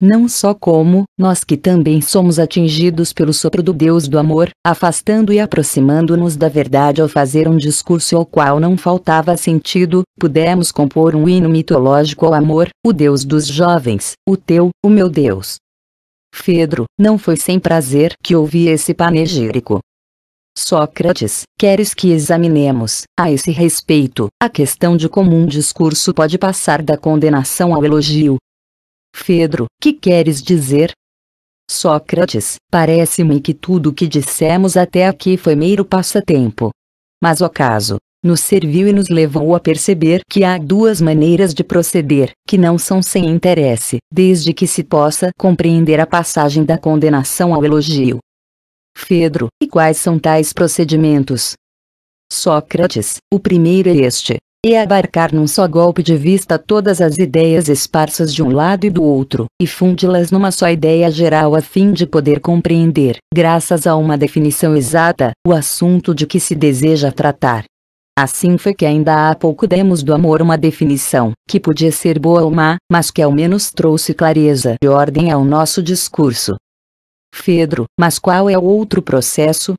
Não só como, nós que também somos atingidos pelo sopro do Deus do amor, afastando e aproximando-nos da verdade ao fazer um discurso ao qual não faltava sentido, pudemos compor um hino mitológico ao amor, o Deus dos jovens, o teu, o meu Deus. Fedro, não foi sem prazer que ouvi esse panegírico. Sócrates, queres que examinemos, a esse respeito, a questão de como um discurso pode passar da condenação ao elogio? Fedro, que queres dizer? Sócrates, parece-me que tudo o que dissemos até aqui foi mero passatempo. Mas o caso, nos serviu e nos levou a perceber que há duas maneiras de proceder, que não são sem interesse, desde que se possa compreender a passagem da condenação ao elogio. Fedro, e quais são tais procedimentos? Sócrates, o primeiro é este, e é abarcar num só golpe de vista todas as ideias esparsas de um lado e do outro, e fundi-las numa só ideia geral a fim de poder compreender, graças a uma definição exata, o assunto de que se deseja tratar. Assim foi que ainda há pouco demos do amor uma definição, que podia ser boa ou má, mas que ao menos trouxe clareza e ordem ao nosso discurso. Pedro, mas qual é o outro processo?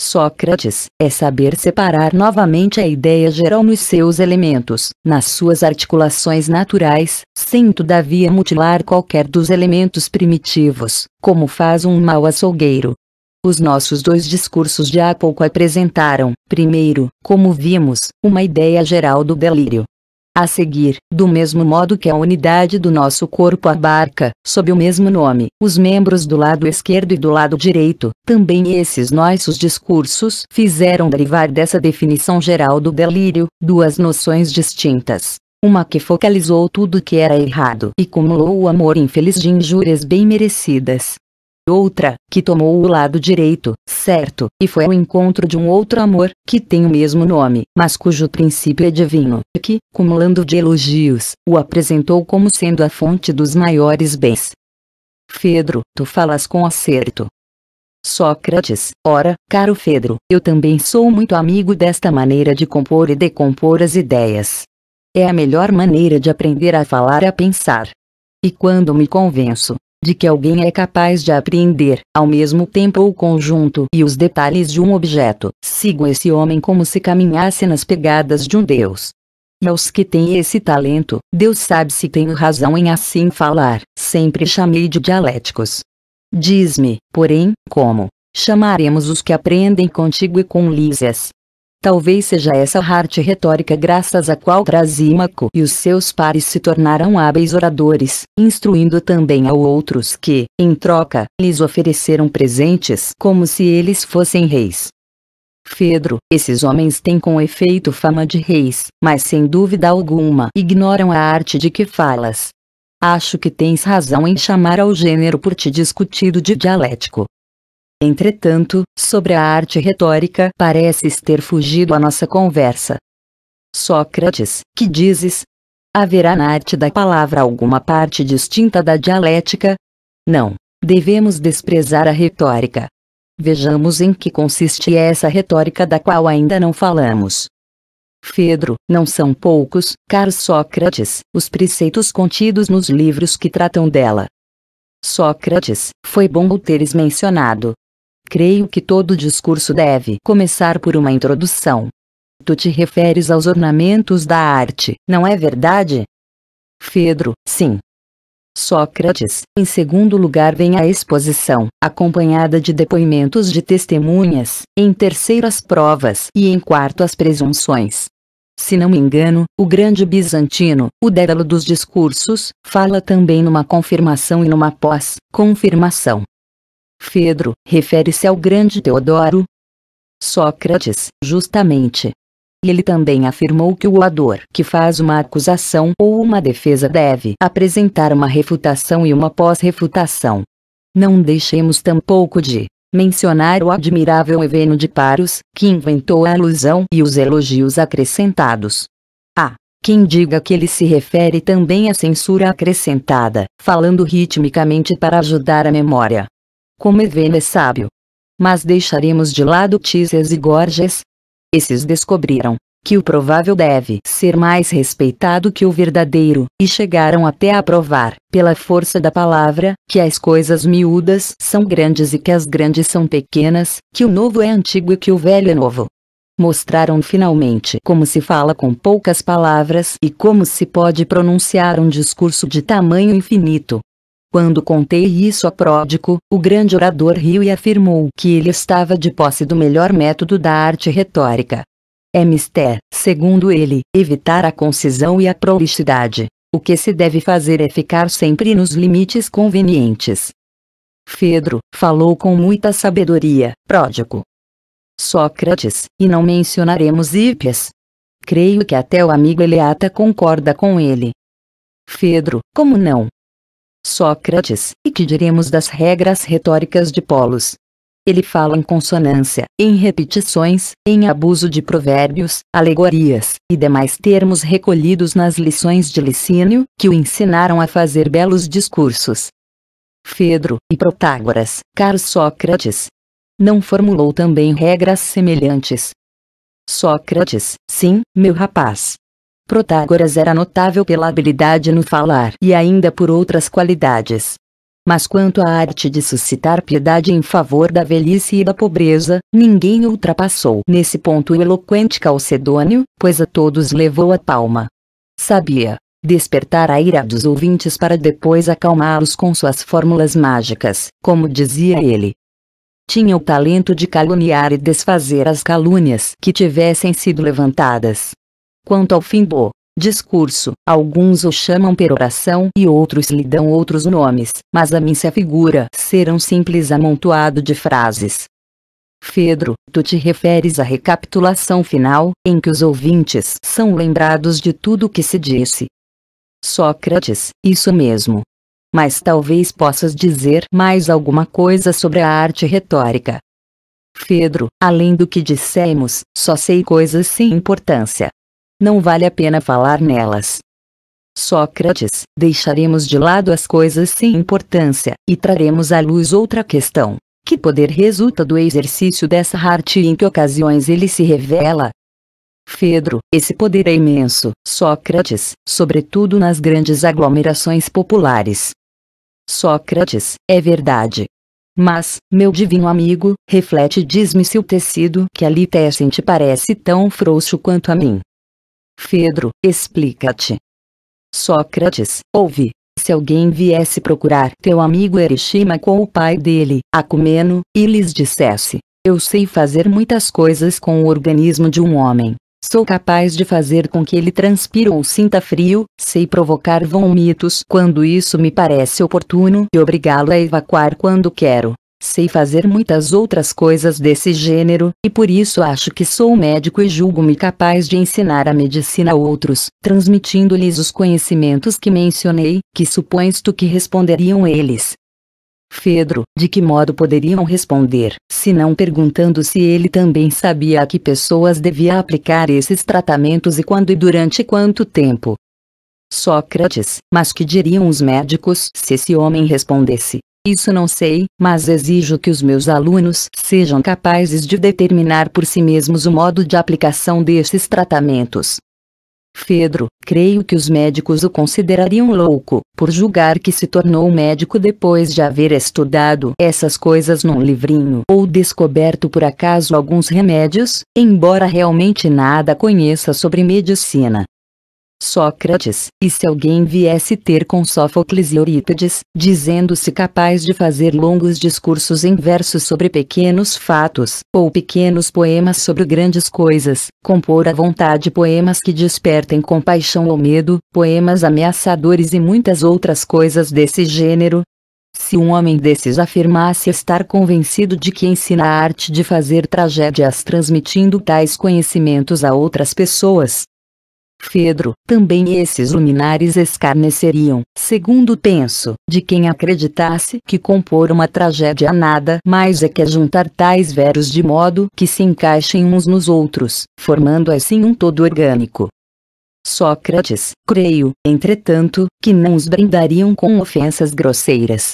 Sócrates, é saber separar novamente a ideia geral nos seus elementos, nas suas articulações naturais, sem todavia mutilar qualquer dos elementos primitivos, como faz um mau açougueiro. Os nossos dois discursos de há pouco apresentaram, primeiro, como vimos, uma ideia geral do delírio, a seguir, do mesmo modo que a unidade do nosso corpo abarca, sob o mesmo nome, os membros do lado esquerdo e do lado direito, também esses nossos discursos fizeram derivar dessa definição geral do delírio, duas noções distintas. Uma que focalizou tudo que era errado e cumulou o amor infeliz de injúrias bem merecidas, outra, que tomou o lado direito, certo, e foi ao encontro de um outro amor, que tem o mesmo nome, mas cujo princípio é divino, e que, cumulando de elogios, o apresentou como sendo a fonte dos maiores bens. Fedro, tu falas com acerto. Sócrates, ora, caro Fedro, eu também sou muito amigo desta maneira de compor e decompor as ideias. É a melhor maneira de aprender a falar e a pensar. E quando me convenço de que alguém é capaz de apreender, ao mesmo tempo o conjunto e os detalhes de um objeto. Sigam esse homem como se caminhasse nas pegadas de um Deus. E aos que têm esse talento, Deus sabe se tenho razão em assim falar, sempre chamei de dialéticos. Diz-me, porém, como chamaremos os que aprendem contigo e com Lísias, Talvez seja essa a arte retórica graças à qual Trasímaco e os seus pares se tornaram hábeis oradores, instruindo também a outros que, em troca, lhes ofereceram presentes como se eles fossem reis. Fedro, esses homens têm com efeito fama de reis, mas sem dúvida alguma ignoram a arte de que falas. Acho que tens razão em chamar ao gênero por ti discutido de dialético. Entretanto, sobre a arte retórica pareces ter fugido à nossa conversa. Sócrates, que dizes? Haverá na arte da palavra alguma parte distinta da dialética? Não. Devemos desprezar a retórica. Vejamos em que consiste essa retórica da qual ainda não falamos. Fedro, não são poucos, caro Sócrates, os preceitos contidos nos livros que tratam dela. Sócrates, foi bom o teres mencionado. Creio que todo discurso deve começar por uma introdução. Tu te referes aos ornamentos da arte, não é verdade? Fedro, sim. Sócrates, em segundo lugar vem a exposição, acompanhada de depoimentos de testemunhas, em terceiro as provas e em quarto as presunções. Se não me engano, o grande bizantino, o dédalo dos discursos, fala também numa confirmação e numa pós-confirmação. Fedro refere-se ao grande Teodoro. Sócrates, justamente. Ele também afirmou que o orador que faz uma acusação ou uma defesa deve apresentar uma refutação e uma pós-refutação. Não deixemos tampouco de mencionar o admirável Eveno de Paros, que inventou a alusão e os elogios acrescentados. Ah, Quem diga que ele se refere também à censura acrescentada, falando ritmicamente para ajudar a memória como Edwin é sábio. Mas deixaremos de lado Tísias e Gorges? Esses descobriram que o provável deve ser mais respeitado que o verdadeiro, e chegaram até a provar, pela força da palavra, que as coisas miúdas são grandes e que as grandes são pequenas, que o novo é antigo e que o velho é novo. Mostraram finalmente como se fala com poucas palavras e como se pode pronunciar um discurso de tamanho infinito, quando contei isso a Pródico, o grande orador riu e afirmou que ele estava de posse do melhor método da arte retórica. É mister, segundo ele, evitar a concisão e a prolixidade. O que se deve fazer é ficar sempre nos limites convenientes. Fedro falou com muita sabedoria, Pródico. Sócrates, e não mencionaremos Hippias. Creio que até o amigo Eleata concorda com ele. Fedro, como não? Sócrates, e que diremos das regras retóricas de Polos. Ele fala em consonância, em repetições, em abuso de provérbios, alegorias e demais termos recolhidos nas lições de Licínio, que o ensinaram a fazer belos discursos. Fedro e Protágoras, caro Sócrates, não formulou também regras semelhantes. Sócrates, sim, meu rapaz, Protágoras era notável pela habilidade no falar e ainda por outras qualidades. Mas quanto à arte de suscitar piedade em favor da velhice e da pobreza, ninguém ultrapassou nesse ponto o eloquente Calcedônio, pois a todos levou a palma. Sabia despertar a ira dos ouvintes para depois acalmá-los com suas fórmulas mágicas, como dizia ele. Tinha o talento de caluniar e desfazer as calúnias que tivessem sido levantadas. Quanto ao fim do discurso, alguns o chamam peroração e outros lhe dão outros nomes, mas a mim se afigura ser um simples amontoado de frases. Fedro, tu te referes à recapitulação final, em que os ouvintes são lembrados de tudo o que se disse. Sócrates, isso mesmo. Mas talvez possas dizer mais alguma coisa sobre a arte retórica. Fedro, além do que dissemos, só sei coisas sem importância não vale a pena falar nelas. Sócrates, deixaremos de lado as coisas sem importância, e traremos à luz outra questão. Que poder resulta do exercício dessa arte e em que ocasiões ele se revela? Fedro, esse poder é imenso, Sócrates, sobretudo nas grandes aglomerações populares. Sócrates, é verdade. Mas, meu divino amigo, reflete e diz-me se o tecido que ali tecem te parece tão frouxo quanto a mim. Fedro, explica-te. Sócrates, ouve. Se alguém viesse procurar teu amigo Erishima com o pai dele, Acumeno, e lhes dissesse, eu sei fazer muitas coisas com o organismo de um homem. Sou capaz de fazer com que ele transpire ou sinta frio, sei provocar vômitos quando isso me parece oportuno e obrigá-lo a evacuar quando quero. Sei fazer muitas outras coisas desse gênero, e por isso acho que sou médico e julgo-me capaz de ensinar a medicina a outros, transmitindo-lhes os conhecimentos que mencionei, que supões tu que responderiam eles. Fedro, de que modo poderiam responder, se não perguntando se ele também sabia a que pessoas devia aplicar esses tratamentos e quando e durante quanto tempo? Sócrates, mas que diriam os médicos se esse homem respondesse? Isso não sei, mas exijo que os meus alunos sejam capazes de determinar por si mesmos o modo de aplicação desses tratamentos. Pedro, creio que os médicos o considerariam louco, por julgar que se tornou médico depois de haver estudado essas coisas num livrinho ou descoberto por acaso alguns remédios, embora realmente nada conheça sobre medicina. Sócrates, e se alguém viesse ter com Sófocles e Eurípides, dizendo-se capaz de fazer longos discursos em versos sobre pequenos fatos, ou pequenos poemas sobre grandes coisas, compor à vontade poemas que despertem compaixão ou medo, poemas ameaçadores e muitas outras coisas desse gênero, se um homem desses afirmasse estar convencido de que ensina a arte de fazer tragédias transmitindo tais conhecimentos a outras pessoas, Pedro, também esses luminares escarneceriam, segundo penso, de quem acreditasse que compor uma tragédia nada mais é que juntar tais veros de modo que se encaixem uns nos outros, formando assim um todo orgânico. Sócrates, creio, entretanto, que não os brindariam com ofensas grosseiras.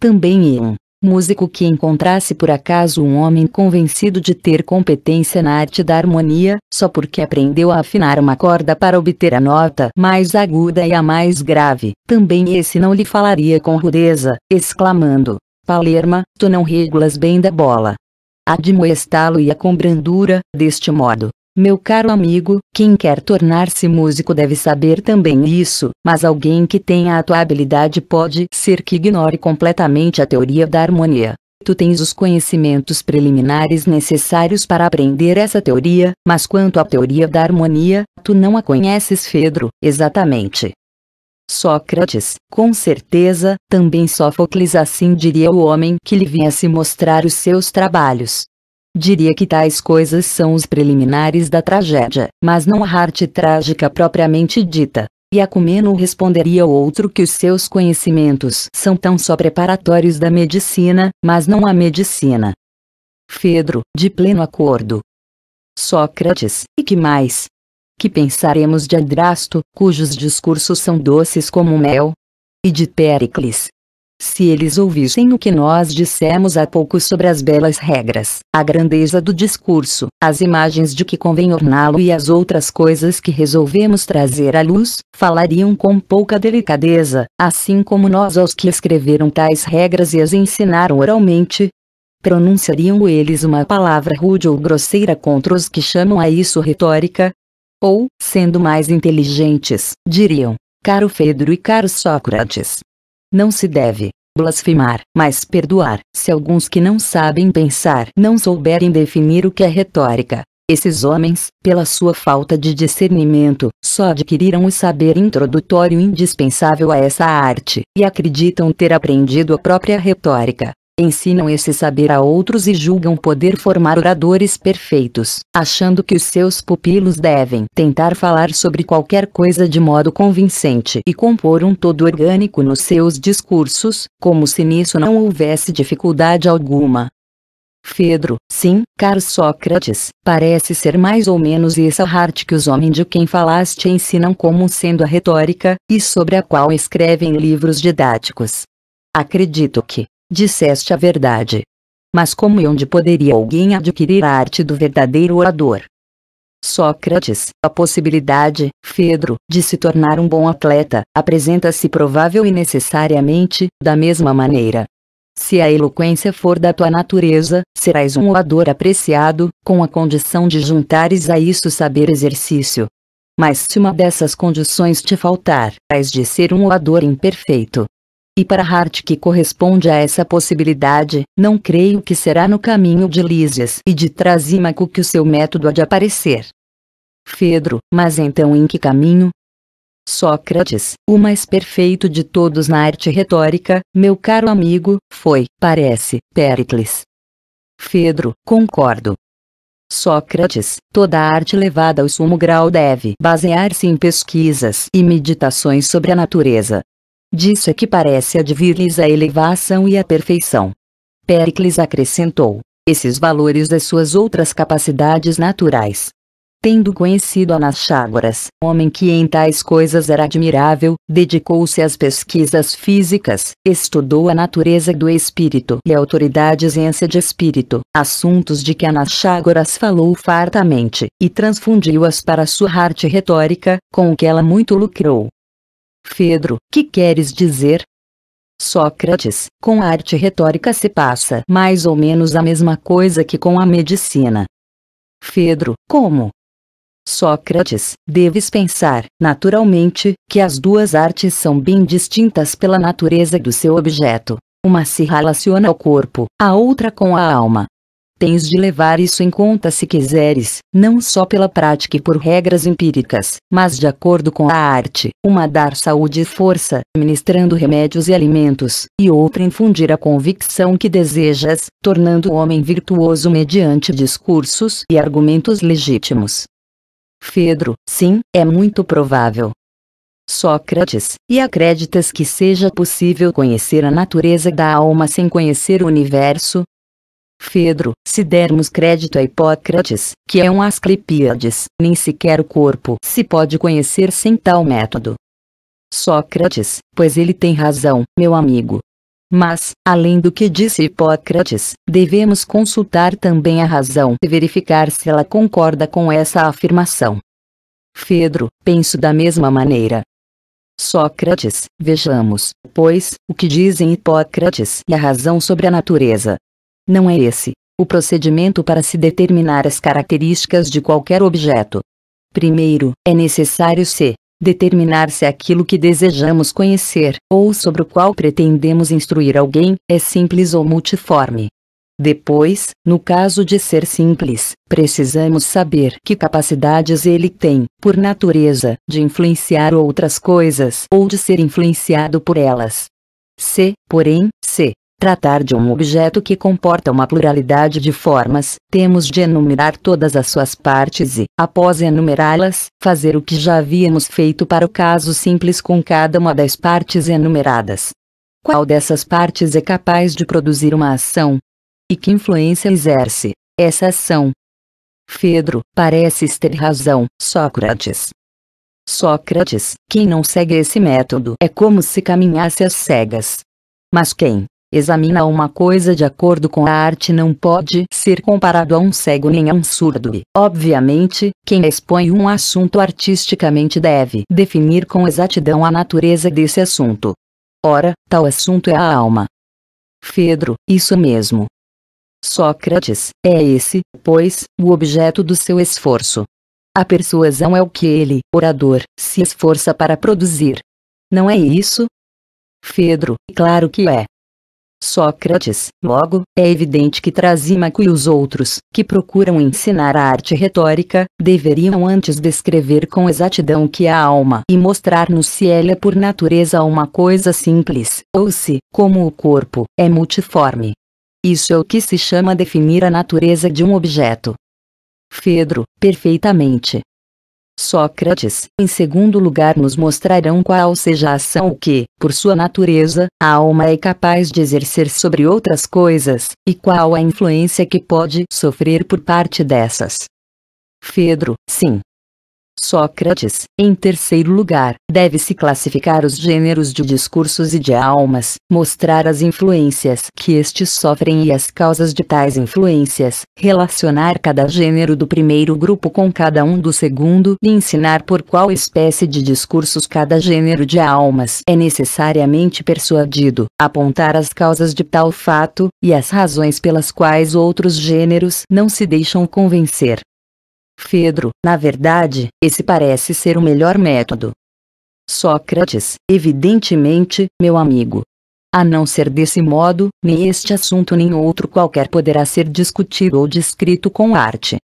Também iam, músico que encontrasse por acaso um homem convencido de ter competência na arte da harmonia, só porque aprendeu a afinar uma corda para obter a nota mais aguda e a mais grave, também esse não lhe falaria com rudeza, exclamando, Palerma, tu não regulas bem da bola. Admoestá-lo-ia com brandura, deste modo, meu caro amigo, quem quer tornar-se músico deve saber também isso, mas alguém que tenha a tua habilidade pode ser que ignore completamente a teoria da harmonia. Tu tens os conhecimentos preliminares necessários para aprender essa teoria, mas quanto à teoria da harmonia, tu não a conheces, Fedro, exatamente. Sócrates, com certeza, também Sófocles assim diria o homem que lhe viesse mostrar os seus trabalhos. Diria que tais coisas são os preliminares da tragédia, mas não a arte trágica propriamente dita. E Acumeno responderia outro que os seus conhecimentos são tão só preparatórios da medicina, mas não a medicina. Fedro, de pleno acordo. Sócrates, e que mais? Que pensaremos de Adrasto, cujos discursos são doces como mel? E de Péricles, se eles ouvissem o que nós dissemos há pouco sobre as belas regras, a grandeza do discurso, as imagens de que convém orná-lo e as outras coisas que resolvemos trazer à luz, falariam com pouca delicadeza, assim como nós aos que escreveram tais regras e as ensinaram oralmente, pronunciariam eles uma palavra rude ou grosseira contra os que chamam a isso retórica? Ou, sendo mais inteligentes, diriam: Caro Fedro e caro Sócrates, não se deve blasfemar, mas perdoar. Se alguns que não sabem pensar não souberem definir o que é retórica, esses homens, pela sua falta de discernimento, só adquiriram o saber introdutório indispensável a essa arte e acreditam ter aprendido a própria retórica ensinam esse saber a outros e julgam poder formar oradores perfeitos, achando que os seus pupilos devem tentar falar sobre qualquer coisa de modo convincente e compor um todo orgânico nos seus discursos, como se nisso não houvesse dificuldade alguma. Fedro, sim, caro Sócrates, parece ser mais ou menos essa arte que os homens de quem falaste ensinam como sendo a retórica, e sobre a qual escrevem livros didáticos. Acredito que, Disseste a verdade. Mas como e onde poderia alguém adquirir a arte do verdadeiro orador? Sócrates, a possibilidade, Fedro, de se tornar um bom atleta, apresenta-se provável e necessariamente, da mesma maneira. Se a eloquência for da tua natureza, serás um orador apreciado, com a condição de juntares a isso saber exercício. Mas se uma dessas condições te faltar, és de ser um orador imperfeito. E para Hart que corresponde a essa possibilidade, não creio que será no caminho de Lísias e de Trasímaco que o seu método há de aparecer. Fedro, mas então em que caminho? Sócrates, o mais perfeito de todos na arte retórica, meu caro amigo, foi, parece, Péricles. Fedro, concordo. Sócrates, toda arte levada ao sumo grau deve basear-se em pesquisas e meditações sobre a natureza, disso é que parece advir-lhes a elevação e a perfeição. Pericles acrescentou: esses valores das suas outras capacidades naturais. Tendo conhecido Anaxágoras, homem que em tais coisas era admirável, dedicou-se às pesquisas físicas, estudou a natureza do espírito e a autoridade ciência de espírito, assuntos de que Anaxágoras falou fartamente, e transfundiu-as para sua arte retórica, com o que ela muito lucrou. Fedro, que queres dizer? Sócrates, com a arte retórica se passa mais ou menos a mesma coisa que com a medicina. Fedro, como? Sócrates, deves pensar, naturalmente, que as duas artes são bem distintas pela natureza do seu objeto. Uma se relaciona ao corpo, a outra com a alma. Tens de levar isso em conta se quiseres, não só pela prática e por regras empíricas, mas de acordo com a arte, uma dar saúde e força, ministrando remédios e alimentos, e outra infundir a convicção que desejas, tornando o homem virtuoso mediante discursos e argumentos legítimos. Fedro, sim, é muito provável, Sócrates, e acreditas que seja possível conhecer a natureza da alma sem conhecer o universo? Fedro, se dermos crédito a Hipócrates, que é um asclepíades, nem sequer o corpo se pode conhecer sem tal método. Sócrates, pois ele tem razão, meu amigo. Mas, além do que disse Hipócrates, devemos consultar também a razão e verificar se ela concorda com essa afirmação. Fedro, penso da mesma maneira. Sócrates, vejamos, pois, o que dizem Hipócrates e a razão sobre a natureza. Não é esse o procedimento para se determinar as características de qualquer objeto. Primeiro, é necessário se determinar se aquilo que desejamos conhecer ou sobre o qual pretendemos instruir alguém é simples ou multiforme. Depois, no caso de ser simples, precisamos saber que capacidades ele tem, por natureza, de influenciar outras coisas ou de ser influenciado por elas. Se, porém, se tratar de um objeto que comporta uma pluralidade de formas, temos de enumerar todas as suas partes e, após enumerá-las, fazer o que já havíamos feito para o caso simples com cada uma das partes enumeradas. Qual dessas partes é capaz de produzir uma ação? E que influência exerce essa ação? Fedro, pareces ter razão, Sócrates. Sócrates, quem não segue esse método é como se caminhasse às cegas. Mas quem, examina uma coisa de acordo com a arte não pode ser comparado a um cego nem a um surdo e, obviamente, quem expõe um assunto artisticamente deve definir com exatidão a natureza desse assunto. Ora, tal assunto é a alma. Fedro, isso mesmo. Sócrates, é esse, pois, o objeto do seu esforço. A persuasão é o que ele, orador, se esforça para produzir. Não é isso? Fedro, claro que é. Sócrates, logo, é evidente que Trasímaco e os outros, que procuram ensinar a arte retórica, deveriam antes descrever com exatidão o que é a alma e mostrar-nos se ela é por natureza uma coisa simples, ou se, como o corpo, é multiforme. Isso é o que se chama definir a natureza de um objeto. Fedro, perfeitamente, Sócrates, em segundo lugar, nos mostrarão qual seja a ação que, por sua natureza, a alma é capaz de exercer sobre outras coisas, e qual a influência que pode sofrer por parte dessas. Fedro, sim, Sócrates, em terceiro lugar, deve-se classificar os gêneros de discursos e de almas, mostrar as influências que estes sofrem e as causas de tais influências, relacionar cada gênero do primeiro grupo com cada um do segundo e ensinar por qual espécie de discursos cada gênero de almas é necessariamente persuadido, apontar as causas de tal fato, e as razões pelas quais outros gêneros não se deixam convencer, Fedro, na verdade, esse parece ser o melhor método. Sócrates, evidentemente, meu amigo. A não ser desse modo, nem este assunto nem outro qualquer poderá ser discutido ou descrito com arte.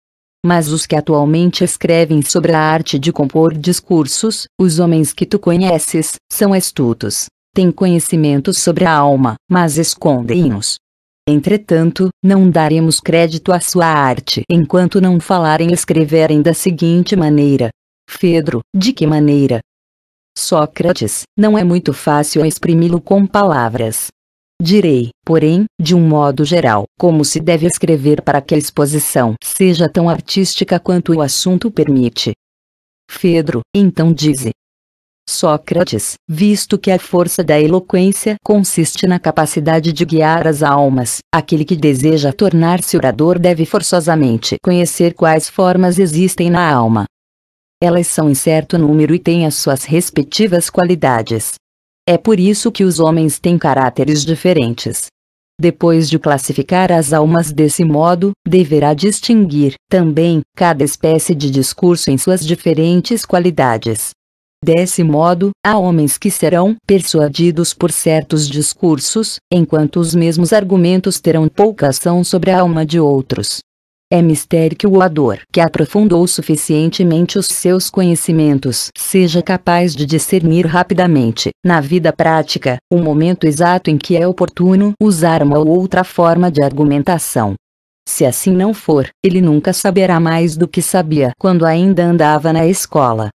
Mas os que atualmente escrevem sobre a arte de compor discursos, os homens que tu conheces, são astutos, têm conhecimentos sobre a alma, mas escondem nos Entretanto, não daremos crédito à sua arte enquanto não falarem e escreverem da seguinte maneira: Fedro, de que maneira? Sócrates, não é muito fácil exprimi-lo com palavras. Direi, porém, de um modo geral, como se deve escrever para que a exposição seja tão artística quanto o assunto permite. Fedro, então dize, Sócrates, visto que a força da eloquência consiste na capacidade de guiar as almas, aquele que deseja tornar-se orador deve forçosamente conhecer quais formas existem na alma. Elas são em certo número e têm as suas respectivas qualidades. É por isso que os homens têm caráteres diferentes. Depois de classificar as almas desse modo, deverá distinguir, também, cada espécie de discurso em suas diferentes qualidades. Desse modo, há homens que serão persuadidos por certos discursos, enquanto os mesmos argumentos terão pouca ação sobre a alma de outros. É mistério que o orador que aprofundou suficientemente os seus conhecimentos seja capaz de discernir rapidamente, na vida prática, o momento exato em que é oportuno usar uma ou outra forma de argumentação. Se assim não for, ele nunca saberá mais do que sabia quando ainda andava na escola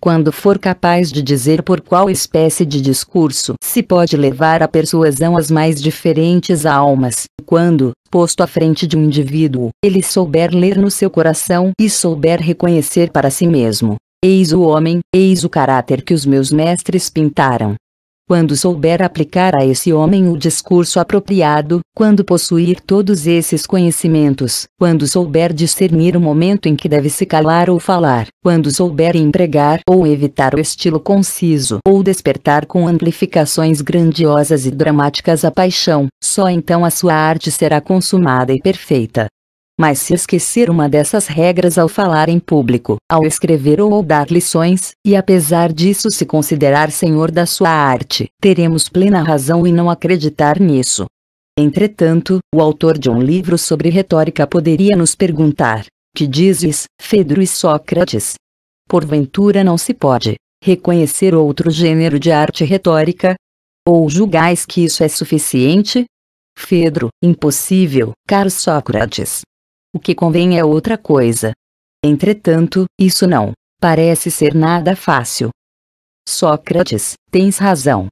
quando for capaz de dizer por qual espécie de discurso se pode levar a persuasão às mais diferentes almas, quando, posto à frente de um indivíduo, ele souber ler no seu coração e souber reconhecer para si mesmo. Eis o homem, eis o caráter que os meus mestres pintaram, quando souber aplicar a esse homem o discurso apropriado, quando possuir todos esses conhecimentos, quando souber discernir o momento em que deve se calar ou falar, quando souber empregar ou evitar o estilo conciso ou despertar com amplificações grandiosas e dramáticas a paixão, só então a sua arte será consumada e perfeita mas se esquecer uma dessas regras ao falar em público, ao escrever ou dar lições, e apesar disso se considerar senhor da sua arte, teremos plena razão em não acreditar nisso. Entretanto, o autor de um livro sobre retórica poderia nos perguntar: Que dizes, Fedro e Sócrates? Porventura não se pode reconhecer outro gênero de arte retórica? Ou julgais que isso é suficiente? Fedro, impossível, caro Sócrates. O que convém é outra coisa. Entretanto, isso não parece ser nada fácil. Sócrates, tens razão.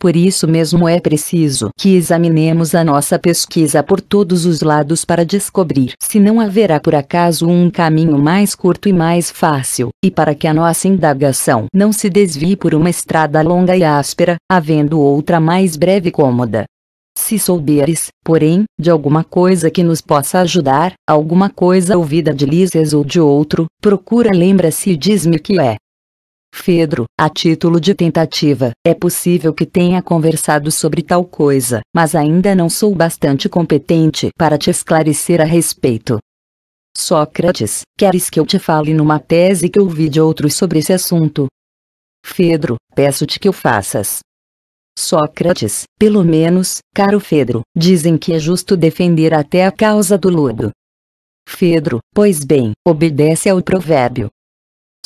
Por isso mesmo é preciso que examinemos a nossa pesquisa por todos os lados para descobrir se não haverá por acaso um caminho mais curto e mais fácil, e para que a nossa indagação não se desvie por uma estrada longa e áspera, havendo outra mais breve e cômoda. Se souberes, porém, de alguma coisa que nos possa ajudar, alguma coisa ouvida de Lísias ou de outro, procura lembra-se e diz-me o que é. Pedro, a título de tentativa, é possível que tenha conversado sobre tal coisa, mas ainda não sou bastante competente para te esclarecer a respeito. Sócrates, queres que eu te fale numa tese que ouvi de outros sobre esse assunto? Pedro, peço-te que o faças. Sócrates, pelo menos, caro Fedro, dizem que é justo defender até a causa do lodo. Fedro, pois bem, obedece ao provérbio.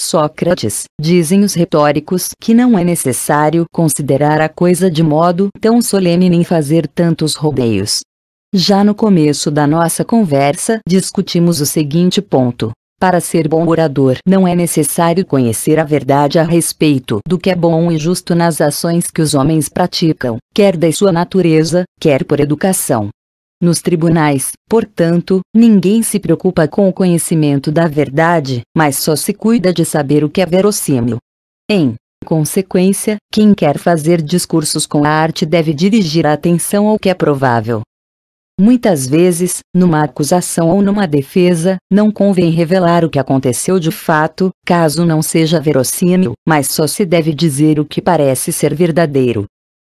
Sócrates, dizem os retóricos que não é necessário considerar a coisa de modo tão solene nem fazer tantos rodeios. Já no começo da nossa conversa discutimos o seguinte ponto. Para ser bom orador não é necessário conhecer a verdade a respeito do que é bom e justo nas ações que os homens praticam, quer da sua natureza, quer por educação. Nos tribunais, portanto, ninguém se preocupa com o conhecimento da verdade, mas só se cuida de saber o que é verossímil. Em consequência, quem quer fazer discursos com a arte deve dirigir a atenção ao que é provável, Muitas vezes, numa acusação ou numa defesa, não convém revelar o que aconteceu de fato, caso não seja verossímil, mas só se deve dizer o que parece ser verdadeiro.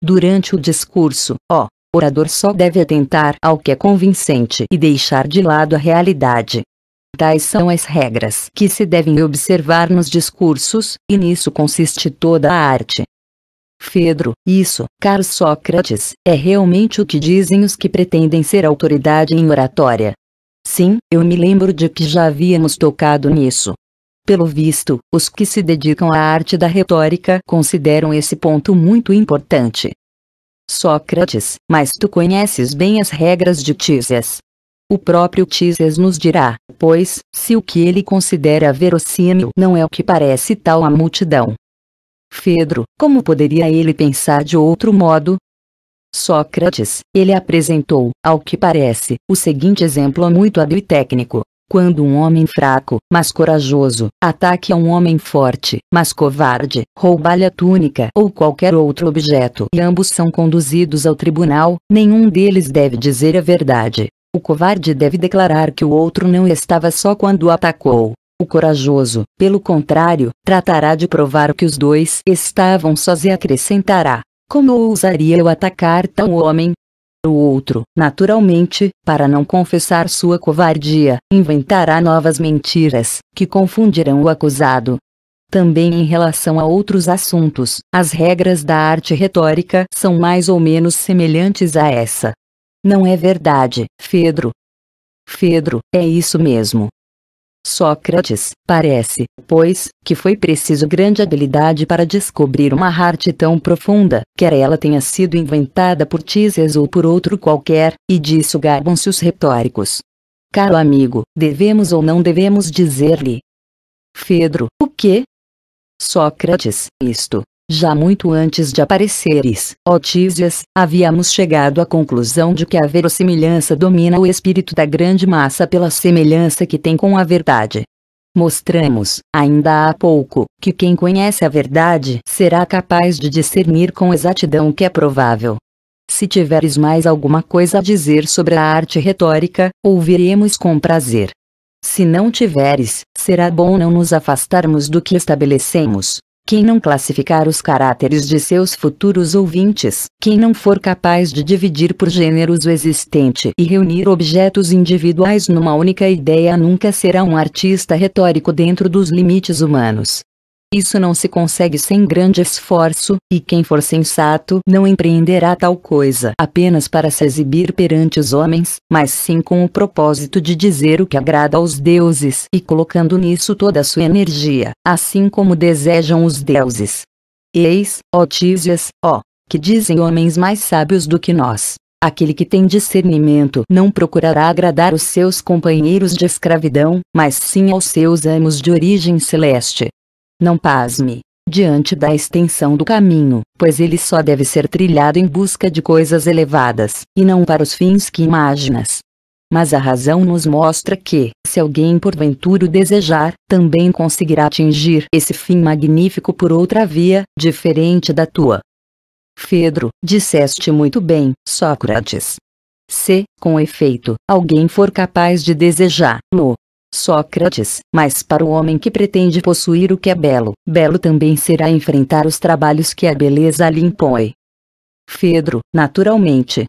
Durante o discurso, ó, orador só deve atentar ao que é convincente e deixar de lado a realidade. Tais são as regras que se devem observar nos discursos, e nisso consiste toda a arte. Fedro, isso, caro Sócrates, é realmente o que dizem os que pretendem ser autoridade em oratória. Sim, eu me lembro de que já havíamos tocado nisso. Pelo visto, os que se dedicam à arte da retórica consideram esse ponto muito importante. Sócrates, mas tu conheces bem as regras de Tísias. O próprio Tísias nos dirá, pois, se o que ele considera verossímil não é o que parece tal à multidão, Fedro, como poderia ele pensar de outro modo? Sócrates, ele apresentou, ao que parece, o seguinte exemplo muito hábil e técnico. Quando um homem fraco, mas corajoso, ataque a um homem forte, mas covarde, rouba-lhe a túnica ou qualquer outro objeto e ambos são conduzidos ao tribunal, nenhum deles deve dizer a verdade. O covarde deve declarar que o outro não estava só quando o atacou, o corajoso, pelo contrário, tratará de provar que os dois estavam sós e acrescentará: Como ousaria eu atacar tal homem? O outro, naturalmente, para não confessar sua covardia, inventará novas mentiras, que confundirão o acusado. Também em relação a outros assuntos, as regras da arte retórica são mais ou menos semelhantes a essa. Não é verdade, Fedro? Fedro, é isso mesmo. Sócrates, parece, pois, que foi preciso grande habilidade para descobrir uma arte tão profunda, quer ela tenha sido inventada por Tísias ou por outro qualquer, e disso gabam-se os retóricos. Caro amigo, devemos ou não devemos dizer-lhe? Fedro, o que? Sócrates, isto, já muito antes de apareceres, ó Tísias, havíamos chegado à conclusão de que a verossimilhança domina o espírito da grande massa pela semelhança que tem com a verdade. Mostramos, ainda há pouco, que quem conhece a verdade será capaz de discernir com exatidão o que é provável. Se tiveres mais alguma coisa a dizer sobre a arte retórica, ouviremos com prazer. Se não tiveres, será bom não nos afastarmos do que estabelecemos. Quem não classificar os caráteres de seus futuros ouvintes, quem não for capaz de dividir por gêneros o existente e reunir objetos individuais numa única ideia nunca será um artista retórico dentro dos limites humanos. Isso não se consegue sem grande esforço, e quem for sensato não empreenderá tal coisa apenas para se exibir perante os homens, mas sim com o propósito de dizer o que agrada aos deuses e colocando nisso toda a sua energia, assim como desejam os deuses. Eis, ó Tísias, ó, que dizem homens mais sábios do que nós. Aquele que tem discernimento não procurará agradar os seus companheiros de escravidão, mas sim aos seus amos de origem celeste. Não pasme, diante da extensão do caminho, pois ele só deve ser trilhado em busca de coisas elevadas, e não para os fins que imaginas. Mas a razão nos mostra que, se alguém porventura desejar, também conseguirá atingir esse fim magnífico por outra via, diferente da tua. Fedro, disseste muito bem, Sócrates. Se, com efeito, alguém for capaz de desejar, lo Sócrates, mas para o homem que pretende possuir o que é belo, belo também será enfrentar os trabalhos que a beleza lhe impõe. Fedro, naturalmente.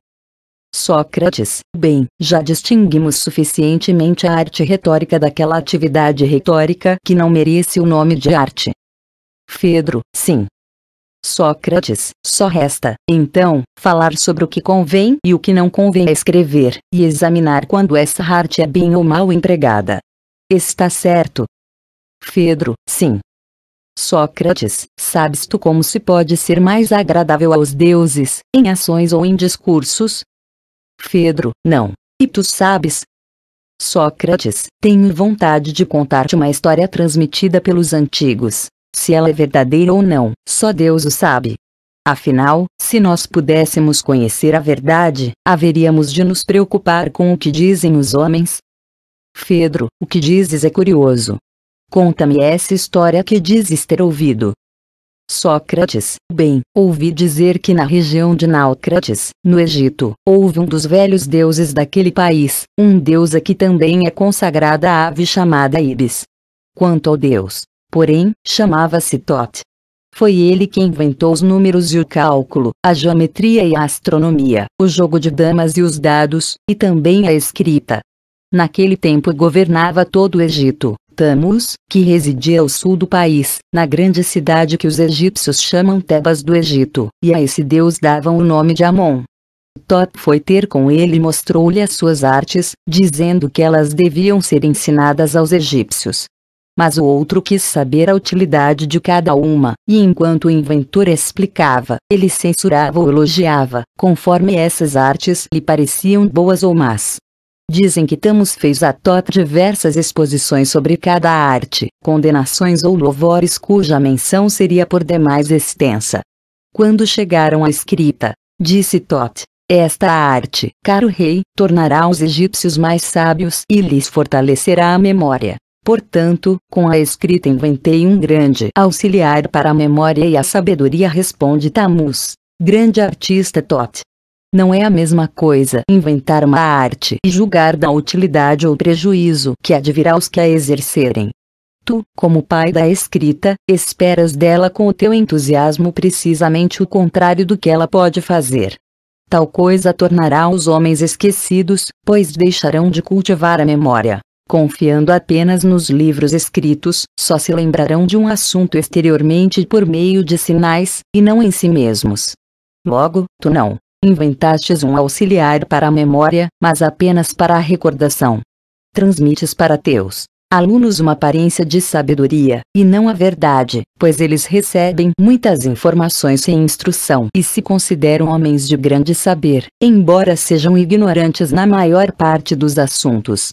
Sócrates, bem, já distinguimos suficientemente a arte retórica daquela atividade retórica que não merece o nome de arte. Fedro, sim. Sócrates, só resta, então, falar sobre o que convém e o que não convém a escrever, e examinar quando essa arte é bem ou mal empregada. Está certo. Fedro, sim. Sócrates, sabes tu como se pode ser mais agradável aos deuses, em ações ou em discursos? Fedro, não. E tu sabes? Sócrates, tenho vontade de contar-te uma história transmitida pelos antigos. Se ela é verdadeira ou não, só Deus o sabe. Afinal, se nós pudéssemos conhecer a verdade, haveríamos de nos preocupar com o que dizem os homens, Pedro, o que dizes é curioso. Conta-me essa história que dizes ter ouvido. Sócrates, bem, ouvi dizer que na região de Naucrates, no Egito, houve um dos velhos deuses daquele país, um deus a que também é consagrada a ave chamada Ibis. Quanto ao deus, porém, chamava-se Tot. Foi ele quem inventou os números e o cálculo, a geometria e a astronomia, o jogo de damas e os dados, e também a escrita. Naquele tempo governava todo o Egito, Tamus, que residia ao sul do país, na grande cidade que os egípcios chamam Tebas do Egito, e a esse deus davam o nome de Amon. Top foi ter com ele e mostrou-lhe as suas artes, dizendo que elas deviam ser ensinadas aos egípcios. Mas o outro quis saber a utilidade de cada uma, e enquanto o inventor explicava, ele censurava ou elogiava, conforme essas artes lhe pareciam boas ou más. Dizem que Tamos fez a Tot diversas exposições sobre cada arte, condenações ou louvores cuja menção seria por demais extensa. Quando chegaram à escrita, disse Tot, esta arte, caro rei, tornará os egípcios mais sábios e lhes fortalecerá a memória. Portanto, com a escrita inventei um grande auxiliar para a memória e a sabedoria responde Tammuz. Grande artista Tot. Não é a mesma coisa inventar uma arte e julgar da utilidade ou prejuízo que advirá aos que a exercerem. Tu, como pai da escrita, esperas dela com o teu entusiasmo precisamente o contrário do que ela pode fazer. Tal coisa tornará os homens esquecidos, pois deixarão de cultivar a memória. Confiando apenas nos livros escritos, só se lembrarão de um assunto exteriormente por meio de sinais, e não em si mesmos. Logo, tu não Inventastes um auxiliar para a memória, mas apenas para a recordação. Transmites para teus alunos uma aparência de sabedoria, e não a verdade, pois eles recebem muitas informações sem instrução e se consideram homens de grande saber, embora sejam ignorantes na maior parte dos assuntos.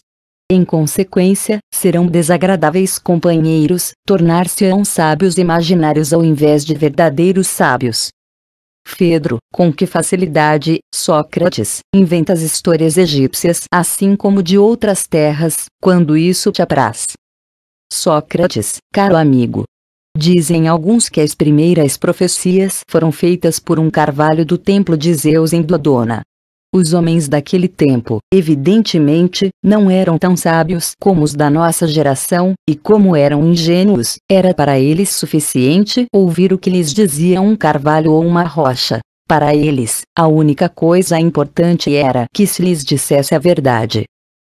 Em consequência, serão desagradáveis companheiros, tornar-se-ão sábios imaginários ao invés de verdadeiros sábios. Fedro, com que facilidade, Sócrates, inventa as histórias egípcias assim como de outras terras, quando isso te apraz. Sócrates, caro amigo. Dizem alguns que as primeiras profecias foram feitas por um carvalho do templo de Zeus em Dodona, os homens daquele tempo, evidentemente, não eram tão sábios como os da nossa geração, e como eram ingênuos, era para eles suficiente ouvir o que lhes dizia um carvalho ou uma rocha. Para eles, a única coisa importante era que se lhes dissesse a verdade.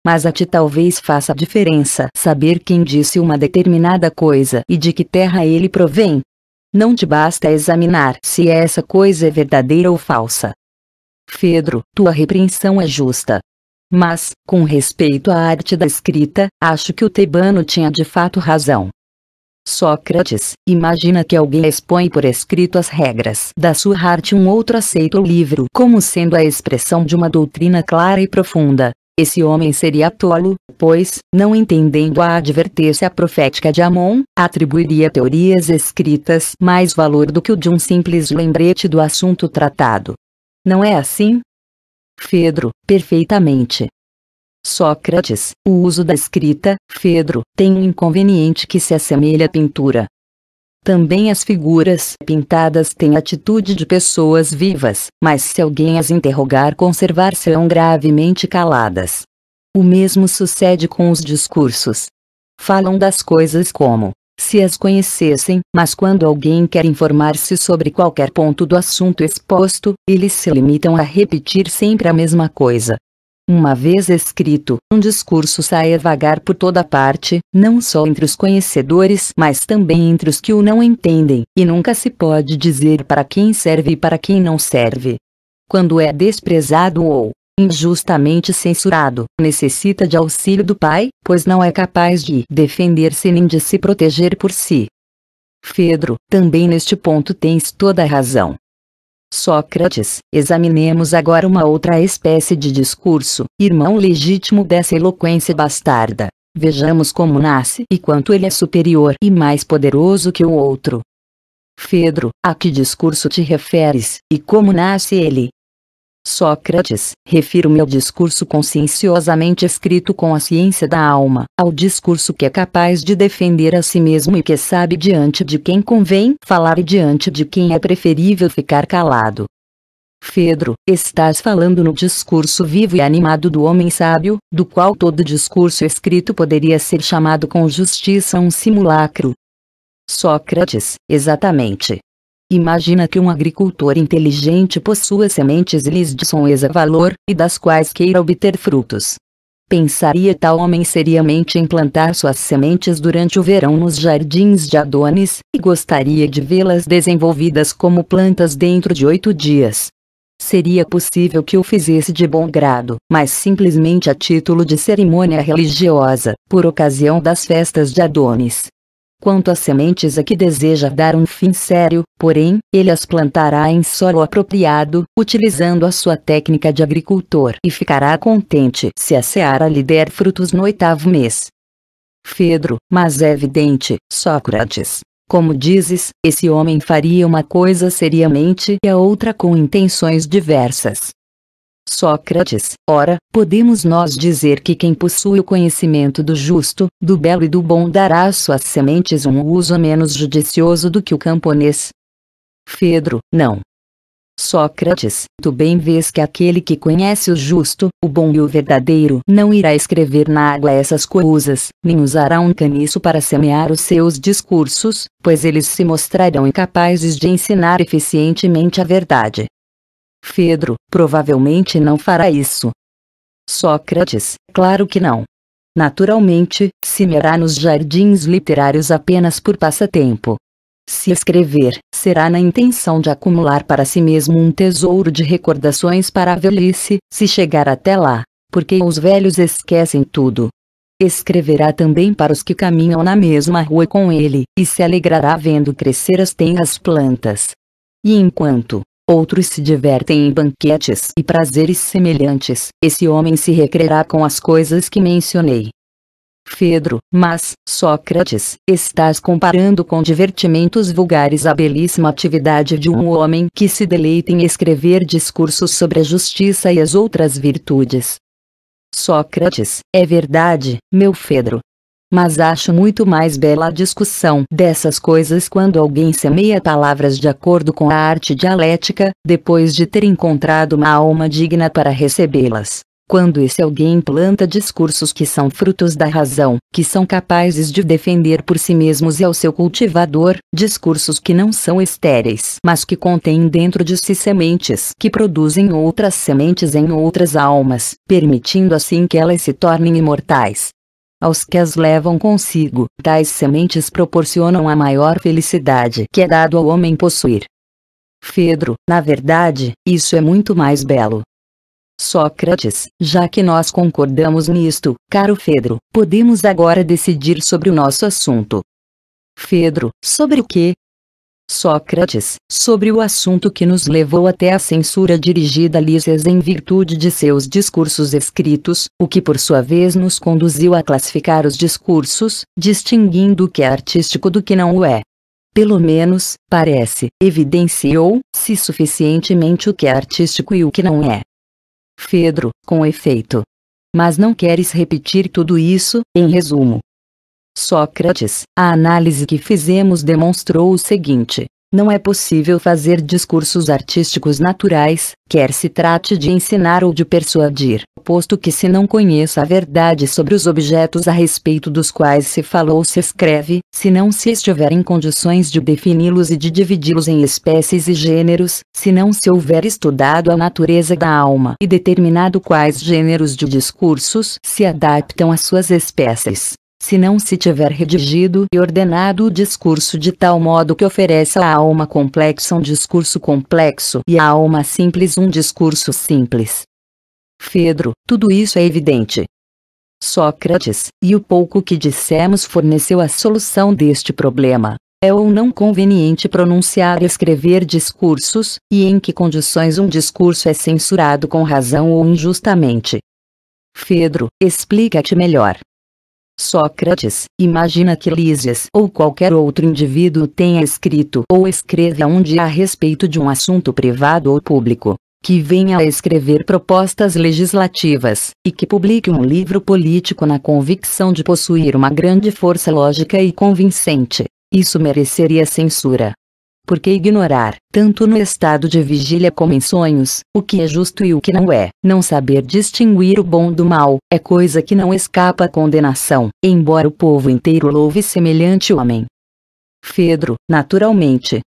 Mas a ti talvez faça diferença saber quem disse uma determinada coisa e de que terra ele provém. Não te basta examinar se essa coisa é verdadeira ou falsa. Pedro, tua repreensão é justa. Mas, com respeito à arte da escrita, acho que o Tebano tinha de fato razão. Sócrates, imagina que alguém expõe por escrito as regras da sua arte um outro aceita o livro como sendo a expressão de uma doutrina clara e profunda. Esse homem seria tolo, pois, não entendendo a advertência profética de Amon, atribuiria teorias escritas mais valor do que o de um simples lembrete do assunto tratado não é assim? Fedro, perfeitamente. Sócrates, o uso da escrita, Fedro, tem um inconveniente que se assemelha à pintura. Também as figuras pintadas têm atitude de pessoas vivas, mas se alguém as interrogar conservar-se-ão gravemente caladas. O mesmo sucede com os discursos. Falam das coisas como se as conhecessem, mas quando alguém quer informar-se sobre qualquer ponto do assunto exposto, eles se limitam a repetir sempre a mesma coisa. Uma vez escrito, um discurso sai a vagar por toda parte, não só entre os conhecedores, mas também entre os que o não entendem, e nunca se pode dizer para quem serve e para quem não serve. Quando é desprezado ou, injustamente censurado, necessita de auxílio do pai, pois não é capaz de defender-se nem de se proteger por si. Fedro, também neste ponto tens toda a razão. Sócrates, examinemos agora uma outra espécie de discurso, irmão legítimo dessa eloquência bastarda. Vejamos como nasce e quanto ele é superior e mais poderoso que o outro. Fedro, a que discurso te referes, e como nasce ele? Sócrates, refiro-me ao discurso conscienciosamente escrito com a ciência da alma, ao discurso que é capaz de defender a si mesmo e que sabe diante de quem convém falar e diante de quem é preferível ficar calado. Pedro, estás falando no discurso vivo e animado do homem sábio, do qual todo discurso escrito poderia ser chamado com justiça um simulacro. Sócrates, exatamente. Imagina que um agricultor inteligente possua sementes lhes de sonheza valor, e das quais queira obter frutos. Pensaria tal homem seriamente em plantar suas sementes durante o verão nos jardins de Adonis, e gostaria de vê-las desenvolvidas como plantas dentro de oito dias. Seria possível que o fizesse de bom grado, mas simplesmente a título de cerimônia religiosa, por ocasião das festas de Adonis. Quanto às sementes a que deseja dar um fim sério, porém, ele as plantará em solo apropriado, utilizando a sua técnica de agricultor e ficará contente se a seara lhe der frutos no oitavo mês. Fedro, mas é evidente, Sócrates. Como dizes, esse homem faria uma coisa seriamente e a outra com intenções diversas. Sócrates, ora, podemos nós dizer que quem possui o conhecimento do justo, do belo e do bom dará às suas sementes um uso menos judicioso do que o camponês? Fedro, não. Sócrates, tu bem vês que aquele que conhece o justo, o bom e o verdadeiro não irá escrever na água essas coisas, nem usará um caniço para semear os seus discursos, pois eles se mostrarão incapazes de ensinar eficientemente a verdade. Fedro, provavelmente não fará isso. Sócrates, claro que não. Naturalmente, se mirá nos jardins literários apenas por passatempo. Se escrever, será na intenção de acumular para si mesmo um tesouro de recordações para a velhice, se chegar até lá, porque os velhos esquecem tudo. Escreverá também para os que caminham na mesma rua com ele, e se alegrará vendo crescer as tenras plantas. E enquanto, outros se divertem em banquetes e prazeres semelhantes, esse homem se recreará com as coisas que mencionei. Fedro, mas, Sócrates, estás comparando com divertimentos vulgares a belíssima atividade de um homem que se deleita em escrever discursos sobre a justiça e as outras virtudes. Sócrates, é verdade, meu Fedro, mas acho muito mais bela a discussão dessas coisas quando alguém semeia palavras de acordo com a arte dialética, depois de ter encontrado uma alma digna para recebê-las. Quando esse alguém planta discursos que são frutos da razão, que são capazes de defender por si mesmos e ao seu cultivador, discursos que não são estéreis, mas que contêm dentro de si sementes que produzem outras sementes em outras almas, permitindo assim que elas se tornem imortais, aos que as levam consigo. Tais sementes proporcionam a maior felicidade que é dado ao homem possuir. Fedro, na verdade, isso é muito mais belo. Sócrates, já que nós concordamos nisto, caro Fedro, podemos agora decidir sobre o nosso assunto. Fedro, sobre o que, Sócrates, sobre o assunto que nos levou até a censura dirigida a Lísias em virtude de seus discursos escritos, o que por sua vez nos conduziu a classificar os discursos, distinguindo o que é artístico do que não o é. Pelo menos, parece, evidenciou-se suficientemente o que é artístico e o que não é. Fedro, com efeito. Mas não queres repetir tudo isso, em resumo. Sócrates, a análise que fizemos demonstrou o seguinte. Não é possível fazer discursos artísticos naturais, quer se trate de ensinar ou de persuadir, posto que se não conheça a verdade sobre os objetos a respeito dos quais se fala ou se escreve, se não se estiver em condições de defini-los e de dividi-los em espécies e gêneros, se não se houver estudado a natureza da alma e determinado quais gêneros de discursos se adaptam às suas espécies, se não se tiver redigido e ordenado o discurso de tal modo que ofereça à alma complexa um discurso complexo e à alma simples um discurso simples. Fedro, tudo isso é evidente. Sócrates, e o pouco que dissemos forneceu a solução deste problema. É ou não conveniente pronunciar e escrever discursos, e em que condições um discurso é censurado com razão ou injustamente? Fedro, explica-te melhor. Sócrates, imagina que Lísias ou qualquer outro indivíduo tenha escrito ou escreva um dia a respeito de um assunto privado ou público, que venha a escrever propostas legislativas, e que publique um livro político na convicção de possuir uma grande força lógica e convincente. Isso mereceria censura, porque ignorar, tanto no estado de vigília como em sonhos, o que é justo e o que não é, não saber distinguir o bom do mal, é coisa que não escapa à condenação, embora o povo inteiro louve semelhante homem. Fedro, naturalmente.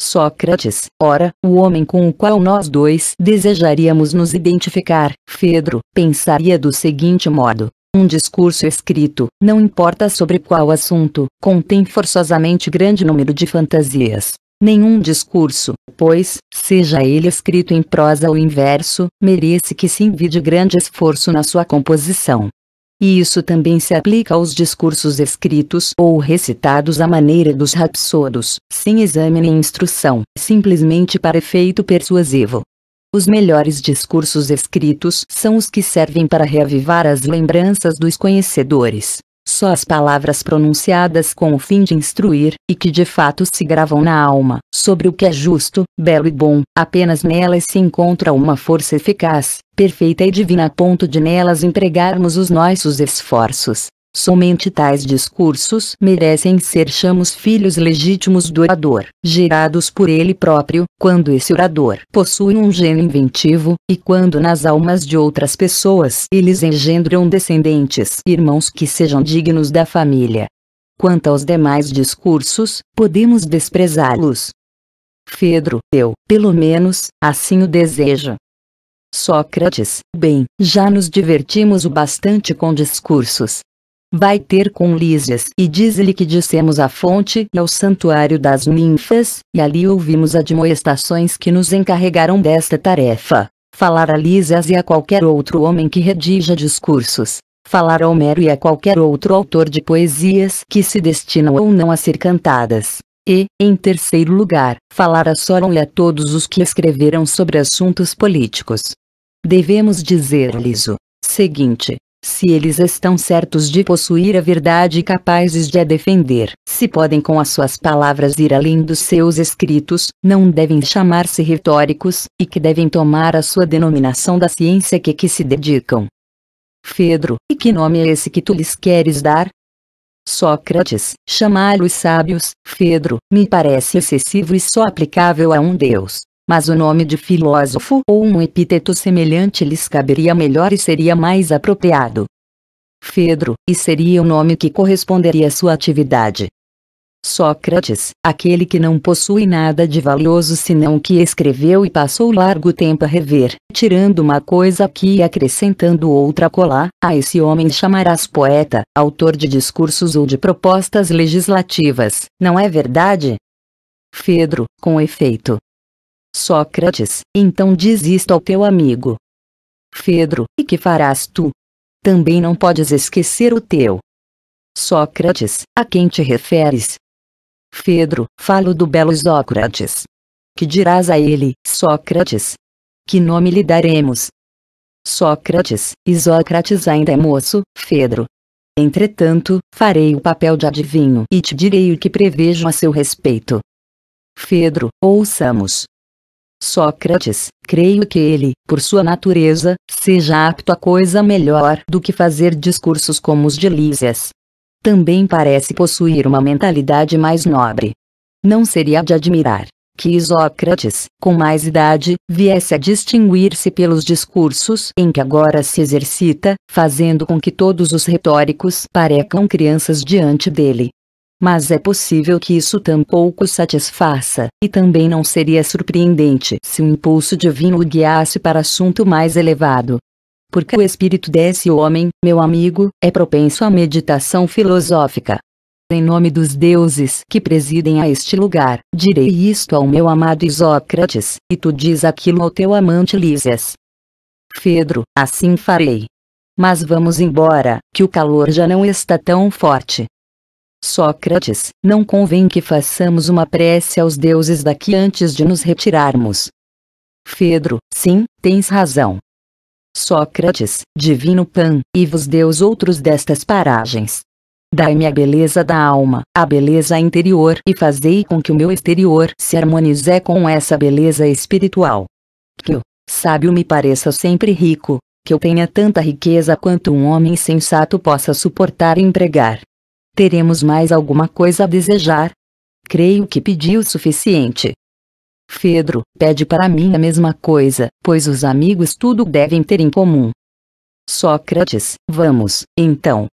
Sócrates, ora, o homem com o qual nós dois desejaríamos nos identificar, Fedro, pensaria do seguinte modo: um discurso escrito, não importa sobre qual assunto, contém forçosamente grande número de fantasias. Nenhum discurso, pois, seja ele escrito em prosa ou em verso, merece que se invide grande esforço na sua composição. E isso também se aplica aos discursos escritos ou recitados à maneira dos rapsodos, sem exame nem instrução, simplesmente para efeito persuasivo. Os melhores discursos escritos são os que servem para reavivar as lembranças dos conhecedores. Só as palavras pronunciadas com o fim de instruir, e que de fato se gravam na alma, sobre o que é justo, belo e bom, apenas nelas se encontra uma força eficaz, perfeita e divina a ponto de nelas empregarmos os nossos esforços, Somente tais discursos merecem ser chamados filhos legítimos do orador, gerados por ele próprio, quando esse orador possui um gênio inventivo, e quando nas almas de outras pessoas eles engendram descendentes, irmãos que sejam dignos da família. Quanto aos demais discursos, podemos desprezá-los. Fedro, eu, pelo menos, assim o desejo. Sócrates, bem, já nos divertimos o bastante com discursos, Vai ter com Lísias e diz-lhe que dissemos a fonte e ao santuário das ninfas, e ali ouvimos admoestações que nos encarregaram desta tarefa. Falar a Lísias e a qualquer outro homem que redija discursos. Falar a Homero e a qualquer outro autor de poesias que se destinam ou não a ser cantadas. E, em terceiro lugar, falar a Sóron e a todos os que escreveram sobre assuntos políticos. Devemos dizer-lhes o seguinte: se eles estão certos de possuir a verdade e capazes de a defender, se podem com as suas palavras ir além dos seus escritos, não devem chamar-se retóricos, e que devem tomar a sua denominação da ciência que que se dedicam. Fedro, e que nome é esse que tu lhes queres dar? Sócrates, chamá-los sábios, Fedro, me parece excessivo e só aplicável a um deus mas o nome de filósofo ou um epíteto semelhante lhes caberia melhor e seria mais apropriado. Fedro, e seria o nome que corresponderia à sua atividade. Sócrates, aquele que não possui nada de valioso senão o que escreveu e passou largo tempo a rever, tirando uma coisa aqui e acrescentando outra colar, a esse homem chamarás poeta, autor de discursos ou de propostas legislativas, não é verdade? Fedro, com efeito, Sócrates, então diz isto ao teu amigo. Fedro, e que farás tu? Também não podes esquecer o teu. Sócrates, a quem te referes? Fedro, falo do belo Sócrates. Que dirás a ele, Sócrates? Que nome lhe daremos? Sócrates, Isócrates ainda é moço, Fedro. Entretanto, farei o papel de adivinho e te direi o que prevejo a seu respeito. Fedro, ouçamos. Sócrates, creio que ele, por sua natureza, seja apto a coisa melhor do que fazer discursos como os de Lísias. Também parece possuir uma mentalidade mais nobre. Não seria de admirar que Isócrates, com mais idade, viesse a distinguir-se pelos discursos em que agora se exercita, fazendo com que todos os retóricos parecam crianças diante dele mas é possível que isso tampouco satisfaça, e também não seria surpreendente se o um impulso divino o guiasse para assunto mais elevado. Porque o espírito desse homem, meu amigo, é propenso à meditação filosófica. Em nome dos deuses que presidem a este lugar, direi isto ao meu amado Isócrates, e tu diz aquilo ao teu amante Lísias. Fedro, assim farei. Mas vamos embora, que o calor já não está tão forte. Sócrates, não convém que façamos uma prece aos deuses daqui antes de nos retirarmos. Fedro, sim, tens razão. Sócrates, divino Pan, e vos deus outros destas paragens. Dai-me a beleza da alma, a beleza interior e fazei com que o meu exterior se harmonize com essa beleza espiritual. Que o sábio me pareça sempre rico, que eu tenha tanta riqueza quanto um homem sensato possa suportar e empregar Teremos mais alguma coisa a desejar? Creio que pedi o suficiente. Fedro, pede para mim a mesma coisa, pois os amigos tudo devem ter em comum. Sócrates, vamos, então,